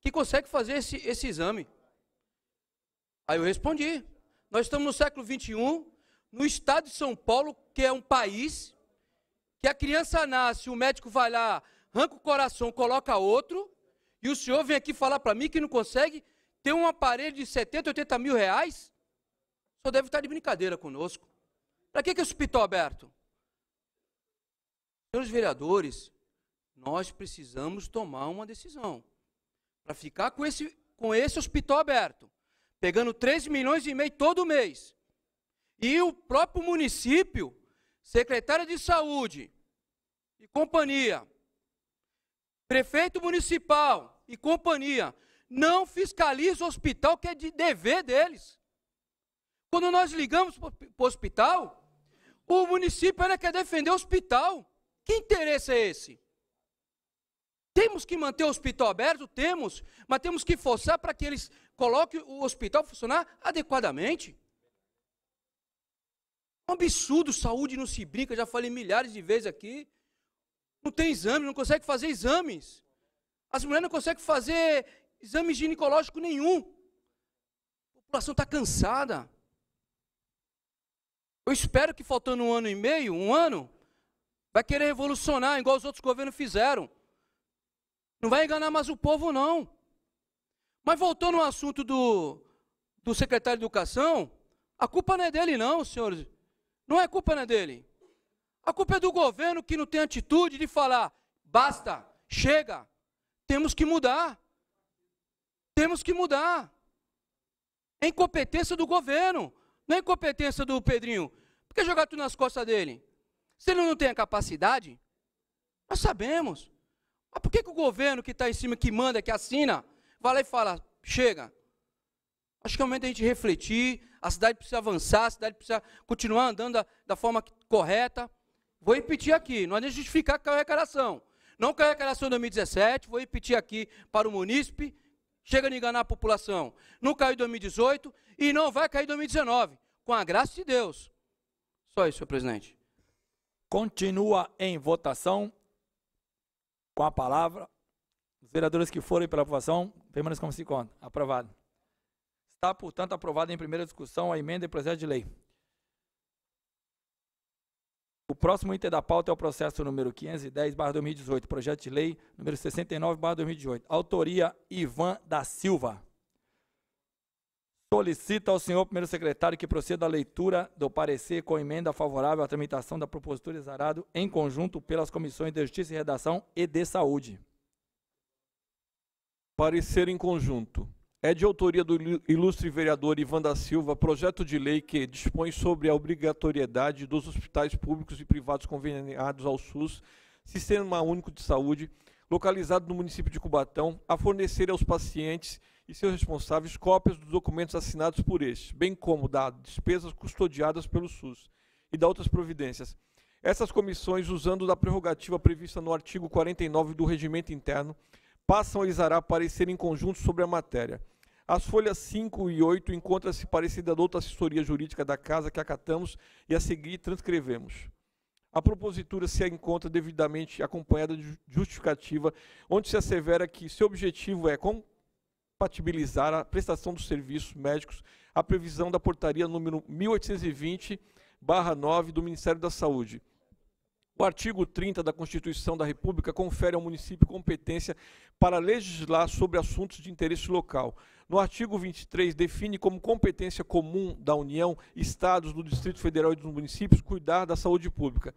que consegue fazer esse, esse exame. Aí eu respondi: nós estamos no século 21, no estado de São Paulo, que é um país que a criança nasce, o médico vai lá, arranca o coração, coloca outro, e o senhor vem aqui falar para mim que não consegue ter um aparelho de 70, 80 mil reais? O senhor deve estar de brincadeira conosco. Para que, que é o hospital aberto? Senhores vereadores, nós precisamos tomar uma decisão para ficar com esse, com esse hospital aberto, pegando 3 milhões e meio todo mês. E o próprio município, secretário de saúde e companhia, prefeito municipal e companhia, não fiscaliza o hospital que é de dever deles. Quando nós ligamos para o hospital, o município era quer defender o hospital. Que interesse é esse? Temos que manter o hospital aberto? Temos, mas temos que forçar para que eles coloquem o hospital funcionar adequadamente. Um absurdo, saúde não se brinca, já falei milhares de vezes aqui. Não tem exame, não consegue fazer exames. As mulheres não conseguem fazer exame ginecológico nenhum. A população está cansada. Eu espero que faltando um ano e meio, um ano, Vai querer revolucionar, igual os outros governos fizeram. Não vai enganar mais o povo, não. Mas voltando ao assunto do, do secretário de Educação, a culpa não é dele, não, senhores. Não é culpa não é dele. A culpa é do governo que não tem atitude de falar: basta, chega, temos que mudar. Temos que mudar. É incompetência do governo, não é incompetência do Pedrinho. Por que jogar tudo nas costas dele? Se ele não tem a capacidade, nós sabemos. Mas por que, que o governo que está em cima, que manda, que assina, vai lá e fala, chega? Acho que é o momento da gente refletir, a cidade precisa avançar, a cidade precisa continuar andando da, da forma correta. Vou repetir aqui, não é nem justificar que caiu a arrecadação. Não caiu a arrecadação em 2017, vou repetir aqui para o munícipe, chega de enganar a população. Não caiu em 2018 e não vai cair em 2019, com a graça de Deus. Só isso, senhor presidente continua em votação com a palavra. Os vereadores que forem pela aprovação, permaneçam como se conta. Aprovado. Está, portanto, aprovada em primeira discussão a emenda e projeto de lei. O próximo item da pauta é o processo número 510-2018, projeto de lei número 69-2018. Autoria Ivan da Silva. Solicita ao senhor primeiro secretário que proceda à leitura do parecer com emenda favorável à tramitação da propositura Exarado em conjunto pelas comissões de Justiça e Redação e de Saúde. Parecer em conjunto. É de autoria do ilustre vereador Ivan da Silva projeto de lei que dispõe sobre a obrigatoriedade dos hospitais públicos e privados conveniados ao SUS, Sistema Único de Saúde, localizado no município de Cubatão, a fornecer aos pacientes e seus responsáveis cópias dos documentos assinados por estes, bem como da despesas custodiadas pelo SUS e da outras providências. Essas comissões, usando da prerrogativa prevista no artigo 49 do Regimento Interno, passam a exarar parecer em conjunto sobre a matéria. As folhas 5 e 8 encontram-se parecida da outra assessoria jurídica da Casa que acatamos e a seguir transcrevemos. A propositura se encontra devidamente acompanhada de justificativa, onde se assevera que seu objetivo é, compatibilizar a prestação dos serviços médicos à previsão da portaria número 1820/9 do Ministério da Saúde. O artigo 30 da Constituição da República confere ao município competência para legislar sobre assuntos de interesse local. No artigo 23, define como competência comum da União, Estados, do Distrito Federal e dos municípios cuidar da saúde pública.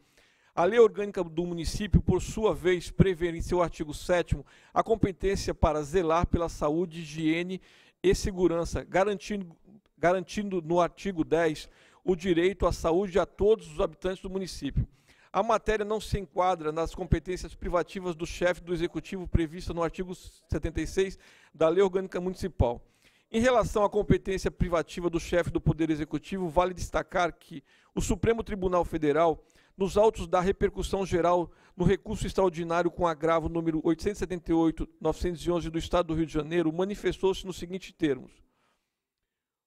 A Lei Orgânica do Município, por sua vez, prevê em seu artigo 7 a competência para zelar pela saúde, higiene e segurança, garantindo, garantindo no artigo 10 o direito à saúde a todos os habitantes do município. A matéria não se enquadra nas competências privativas do chefe do executivo prevista no artigo 76 da Lei Orgânica Municipal. Em relação à competência privativa do chefe do Poder Executivo, vale destacar que o Supremo Tribunal Federal nos autos da repercussão geral no recurso extraordinário com agravo número 878-911 do Estado do Rio de Janeiro, manifestou-se nos seguintes termos.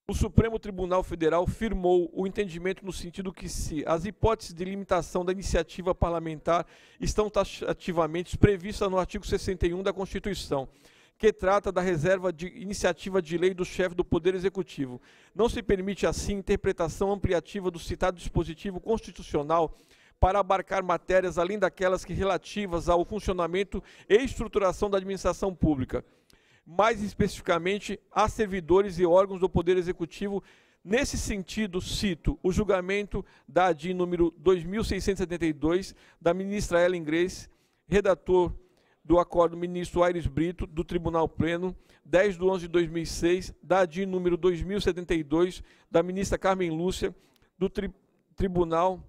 O Supremo Tribunal Federal firmou o entendimento no sentido que, se as hipóteses de limitação da iniciativa parlamentar estão taxativamente previstas no artigo 61 da Constituição, que trata da reserva de iniciativa de lei do chefe do Poder Executivo. Não se permite, assim, interpretação ampliativa do citado dispositivo constitucional para abarcar matérias além daquelas que relativas ao funcionamento e estruturação da administração pública, mais especificamente a servidores e órgãos do Poder Executivo. Nesse sentido, cito o julgamento da ADI número 2672 da ministra Ellen Grace, redator do acordo ministro Aires Brito, do Tribunal Pleno, 10 de 11 de 2006, da ADI número 2072, da ministra Carmen Lúcia, do tri Tribunal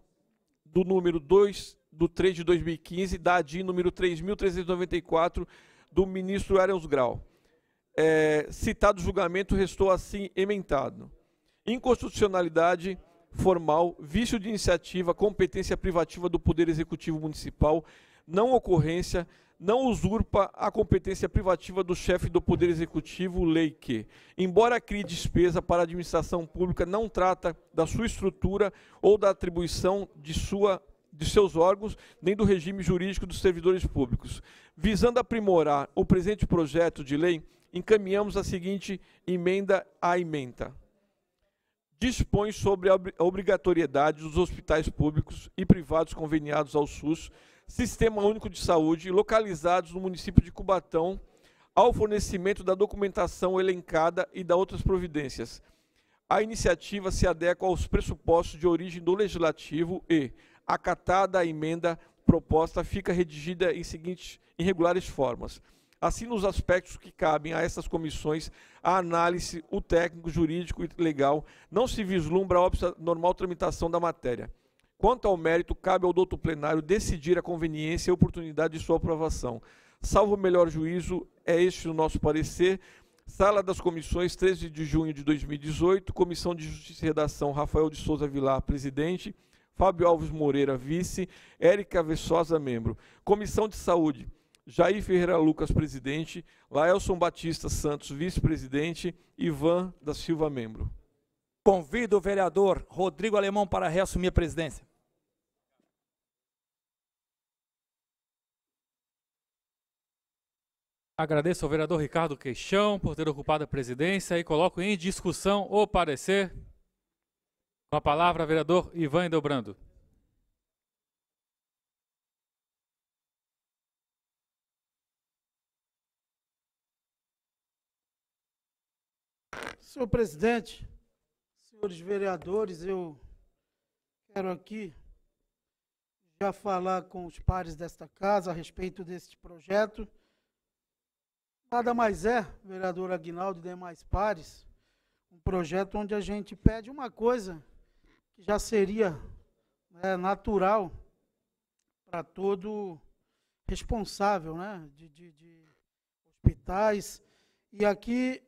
do número 2 do 3 de 2015, da ADI número 3.394, do ministro Arias Grau. É, citado julgamento restou assim emendado. Inconstitucionalidade formal, vício de iniciativa, competência privativa do Poder Executivo Municipal, não ocorrência, não usurpa a competência privativa do chefe do Poder Executivo, lei que, embora crie despesa para a administração pública, não trata da sua estrutura ou da atribuição de sua de seus órgãos, nem do regime jurídico dos servidores públicos. Visando aprimorar o presente projeto de lei, encaminhamos a seguinte emenda à emenda. Dispõe sobre a obrigatoriedade dos hospitais públicos e privados conveniados ao SUS Sistema Único de Saúde, localizados no município de Cubatão, ao fornecimento da documentação elencada e da outras providências. A iniciativa se adequa aos pressupostos de origem do Legislativo e, acatada a emenda proposta, fica redigida em seguintes irregulares formas. Assim, nos aspectos que cabem a essas comissões, a análise, o técnico, jurídico e legal, não se vislumbra a normal tramitação da matéria. Quanto ao mérito, cabe ao doutor plenário decidir a conveniência e oportunidade de sua aprovação. Salvo o melhor juízo, é este o nosso parecer. Sala das Comissões, 13 de junho de 2018. Comissão de Justiça e Redação, Rafael de Souza Vilar, presidente. Fábio Alves Moreira, vice. Érica Vessosa, membro. Comissão de Saúde, Jair Ferreira Lucas, presidente. Laelson Batista Santos, vice-presidente. Ivan da Silva, membro. Convido o vereador Rodrigo Alemão para reassumir a presidência. Agradeço ao vereador Ricardo Queixão por ter ocupado a presidência e coloco em discussão o parecer. Com a palavra, vereador Ivan Delbrando. Senhor presidente, senhores vereadores, eu quero aqui já falar com os pares desta casa a respeito deste projeto Nada mais é, vereador Aguinaldo e demais pares, um projeto onde a gente pede uma coisa que já seria né, natural para todo responsável né, de, de, de hospitais. E aqui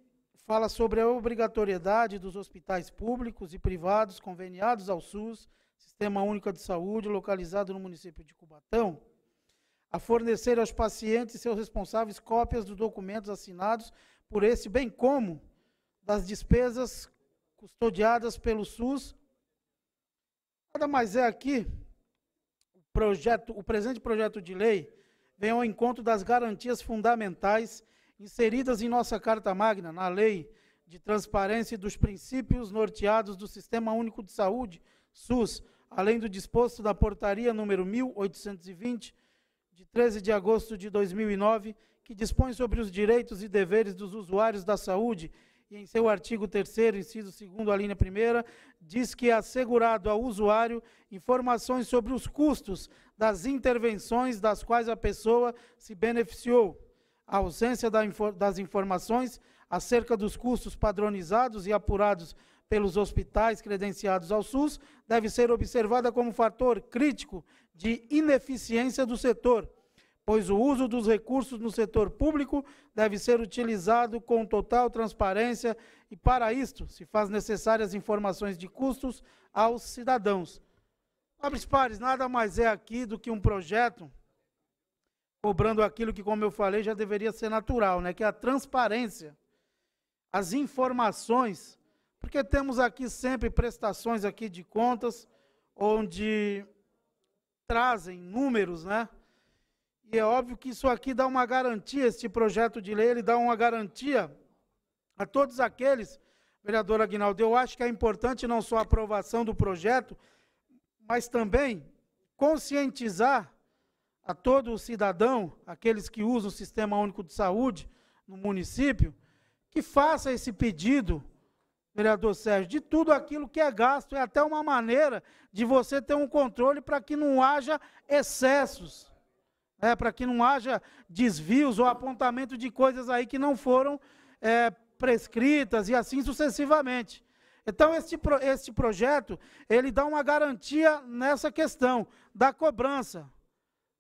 fala sobre a obrigatoriedade dos hospitais públicos e privados conveniados ao SUS, Sistema Único de Saúde, localizado no município de Cubatão, a fornecer aos pacientes e seus responsáveis cópias dos documentos assinados por esse, bem como das despesas custodiadas pelo SUS. Nada mais é aqui o, projeto, o presente projeto de lei vem ao encontro das garantias fundamentais inseridas em nossa Carta Magna, na Lei de Transparência e dos Princípios Norteados do Sistema Único de Saúde, SUS, além do disposto da Portaria número 1820 de 13 de agosto de 2009, que dispõe sobre os direitos e deveres dos usuários da saúde, e em seu artigo 3 inciso 2 a linha 1 diz que é assegurado ao usuário informações sobre os custos das intervenções das quais a pessoa se beneficiou. A ausência das informações acerca dos custos padronizados e apurados pelos hospitais credenciados ao SUS deve ser observada como fator crítico de ineficiência do setor, pois o uso dos recursos no setor público deve ser utilizado com total transparência e, para isto, se faz necessárias informações de custos aos cidadãos. Fabris Pares, nada mais é aqui do que um projeto cobrando aquilo que, como eu falei, já deveria ser natural, né? que é a transparência, as informações porque temos aqui sempre prestações aqui de contas onde trazem números, né? E é óbvio que isso aqui dá uma garantia, este projeto de lei, ele dá uma garantia a todos aqueles, vereador Aguinaldo, eu acho que é importante não só a aprovação do projeto, mas também conscientizar a todo o cidadão, aqueles que usam o Sistema Único de Saúde no município, que faça esse pedido vereador Sérgio, de tudo aquilo que é gasto. É até uma maneira de você ter um controle para que não haja excessos, né? para que não haja desvios ou apontamento de coisas aí que não foram é, prescritas e assim sucessivamente. Então, este, este projeto, ele dá uma garantia nessa questão da cobrança,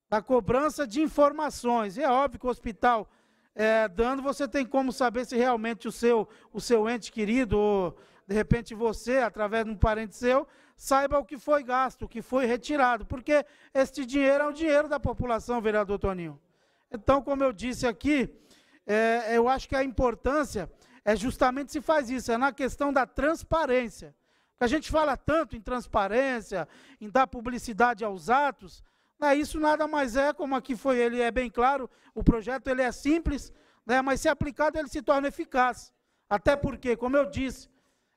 da cobrança de informações. E é óbvio que o hospital é, dando, você tem como saber se realmente o seu, o seu ente querido, ou de repente você, através de um parente seu, saiba o que foi gasto, o que foi retirado, porque este dinheiro é o dinheiro da população, vereador Toninho. Então, como eu disse aqui, é, eu acho que a importância é justamente se faz isso, é na questão da transparência. A gente fala tanto em transparência, em dar publicidade aos atos, né? Isso nada mais é, como aqui foi, ele é bem claro, o projeto ele é simples, né? mas se aplicado ele se torna eficaz. Até porque, como eu disse,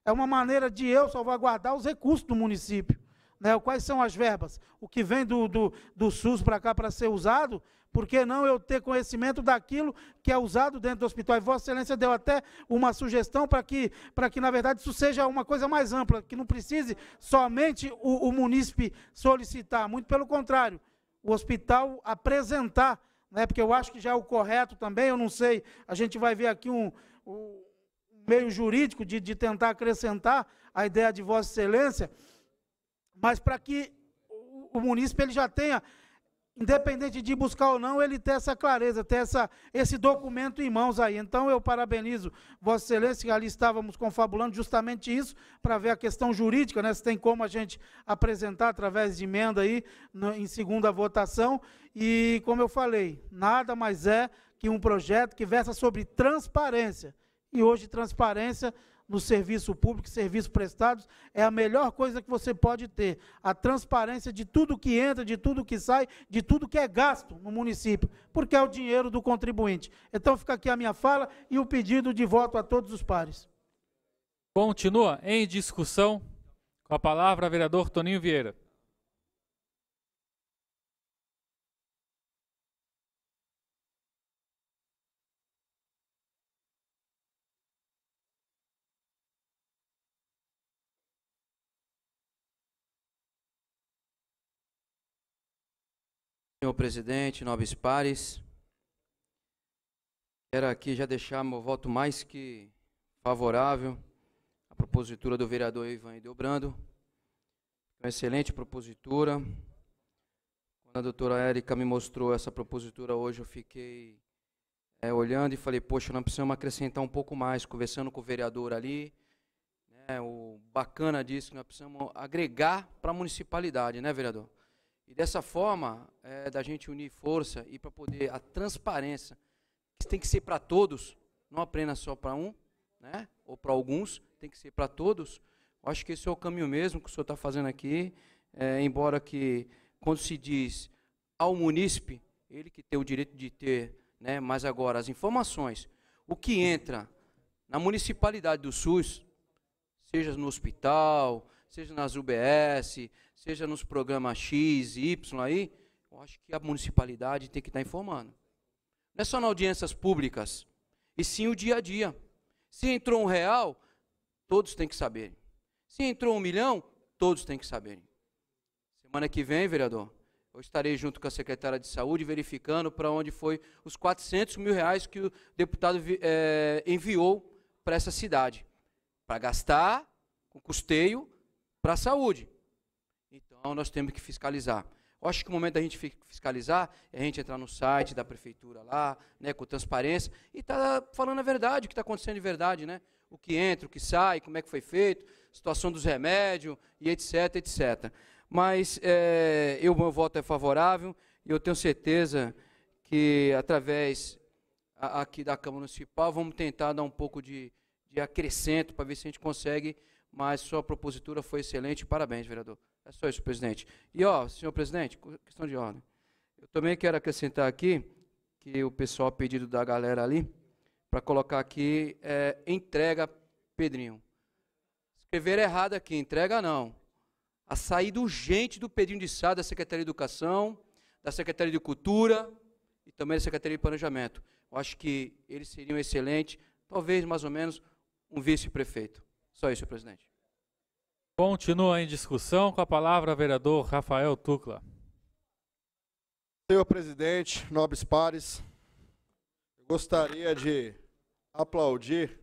é uma maneira de eu salvaguardar os recursos do município. Né? Quais são as verbas? O que vem do, do, do SUS para cá para ser usado, por que não eu ter conhecimento daquilo que é usado dentro do hospital? E Vossa Excelência deu até uma sugestão para que, para que, na verdade, isso seja uma coisa mais ampla, que não precise somente o, o munícipe solicitar, muito pelo contrário, o hospital apresentar, né, porque eu acho que já é o correto também, eu não sei, a gente vai ver aqui um, um meio jurídico de, de tentar acrescentar a ideia de Vossa Excelência, mas para que o, o munícipe ele já tenha independente de buscar ou não, ele tem essa clareza, tem essa, esse documento em mãos aí. Então eu parabenizo Vossa Excelência, ali estávamos confabulando justamente isso, para ver a questão jurídica, né, se tem como a gente apresentar através de emenda aí, no, em segunda votação. E, como eu falei, nada mais é que um projeto que versa sobre transparência. E hoje, transparência no serviço público, serviços prestados, é a melhor coisa que você pode ter. A transparência de tudo que entra, de tudo que sai, de tudo que é gasto no município, porque é o dinheiro do contribuinte. Então fica aqui a minha fala e o pedido de voto a todos os pares. Continua em discussão. Com a palavra, vereador Toninho Vieira. presidente, nobres pares. Quero aqui já deixar meu voto mais que favorável à propositura do vereador Ivan Edobrando Uma excelente propositura. Quando a doutora Érica me mostrou essa propositura hoje, eu fiquei é, olhando e falei, poxa, nós precisamos acrescentar um pouco mais, conversando com o vereador ali. Né, o bacana disso, nós precisamos agregar para a municipalidade, né, vereador? E dessa forma, é, da gente unir força e para poder a transparência, que tem que ser para todos, não apenas só para um, né? ou para alguns, tem que ser para todos. Eu acho que esse é o caminho mesmo que o senhor está fazendo aqui, é, embora que quando se diz ao munícipe, ele que tem o direito de ter, né, mas agora as informações, o que entra na municipalidade do SUS, seja no hospital, seja nas UBS, seja nos programas X, Y aí, eu acho que a municipalidade tem que estar tá informando. Não é só nas audiências públicas, e sim o dia a dia. Se entrou um real, todos têm que saber. Se entrou um milhão, todos têm que saber. Semana que vem, vereador, eu estarei junto com a secretária de saúde verificando para onde foi os 400 mil reais que o deputado é, enviou para essa cidade. Para gastar, com custeio, para a saúde. Então nós temos que fiscalizar. Eu acho que o momento da gente fiscalizar é a gente entrar no site da prefeitura lá, né, com transparência, e estar tá falando a verdade, o que está acontecendo de verdade, né? O que entra, o que sai, como é que foi feito, situação dos remédios, e etc, etc. Mas é, eu, meu voto é favorável, e eu tenho certeza que, através a, aqui da Câmara Municipal, vamos tentar dar um pouco de, de acrescento para ver se a gente consegue, mas sua propositura foi excelente, parabéns, vereador. É só isso, presidente. E, ó, senhor presidente, questão de ordem. Eu também quero acrescentar aqui que o pessoal, pedido da galera ali, para colocar aqui, é, entrega Pedrinho. Escrever errado aqui, entrega não. A saída urgente do Pedrinho de Sá, da Secretaria de Educação, da Secretaria de Cultura e também da Secretaria de Planejamento. Eu acho que eles seriam excelentes, talvez mais ou menos um vice-prefeito. Só isso, presidente. Continua em discussão com a palavra o vereador Rafael Tucla. Senhor presidente, nobres pares, eu gostaria de aplaudir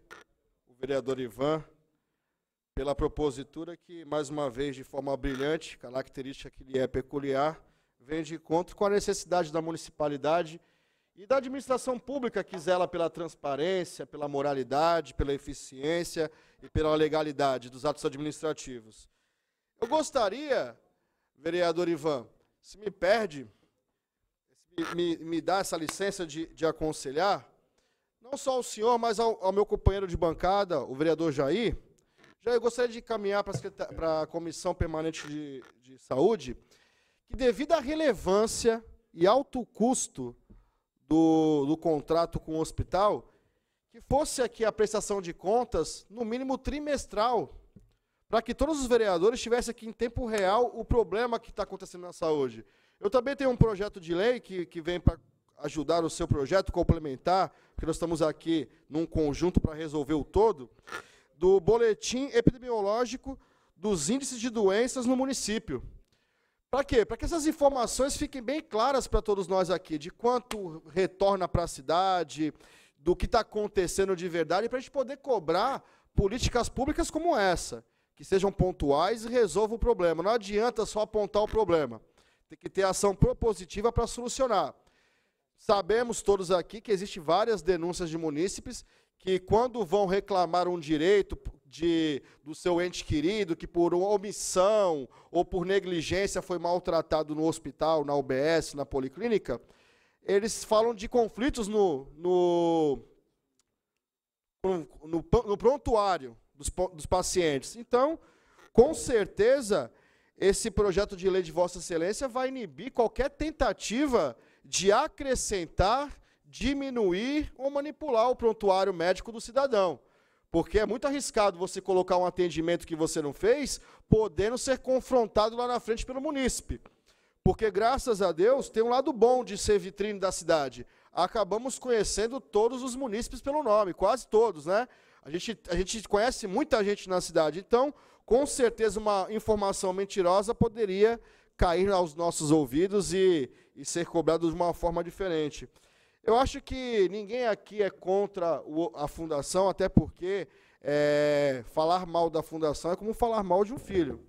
o vereador Ivan pela propositura que, mais uma vez, de forma brilhante, característica que lhe é peculiar, vem de encontro com a necessidade da municipalidade e da administração pública que zela pela transparência, pela moralidade, pela eficiência e pela legalidade dos atos administrativos. Eu gostaria, vereador Ivan, se me perde, se me, me, dá essa licença de, de aconselhar, não só ao senhor, mas ao, ao meu companheiro de bancada, o vereador Jair. Jair, eu gostaria de encaminhar para a Comissão Permanente de, de Saúde que, devido à relevância e alto custo do, do contrato com o hospital, que fosse aqui a prestação de contas, no mínimo trimestral, para que todos os vereadores tivessem aqui em tempo real o problema que está acontecendo na saúde. Eu também tenho um projeto de lei que, que vem para ajudar o seu projeto, complementar, porque nós estamos aqui num conjunto para resolver o todo, do boletim epidemiológico dos índices de doenças no município. Para quê? Para que essas informações fiquem bem claras para todos nós aqui, de quanto retorna para a cidade, do que está acontecendo de verdade para a gente poder cobrar políticas públicas como essa, que sejam pontuais e resolvam o problema. Não adianta só apontar o problema. Tem que ter ação propositiva para solucionar. Sabemos todos aqui que existem várias denúncias de munícipes que, quando vão reclamar um direito de, do seu ente querido, que por omissão ou por negligência foi maltratado no hospital, na UBS, na policlínica, eles falam de conflitos no, no, no, no prontuário dos, dos pacientes. Então, com certeza, esse projeto de lei de Vossa Excelência vai inibir qualquer tentativa de acrescentar, diminuir ou manipular o prontuário médico do cidadão. Porque é muito arriscado você colocar um atendimento que você não fez, podendo ser confrontado lá na frente pelo munícipe. Porque, graças a Deus, tem um lado bom de ser vitrine da cidade. Acabamos conhecendo todos os munícipes pelo nome, quase todos, né? A gente, a gente conhece muita gente na cidade. Então, com certeza, uma informação mentirosa poderia cair aos nossos ouvidos e, e ser cobrado de uma forma diferente. Eu acho que ninguém aqui é contra a fundação, até porque é, falar mal da fundação é como falar mal de um filho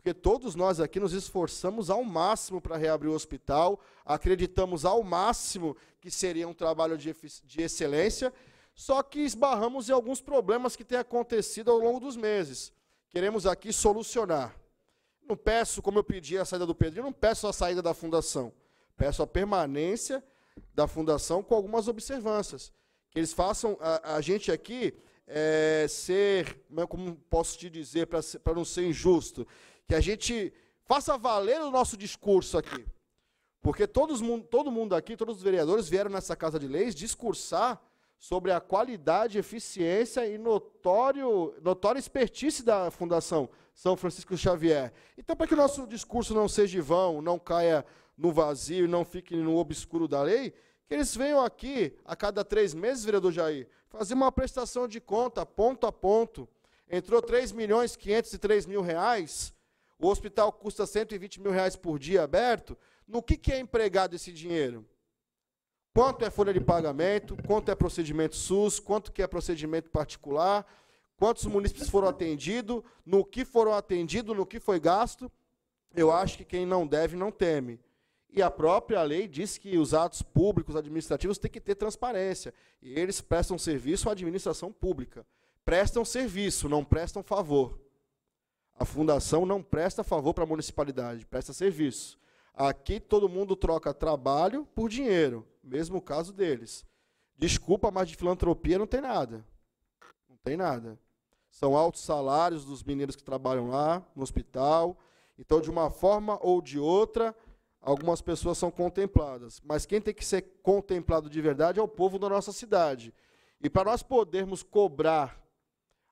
porque todos nós aqui nos esforçamos ao máximo para reabrir o hospital, acreditamos ao máximo que seria um trabalho de, de excelência, só que esbarramos em alguns problemas que têm acontecido ao longo dos meses. Queremos aqui solucionar. Não peço, como eu pedi a saída do Pedrinho, não peço a saída da fundação. Peço a permanência da fundação com algumas observâncias. Que eles façam a, a gente aqui é, ser, como posso te dizer, para não ser injusto, que a gente faça valer o nosso discurso aqui. Porque todos, todo mundo aqui, todos os vereadores vieram nessa Casa de Leis discursar sobre a qualidade, eficiência e notório, notória expertise da Fundação São Francisco Xavier. Então, para que o nosso discurso não seja vão, não caia no vazio, não fique no obscuro da lei, que eles venham aqui a cada três meses, vereador Jair, fazer uma prestação de conta, ponto a ponto. Entrou 3 milhões e 503 mil reais, o hospital custa 120 mil reais por dia aberto, no que, que é empregado esse dinheiro? Quanto é folha de pagamento, quanto é procedimento SUS, quanto que é procedimento particular, quantos municípios foram atendidos, no que foram atendidos, no que foi gasto. Eu acho que quem não deve não teme. E a própria lei diz que os atos públicos administrativos têm que ter transparência. E eles prestam serviço à administração pública. Prestam serviço, não prestam favor. A fundação não presta favor para a municipalidade, presta serviço. Aqui todo mundo troca trabalho por dinheiro, mesmo o caso deles. Desculpa, mas de filantropia não tem nada. Não tem nada. São altos salários dos mineiros que trabalham lá, no hospital. Então, de uma forma ou de outra, algumas pessoas são contempladas. Mas quem tem que ser contemplado de verdade é o povo da nossa cidade. E para nós podermos cobrar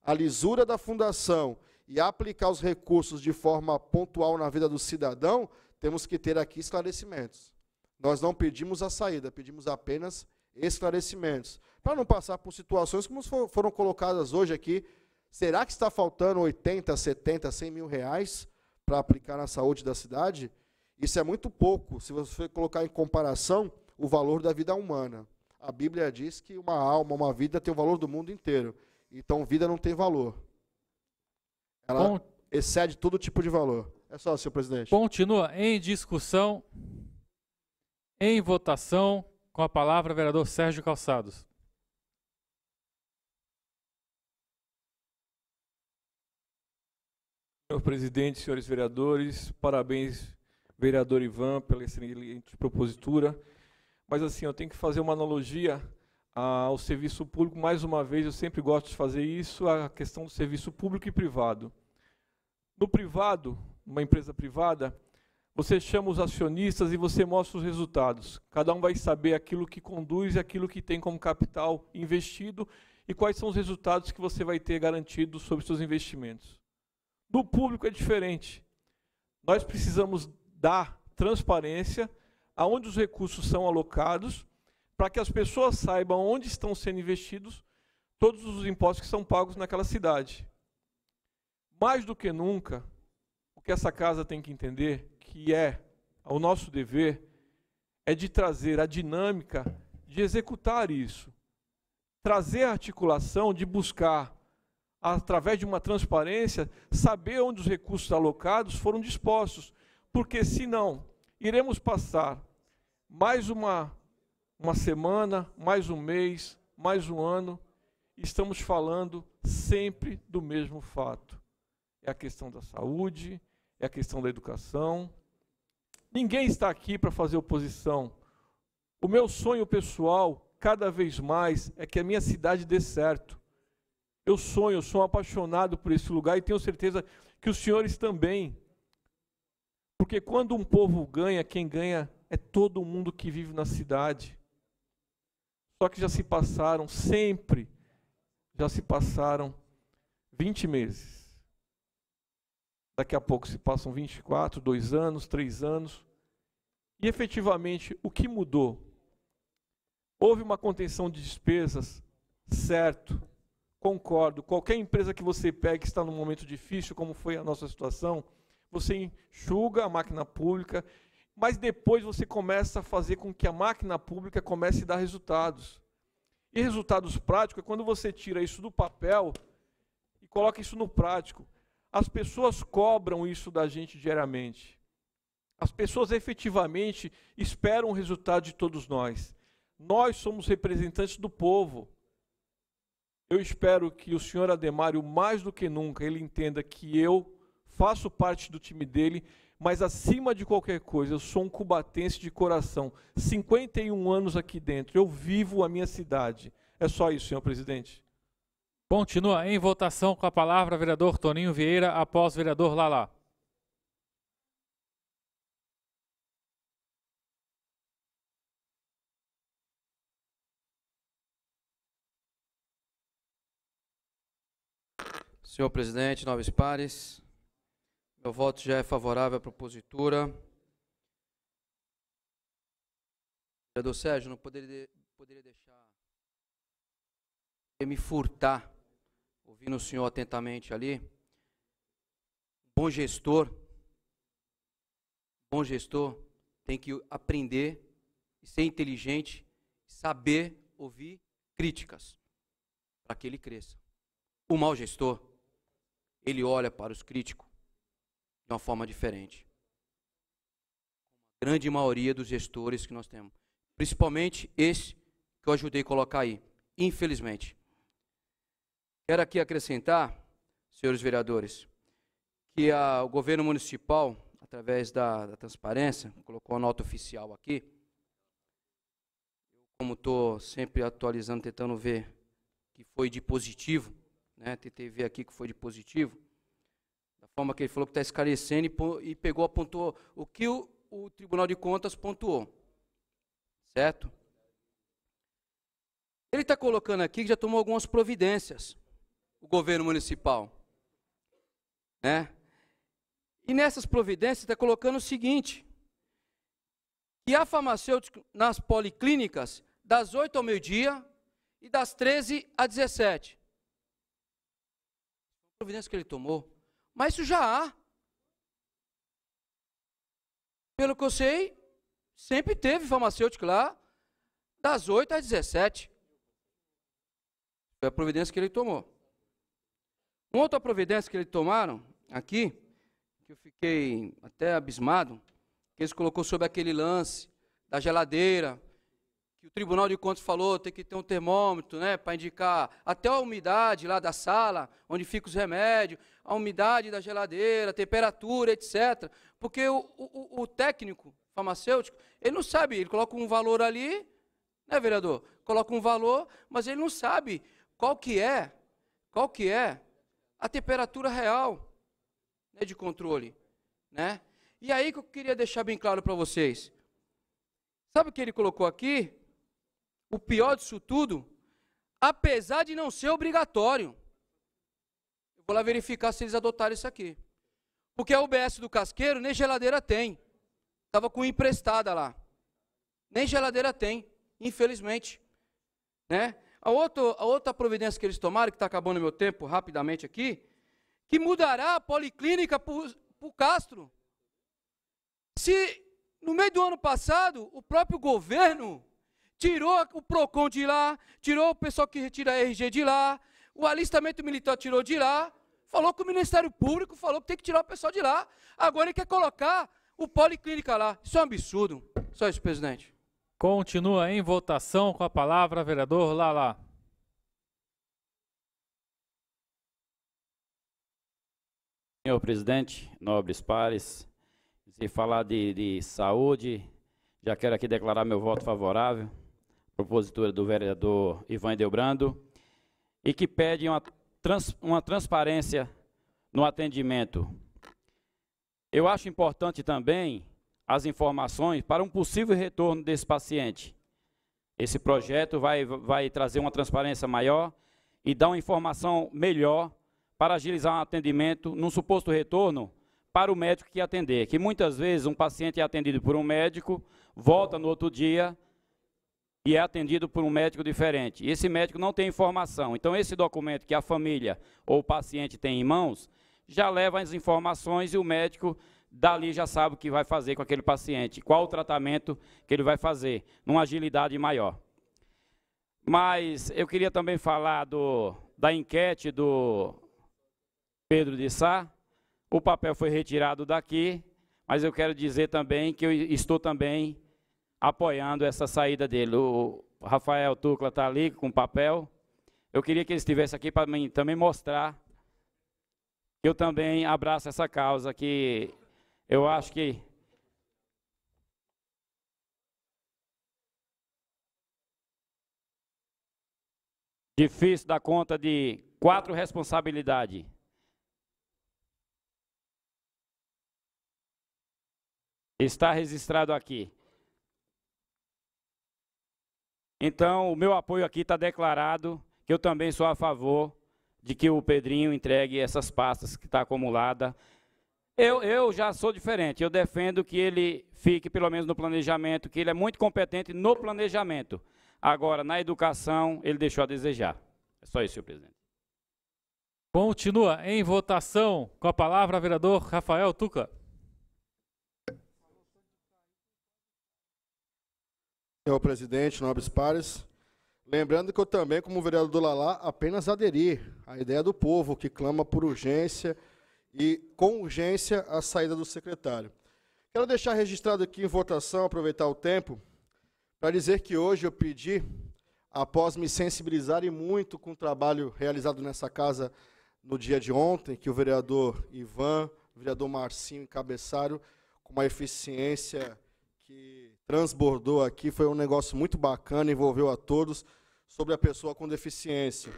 a lisura da fundação e aplicar os recursos de forma pontual na vida do cidadão, temos que ter aqui esclarecimentos. Nós não pedimos a saída, pedimos apenas esclarecimentos. Para não passar por situações como foram colocadas hoje aqui, será que está faltando 80, 70, 100 mil reais para aplicar na saúde da cidade? Isso é muito pouco, se você colocar em comparação o valor da vida humana. A Bíblia diz que uma alma, uma vida tem o valor do mundo inteiro. Então, vida não tem valor. Ela excede todo tipo de valor. É só, senhor presidente. Continua em discussão, em votação, com a palavra o vereador Sérgio Calçados. Senhor presidente, senhores vereadores, parabéns, vereador Ivan, pela excelente propositura. Mas assim, eu tenho que fazer uma analogia ao ah, serviço público. Mais uma vez, eu sempre gosto de fazer isso, a questão do serviço público e privado. No privado, uma empresa privada, você chama os acionistas e você mostra os resultados. Cada um vai saber aquilo que conduz e aquilo que tem como capital investido e quais são os resultados que você vai ter garantido sobre seus investimentos. No público é diferente. Nós precisamos dar transparência aonde os recursos são alocados para que as pessoas saibam onde estão sendo investidos todos os impostos que são pagos naquela cidade. Mais do que nunca, o que essa casa tem que entender, que é o nosso dever, é de trazer a dinâmica de executar isso. Trazer a articulação de buscar, através de uma transparência, saber onde os recursos alocados foram dispostos. Porque, senão, iremos passar mais uma uma semana, mais um mês, mais um ano, estamos falando sempre do mesmo fato. É a questão da saúde, é a questão da educação. Ninguém está aqui para fazer oposição. O meu sonho pessoal, cada vez mais, é que a minha cidade dê certo. Eu sonho, eu sou apaixonado por esse lugar e tenho certeza que os senhores também. Porque quando um povo ganha, quem ganha é todo mundo que vive na cidade. Só que já se passaram sempre, já se passaram 20 meses. Daqui a pouco se passam 24, 2 anos, 3 anos. E efetivamente, o que mudou? Houve uma contenção de despesas, certo, concordo. Qualquer empresa que você pegue está num momento difícil, como foi a nossa situação, você enxuga a máquina pública, mas depois você começa a fazer com que a máquina pública comece a dar resultados. E resultados práticos é quando você tira isso do papel e coloca isso no prático. As pessoas cobram isso da gente diariamente. As pessoas efetivamente esperam o resultado de todos nós. Nós somos representantes do povo. Eu espero que o senhor Ademário, mais do que nunca, ele entenda que eu faço parte do time dele mas acima de qualquer coisa, eu sou um cubatense de coração. 51 anos aqui dentro, eu vivo a minha cidade. É só isso, senhor presidente. Continua em votação com a palavra vereador Toninho Vieira, após vereador Lala. Senhor presidente, novos pares, meu voto já é favorável à propositura. Vereador Sérgio, não poderia, poderia deixar me furtar, ouvindo o senhor atentamente ali. Bom gestor, bom gestor tem que aprender e ser inteligente, saber ouvir críticas para que ele cresça. O mau gestor, ele olha para os críticos de uma forma diferente. A grande maioria dos gestores que nós temos. Principalmente esse que eu ajudei a colocar aí, infelizmente. Quero aqui acrescentar, senhores vereadores, que a, o governo municipal, através da, da transparência, colocou a nota oficial aqui. Como estou sempre atualizando, tentando ver que foi de positivo, né? Tentei ver aqui que foi de positivo forma que ele falou que está esclarecendo e, e, pegou, apontou o que o, o Tribunal de Contas pontuou. Certo? Ele está colocando aqui que já tomou algumas providências, o governo municipal. Né? E nessas providências está colocando o seguinte, que a farmacêutica nas policlínicas, das 8 ao meio-dia e das 13 às 17. A providência que ele tomou mas isso já há. Pelo que eu sei, sempre teve farmacêutico lá, das 8 às 17. Foi a providência que ele tomou. Uma outra providência que eles tomaram aqui, que eu fiquei até abismado, que eles colocou sobre aquele lance da geladeira, que o Tribunal de Contas falou, tem que ter um termômetro, né, para indicar até a umidade lá da sala, onde fica os remédios, a umidade da geladeira, a temperatura, etc. Porque o, o, o técnico farmacêutico, ele não sabe, ele coloca um valor ali, né, vereador? Coloca um valor, mas ele não sabe qual que é, qual que é a temperatura real né, de controle, né? E aí que eu queria deixar bem claro para vocês. Sabe o que ele colocou aqui? o pior disso tudo, apesar de não ser obrigatório. Eu vou lá verificar se eles adotaram isso aqui. Porque a UBS do Casqueiro nem geladeira tem. Estava com emprestada lá. Nem geladeira tem, infelizmente. Né? A, outro, a outra providência que eles tomaram, que está acabando meu tempo rapidamente aqui, que mudará a policlínica para o Castro. Se no meio do ano passado o próprio governo tirou o PROCON de lá, tirou o pessoal que retira a RG de lá, o alistamento militar tirou de lá, falou com o Ministério Público, falou que tem que tirar o pessoal de lá. Agora ele quer colocar o Policlínica lá. Isso é um absurdo. Só isso, presidente. Continua em votação com a palavra, vereador Lala. Senhor presidente, nobres pares, se falar de, de saúde, já quero aqui declarar meu voto favorável propositura do vereador Ivan Delbrando, e que pede uma, trans, uma transparência no atendimento. Eu acho importante também as informações para um possível retorno desse paciente. Esse projeto vai, vai trazer uma transparência maior e dar uma informação melhor para agilizar um atendimento num suposto retorno para o médico que atender. Que muitas vezes um paciente é atendido por um médico, volta no outro dia, e é atendido por um médico diferente. E esse médico não tem informação. Então, esse documento que a família ou o paciente tem em mãos já leva as informações e o médico dali já sabe o que vai fazer com aquele paciente, qual o tratamento que ele vai fazer, numa agilidade maior. Mas eu queria também falar do, da enquete do Pedro de Sá. O papel foi retirado daqui, mas eu quero dizer também que eu estou também apoiando essa saída dele. O Rafael Tucla está ali com papel. Eu queria que ele estivesse aqui para também mostrar que eu também abraço essa causa que eu acho que difícil dar conta de quatro responsabilidades. Está registrado aqui. Então, o meu apoio aqui está declarado que eu também sou a favor de que o Pedrinho entregue essas pastas que está acumulada. Eu, eu já sou diferente, eu defendo que ele fique pelo menos no planejamento, que ele é muito competente no planejamento. Agora, na educação, ele deixou a desejar. É só isso, senhor presidente. Continua em votação com a palavra, vereador Rafael Tuca. Senhor é presidente, nobres pares. Lembrando que eu também, como vereador do Lalá, apenas aderi à ideia do povo que clama por urgência e, com urgência, a saída do secretário. Quero deixar registrado aqui em votação, aproveitar o tempo, para dizer que hoje eu pedi, após me sensibilizar e muito com o trabalho realizado nessa casa no dia de ontem, que o vereador Ivan, o vereador Marcinho encabeçaram com uma eficiência que transbordou aqui, foi um negócio muito bacana, envolveu a todos, sobre a pessoa com deficiência.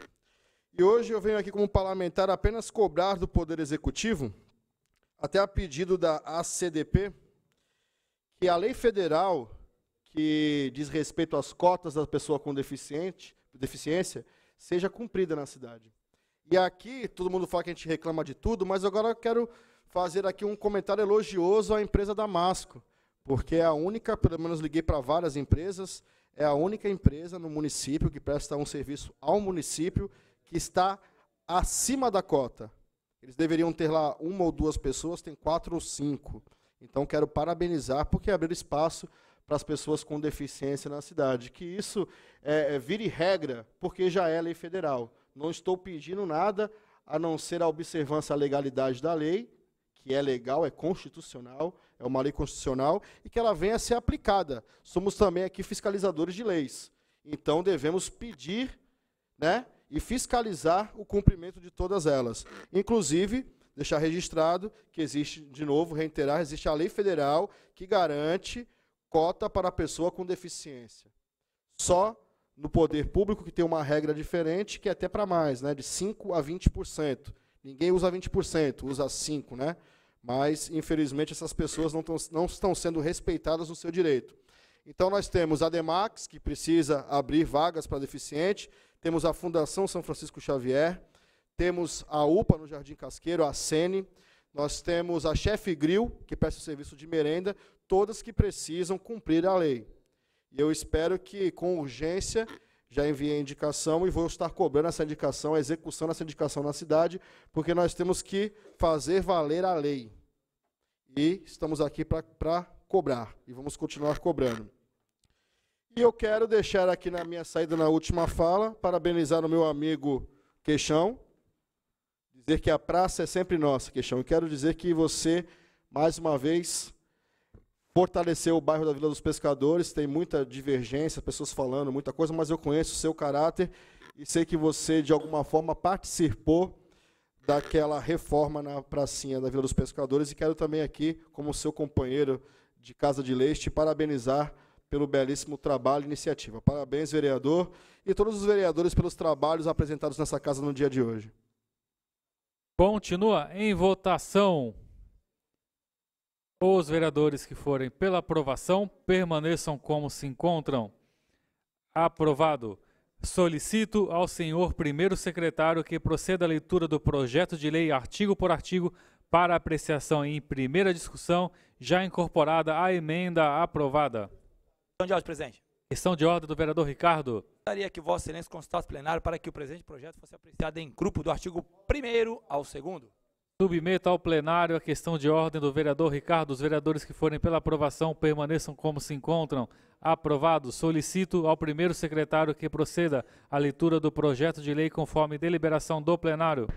E hoje eu venho aqui como parlamentar apenas cobrar do Poder Executivo, até a pedido da ACDP, que a lei federal que diz respeito às cotas da pessoa com deficiente, deficiência seja cumprida na cidade. E aqui, todo mundo fala que a gente reclama de tudo, mas agora eu quero fazer aqui um comentário elogioso à empresa Damasco, porque é a única, pelo menos liguei para várias empresas, é a única empresa no município que presta um serviço ao município que está acima da cota. Eles deveriam ter lá uma ou duas pessoas, tem quatro ou cinco. Então quero parabenizar porque é abriram espaço para as pessoas com deficiência na cidade. Que isso é, é, vire regra, porque já é lei federal. Não estou pedindo nada a não ser a observância à legalidade da lei, que é legal, é constitucional, é uma lei constitucional, e que ela venha a ser aplicada. Somos também aqui fiscalizadores de leis. Então, devemos pedir né, e fiscalizar o cumprimento de todas elas. Inclusive, deixar registrado que existe, de novo, reiterar, existe a lei federal que garante cota para a pessoa com deficiência. Só no poder público que tem uma regra diferente, que é até para mais, né, de 5 a 20%. Ninguém usa 20%, usa 5, né? mas infelizmente essas pessoas não, tão, não estão sendo respeitadas no seu direito. Então nós temos a Demax, que precisa abrir vagas para deficiente, temos a Fundação São Francisco Xavier, temos a UPA no Jardim Casqueiro, a Sene, nós temos a Chef Grill, que presta o serviço de merenda, todas que precisam cumprir a lei. E eu espero que, com urgência, já enviei a indicação e vou estar cobrando essa indicação, a execução dessa indicação na cidade, porque nós temos que fazer valer a lei. E estamos aqui para cobrar, e vamos continuar cobrando. E eu quero deixar aqui na minha saída, na última fala, parabenizar o meu amigo Queixão, dizer que a praça é sempre nossa, Queixão. Eu quero dizer que você, mais uma vez, fortaleceu o bairro da Vila dos Pescadores, tem muita divergência, pessoas falando muita coisa, mas eu conheço o seu caráter e sei que você, de alguma forma, participou daquela reforma na pracinha da Vila dos Pescadores e quero também aqui, como seu companheiro de Casa de Leite, parabenizar pelo belíssimo trabalho e iniciativa. Parabéns, vereador, e todos os vereadores pelos trabalhos apresentados nessa casa no dia de hoje. Continua em votação. Os vereadores que forem pela aprovação permaneçam como se encontram. Aprovado. Solicito ao senhor primeiro secretário que proceda à leitura do projeto de lei artigo por artigo para apreciação em primeira discussão, já incorporada a emenda aprovada. Questão de ordem, presidente. Questão de ordem do vereador Ricardo. Gostaria que Vossa Excelência constasse plenário para que o presente projeto fosse apreciado em grupo do artigo 1 ao 2. Submeto ao plenário a questão de ordem do vereador Ricardo. Os vereadores que forem pela aprovação permaneçam como se encontram. Aprovado. Solicito ao primeiro secretário que proceda à leitura do projeto de lei conforme deliberação do plenário.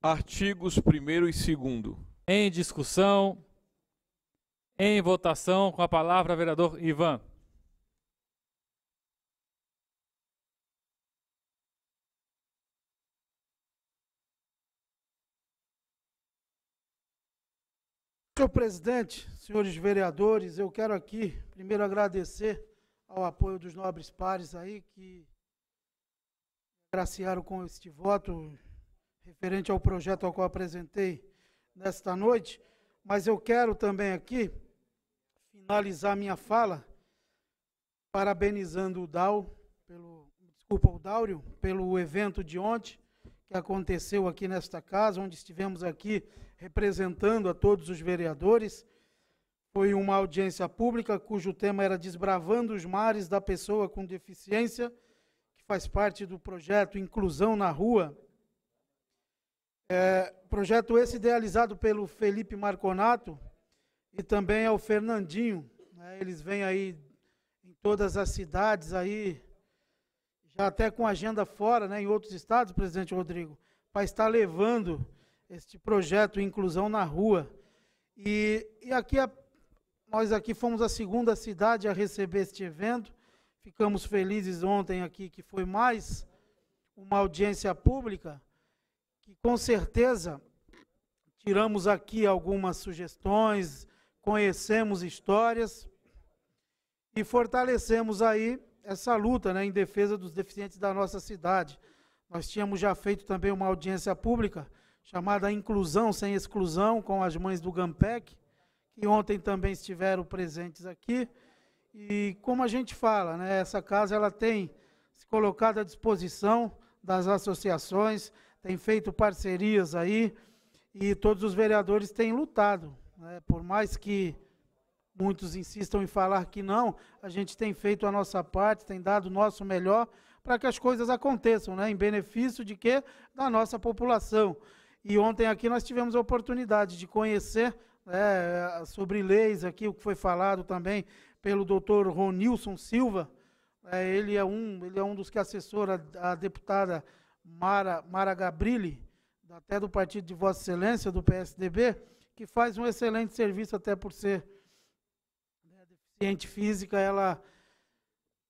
Artigos 1 e 2. Em discussão. Em votação, com a palavra, vereador Ivan. Senhor presidente, senhores vereadores, eu quero aqui primeiro agradecer ao apoio dos nobres pares aí que agraciaram com este voto referente ao projeto ao qual apresentei nesta noite, mas eu quero também aqui finalizar minha fala parabenizando o Dal pelo, desculpa, o Dáurio pelo evento de ontem, que aconteceu aqui nesta casa, onde estivemos aqui representando a todos os vereadores. Foi uma audiência pública cujo tema era Desbravando os Mares da Pessoa com Deficiência, que faz parte do projeto Inclusão na Rua. É, projeto esse idealizado pelo Felipe Marconato e também ao Fernandinho. Né? Eles vêm aí em todas as cidades aí Tá até com agenda fora, né, em outros estados, presidente Rodrigo, para estar levando este projeto Inclusão na Rua. E, e aqui a, nós aqui fomos a segunda cidade a receber este evento. Ficamos felizes ontem aqui que foi mais uma audiência pública, que com certeza tiramos aqui algumas sugestões, conhecemos histórias e fortalecemos aí essa luta né, em defesa dos deficientes da nossa cidade. Nós tínhamos já feito também uma audiência pública chamada Inclusão Sem Exclusão com as mães do GAMPEC, que ontem também estiveram presentes aqui. E como a gente fala, né, essa casa ela tem se colocado à disposição das associações, tem feito parcerias aí, e todos os vereadores têm lutado. Né, por mais que muitos insistam em falar que não, a gente tem feito a nossa parte, tem dado o nosso melhor para que as coisas aconteçam, né? em benefício de quê? Da nossa população. E ontem aqui nós tivemos a oportunidade de conhecer né, sobre leis aqui, o que foi falado também pelo doutor Ronilson Silva, é, ele, é um, ele é um dos que assessora a deputada Mara, Mara Gabrilli, até do partido de Vossa Excelência, do PSDB, que faz um excelente serviço até por ser deficiente física, ela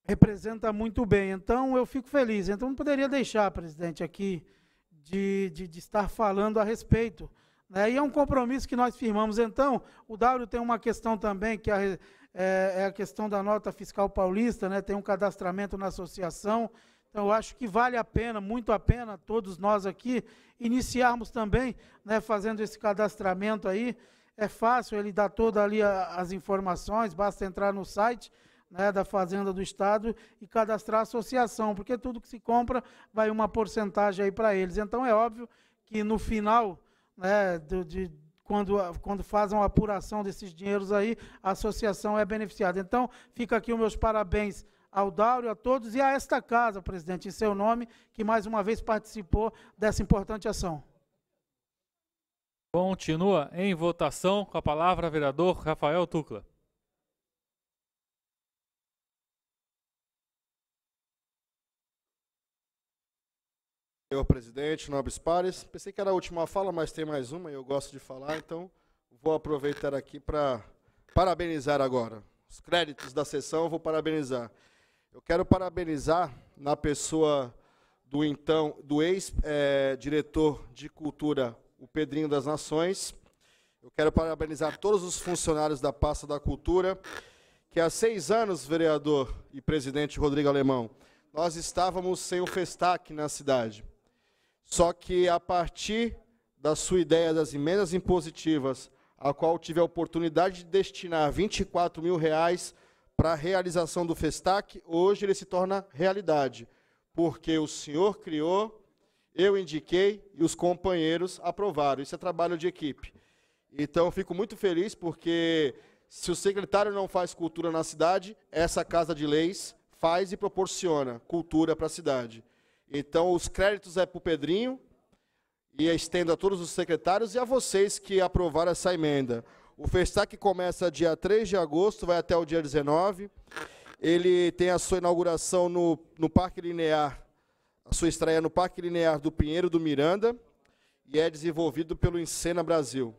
representa muito bem. Então, eu fico feliz. Então, não poderia deixar, presidente, aqui de, de, de estar falando a respeito. Né? E é um compromisso que nós firmamos. Então, o W tem uma questão também, que é, é, é a questão da nota fiscal paulista, né? tem um cadastramento na associação. Então, eu acho que vale a pena, muito a pena, todos nós aqui, iniciarmos também, né, fazendo esse cadastramento aí, é fácil, ele dá todas ali as informações, basta entrar no site né, da Fazenda do Estado e cadastrar a associação, porque tudo que se compra vai uma porcentagem aí para eles. Então é óbvio que no final, né, de, quando, quando fazem a apuração desses dinheiros aí, a associação é beneficiada. Então, fica aqui os meus parabéns ao Dário, a todos e a esta casa, presidente, em seu nome, que mais uma vez participou dessa importante ação. Continua em votação com a palavra vereador Rafael Tucla. Senhor presidente, nobres pares, pensei que era a última fala, mas tem mais uma e eu gosto de falar, então vou aproveitar aqui para parabenizar agora. Os créditos da sessão eu vou parabenizar. Eu quero parabenizar na pessoa do então, do ex-diretor eh, é, de cultura o Pedrinho das Nações. Eu quero parabenizar todos os funcionários da pasta da cultura, que há seis anos, vereador e presidente Rodrigo Alemão, nós estávamos sem o Festac na cidade. Só que a partir da sua ideia das emendas impositivas, a qual tive a oportunidade de destinar 24 mil reais para a realização do Festac, hoje ele se torna realidade, porque o senhor criou eu indiquei e os companheiros aprovaram. Isso é trabalho de equipe. Então, fico muito feliz porque se o secretário não faz cultura na cidade, essa Casa de Leis faz e proporciona cultura para a cidade. Então, os créditos é para o Pedrinho, e estendo a todos os secretários e a vocês que aprovaram essa emenda. O Festac começa dia 3 de agosto, vai até o dia 19. Ele tem a sua inauguração no, no Parque Linear a sua estreia é no Parque Linear do Pinheiro do Miranda e é desenvolvido pelo Encena Brasil.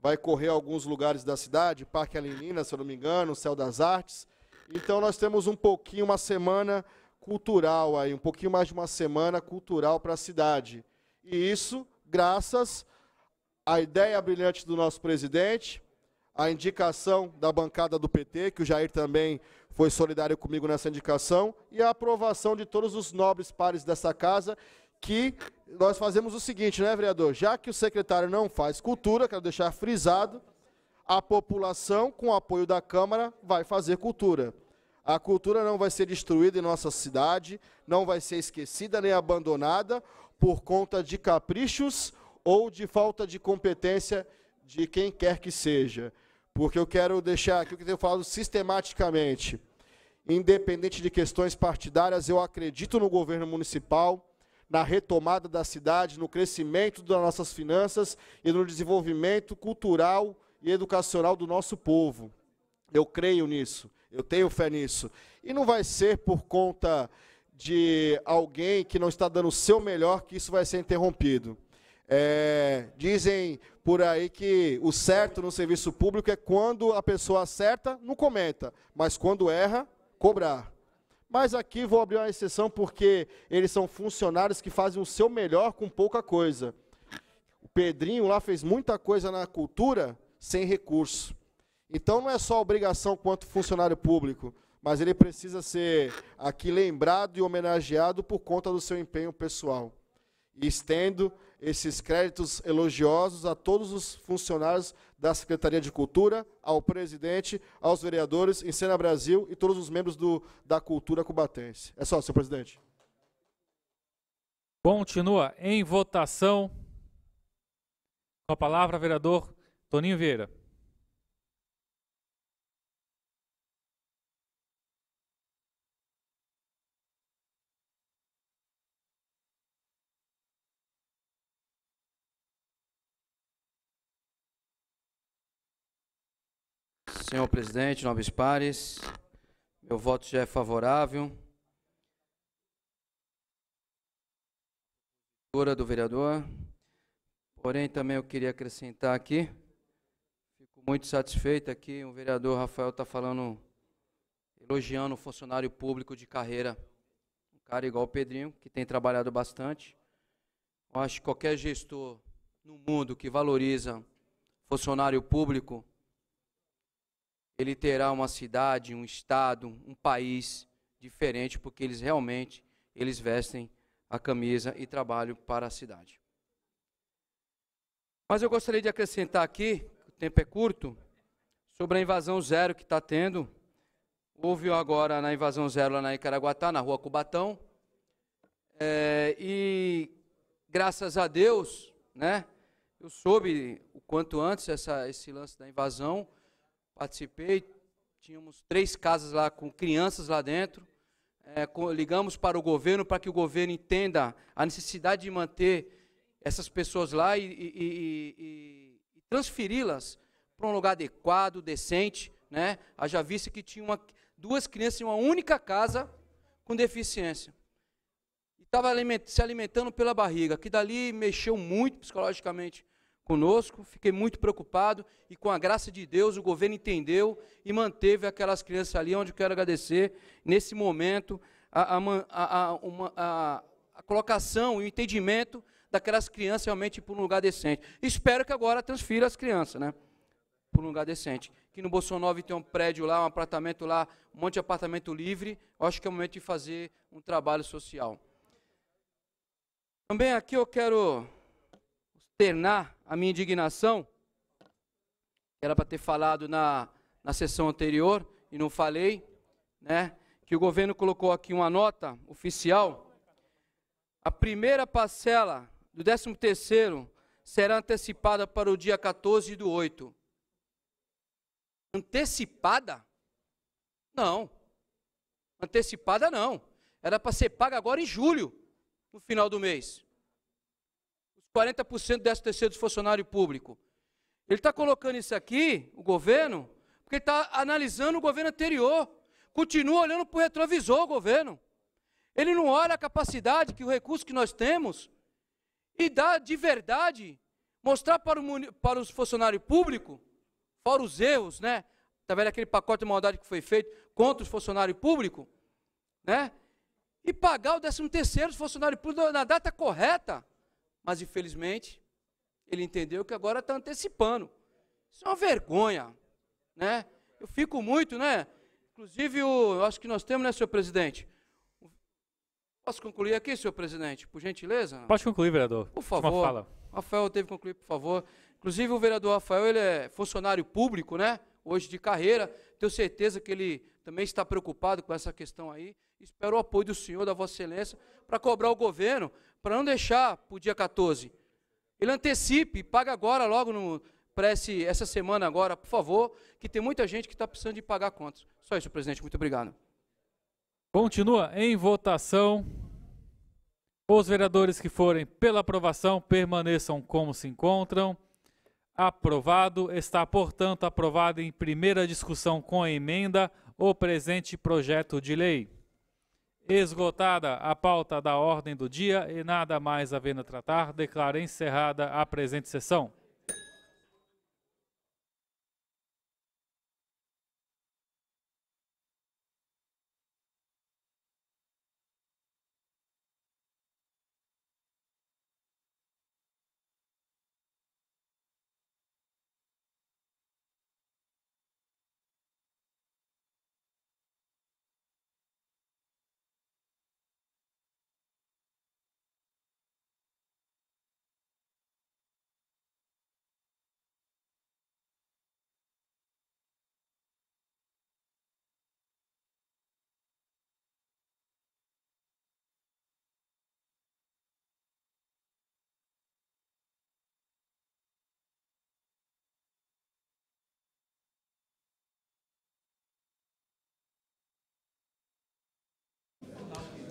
Vai correr alguns lugares da cidade, Parque Alenina, se eu não me engano, Céu das Artes. Então nós temos um pouquinho, uma semana cultural aí, um pouquinho mais de uma semana cultural para a cidade. E isso graças à ideia brilhante do nosso presidente, à indicação da bancada do PT, que o Jair também foi solidário comigo nessa indicação e a aprovação de todos os nobres pares dessa casa que nós fazemos o seguinte, né, vereador? Já que o secretário não faz cultura, quero deixar frisado, a população, com o apoio da Câmara, vai fazer cultura. A cultura não vai ser destruída em nossa cidade, não vai ser esquecida nem abandonada por conta de caprichos ou de falta de competência de quem quer que seja. Porque eu quero deixar aqui o que eu tenho falado sistematicamente. Independente de questões partidárias, eu acredito no governo municipal, na retomada da cidade, no crescimento das nossas finanças e no desenvolvimento cultural e educacional do nosso povo. Eu creio nisso, eu tenho fé nisso. E não vai ser por conta de alguém que não está dando o seu melhor que isso vai ser interrompido. É, dizem por aí que o certo no serviço público é quando a pessoa acerta, não comenta, mas quando erra, cobrar. Mas aqui vou abrir uma exceção porque eles são funcionários que fazem o seu melhor com pouca coisa. O Pedrinho lá fez muita coisa na cultura sem recurso. Então não é só obrigação quanto funcionário público, mas ele precisa ser aqui lembrado e homenageado por conta do seu empenho pessoal. E estendo esses créditos elogiosos a todos os funcionários da Secretaria de Cultura, ao presidente, aos vereadores, em Cena Brasil e todos os membros do, da cultura cubatense. É só, senhor presidente. Continua em votação. Com a palavra, vereador Toninho Vieira. Senhor presidente, nobres pares, meu voto já é favorável. do vereador. Porém, também eu queria acrescentar aqui, fico muito satisfeito aqui, o vereador Rafael está falando, elogiando o funcionário público de carreira, um cara igual o Pedrinho, que tem trabalhado bastante. Eu acho que qualquer gestor no mundo que valoriza funcionário público, ele terá uma cidade, um estado, um país diferente, porque eles realmente eles vestem a camisa e trabalham para a cidade. Mas eu gostaria de acrescentar aqui, o tempo é curto, sobre a invasão zero que está tendo. Houve agora na invasão zero lá na Icaraguatá, na rua Cubatão. É, e graças a Deus, né, eu soube o quanto antes essa, esse lance da invasão participei, tínhamos três casas lá com crianças lá dentro. É, com, ligamos para o governo para que o governo entenda a necessidade de manter essas pessoas lá e, e, e, e transferi-las para um lugar adequado, decente. Né? Haja visto que tinha uma, duas crianças em uma única casa com deficiência. E estava aliment, se alimentando pela barriga, que dali mexeu muito psicologicamente conosco, fiquei muito preocupado e com a graça de Deus o governo entendeu e manteve aquelas crianças ali, onde eu quero agradecer nesse momento a, a, a, uma, a, a colocação e o entendimento daquelas crianças realmente para um lugar decente. Espero que agora transfira as crianças, né? Para um lugar decente. Que no Bolsonaro tem um prédio lá, um apartamento lá, um monte de apartamento livre. Eu acho que é o momento de fazer um trabalho social. Também aqui eu quero externar a minha indignação, que era para ter falado na, na sessão anterior e não falei, né? Que o governo colocou aqui uma nota oficial. A primeira parcela do 13 terceiro será antecipada para o dia 14 do 8. Antecipada? Não. Antecipada não. Era para ser paga agora em julho, no final do mês. 40% décimo terceiro do funcionário público. Ele está colocando isso aqui, o governo, porque ele está analisando o governo anterior. Continua olhando para o retrovisor, o governo. Ele não olha a capacidade que o recurso que nós temos e dá de verdade mostrar para, o, para os funcionários públicos, fora os erros, né? Está aquele pacote de maldade que foi feito contra os funcionários públicos, né? E pagar o 13 terceiro funcionário público na data correta. Mas infelizmente, ele entendeu que agora está antecipando. Isso é uma vergonha, né? Eu fico muito, né? Inclusive, o, eu acho que nós temos, né, senhor presidente? Posso concluir aqui, senhor presidente, por gentileza? Pode concluir, vereador. Por favor. Fala. Rafael teve que concluir, por favor. Inclusive, o vereador Rafael, ele é funcionário público, né? Hoje de carreira. Tenho certeza que ele também está preocupado com essa questão aí. Espero o apoio do senhor, da Vossa Excelência, para cobrar o governo, para não deixar para o dia 14. Ele antecipe, paga agora, logo no, para esse, essa semana agora, por favor, que tem muita gente que está precisando de pagar contas. Só isso, presidente. Muito obrigado. Continua em votação. Os vereadores que forem pela aprovação permaneçam como se encontram. Aprovado. Está, portanto, aprovado em primeira discussão com a emenda o presente projeto de lei. Esgotada a pauta da ordem do dia e nada mais havendo a tratar, declaro encerrada a presente sessão.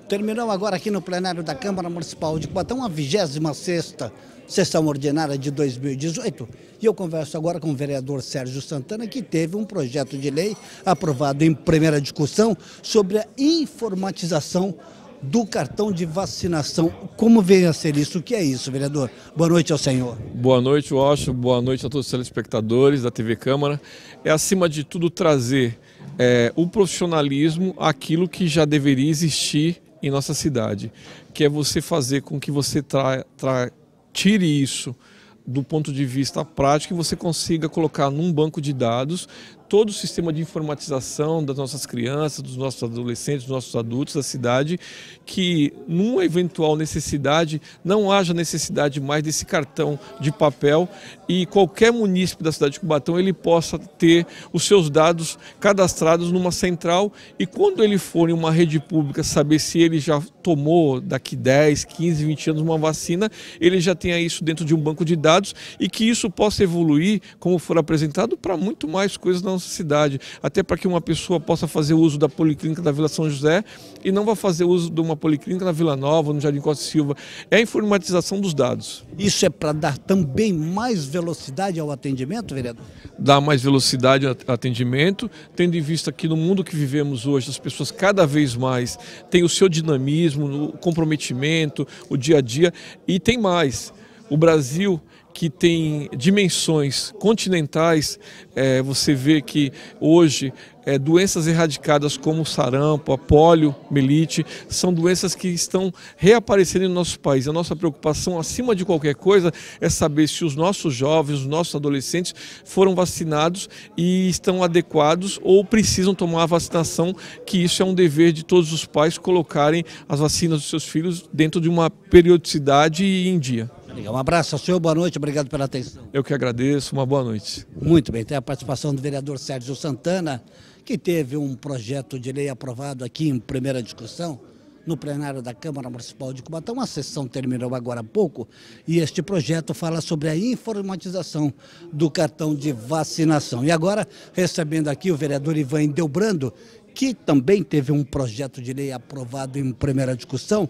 Terminou agora aqui no plenário da Câmara Municipal de Cubatão a 26 sessão ordinária de 2018. E eu converso agora com o vereador Sérgio Santana, que teve um projeto de lei aprovado em primeira discussão sobre a informatização do cartão de vacinação. Como vem a ser isso? O que é isso, vereador? Boa noite ao senhor. Boa noite, Washington. Boa noite a todos os telespectadores da TV Câmara. É, acima de tudo, trazer é, o profissionalismo aquilo que já deveria existir em nossa cidade, que é você fazer com que você tra, tra, tire isso do ponto de vista prático e você consiga colocar num banco de dados todo o sistema de informatização das nossas crianças, dos nossos adolescentes, dos nossos adultos da cidade, que numa eventual necessidade não haja necessidade mais desse cartão de papel e qualquer munícipe da cidade de Cubatão ele possa ter os seus dados cadastrados numa central e quando ele for em uma rede pública saber se ele já tomou daqui 10, 15, 20 anos uma vacina, ele já tenha isso dentro de um banco de dados e que isso possa evoluir, como for apresentado, para muito mais coisas na nossa cidade, até para que uma pessoa possa fazer uso da policlínica da Vila São José e não vá fazer uso de uma policlínica na Vila Nova, no Jardim Costa Silva. É a informatização dos dados. Isso é para dar também mais velocidade ao atendimento, vereador? Dar mais velocidade ao atendimento, tendo em vista que no mundo que vivemos hoje, as pessoas cada vez mais têm o seu dinamismo, o comprometimento, o dia a dia e tem mais. O Brasil que tem dimensões continentais. É, você vê que hoje é, doenças erradicadas como sarampo, a polio, melite, são doenças que estão reaparecendo no nosso país. A nossa preocupação, acima de qualquer coisa, é saber se os nossos jovens, os nossos adolescentes foram vacinados e estão adequados ou precisam tomar a vacinação, que isso é um dever de todos os pais colocarem as vacinas dos seus filhos dentro de uma periodicidade e em dia. Um abraço ao senhor, boa noite, obrigado pela atenção. Eu que agradeço, uma boa noite. Muito bem, tem a participação do vereador Sérgio Santana, que teve um projeto de lei aprovado aqui em primeira discussão no plenário da Câmara Municipal de Cubatão. Uma sessão terminou agora há pouco e este projeto fala sobre a informatização do cartão de vacinação. E agora, recebendo aqui o vereador Ivan Delbrando, que também teve um projeto de lei aprovado em primeira discussão,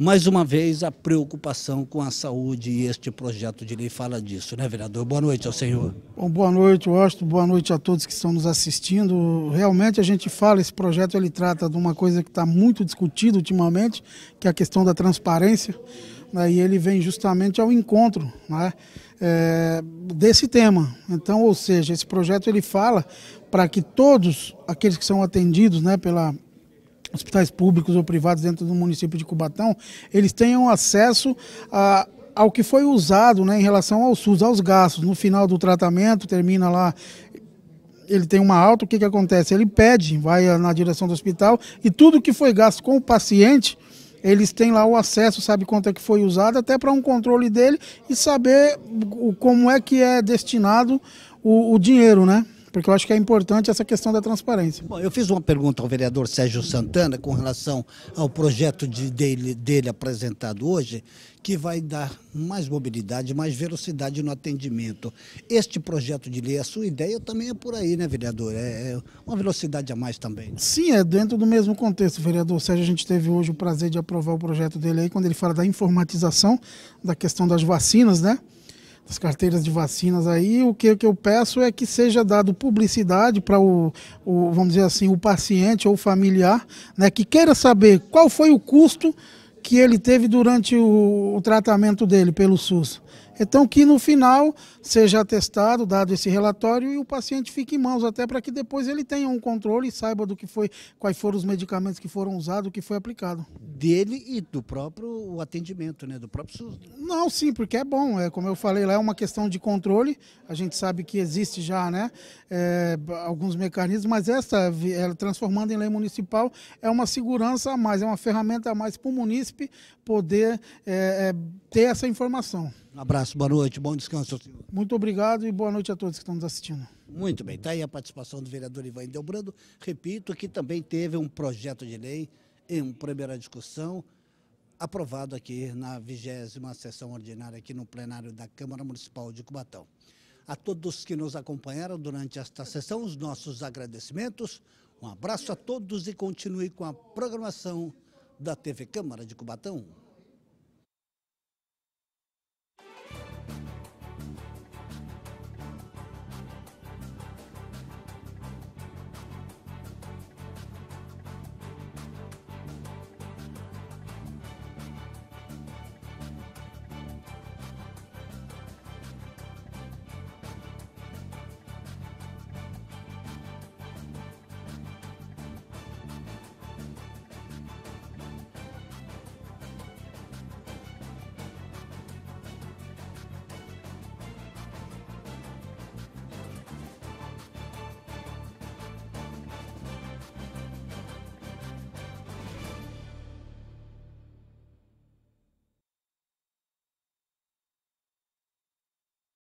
mais uma vez, a preocupação com a saúde e este projeto de lei fala disso, né, vereador? Boa noite ao senhor. Bom, boa noite, Washington. Boa noite a todos que estão nos assistindo. Realmente, a gente fala, esse projeto ele trata de uma coisa que está muito discutida ultimamente, que é a questão da transparência. Né, e ele vem justamente ao encontro né, é, desse tema. Então, ou seja, esse projeto ele fala para que todos aqueles que são atendidos né, pela hospitais públicos ou privados dentro do município de Cubatão, eles tenham acesso a, ao que foi usado né, em relação ao SUS, aos gastos. No final do tratamento, termina lá ele tem uma alta, o que, que acontece? Ele pede, vai na direção do hospital e tudo que foi gasto com o paciente, eles têm lá o acesso, sabe quanto é que foi usado, até para um controle dele e saber o, como é que é destinado o, o dinheiro, né? Porque eu acho que é importante essa questão da transparência. Bom, eu fiz uma pergunta ao vereador Sérgio Santana com relação ao projeto de, dele, dele apresentado hoje, que vai dar mais mobilidade, mais velocidade no atendimento. Este projeto de lei, a sua ideia também é por aí, né, vereador? É, é uma velocidade a mais também. Sim, é dentro do mesmo contexto, vereador Sérgio. A gente teve hoje o prazer de aprovar o projeto dele aí, quando ele fala da informatização da questão das vacinas, né? as carteiras de vacinas aí, o que, que eu peço é que seja dado publicidade para o, o, vamos dizer assim, o paciente ou familiar, né, que queira saber qual foi o custo que ele teve durante o, o tratamento dele pelo SUS. Então, que no final seja atestado, dado esse relatório, e o paciente fique em mãos, até para que depois ele tenha um controle e saiba do que foi, quais foram os medicamentos que foram usados, o que foi aplicado. Dele e do próprio atendimento, né? Do próprio SUS. Não, sim, porque é bom. É, como eu falei lá, é uma questão de controle. A gente sabe que existe já, né? É, alguns mecanismos, mas essa, ela, transformando em lei municipal, é uma segurança a mais, é uma ferramenta a mais para o munícipe poder é, é, ter essa informação. Um abraço, boa noite, bom descanso, senhor. Muito obrigado e boa noite a todos que estão nos assistindo. Muito bem, está aí a participação do vereador Ivan Delbrando. Repito que também teve um projeto de lei em primeira discussão, aprovado aqui na vigésima sessão ordinária aqui no plenário da Câmara Municipal de Cubatão. A todos que nos acompanharam durante esta sessão, os nossos agradecimentos. Um abraço a todos e continue com a programação da TV Câmara de Cubatão.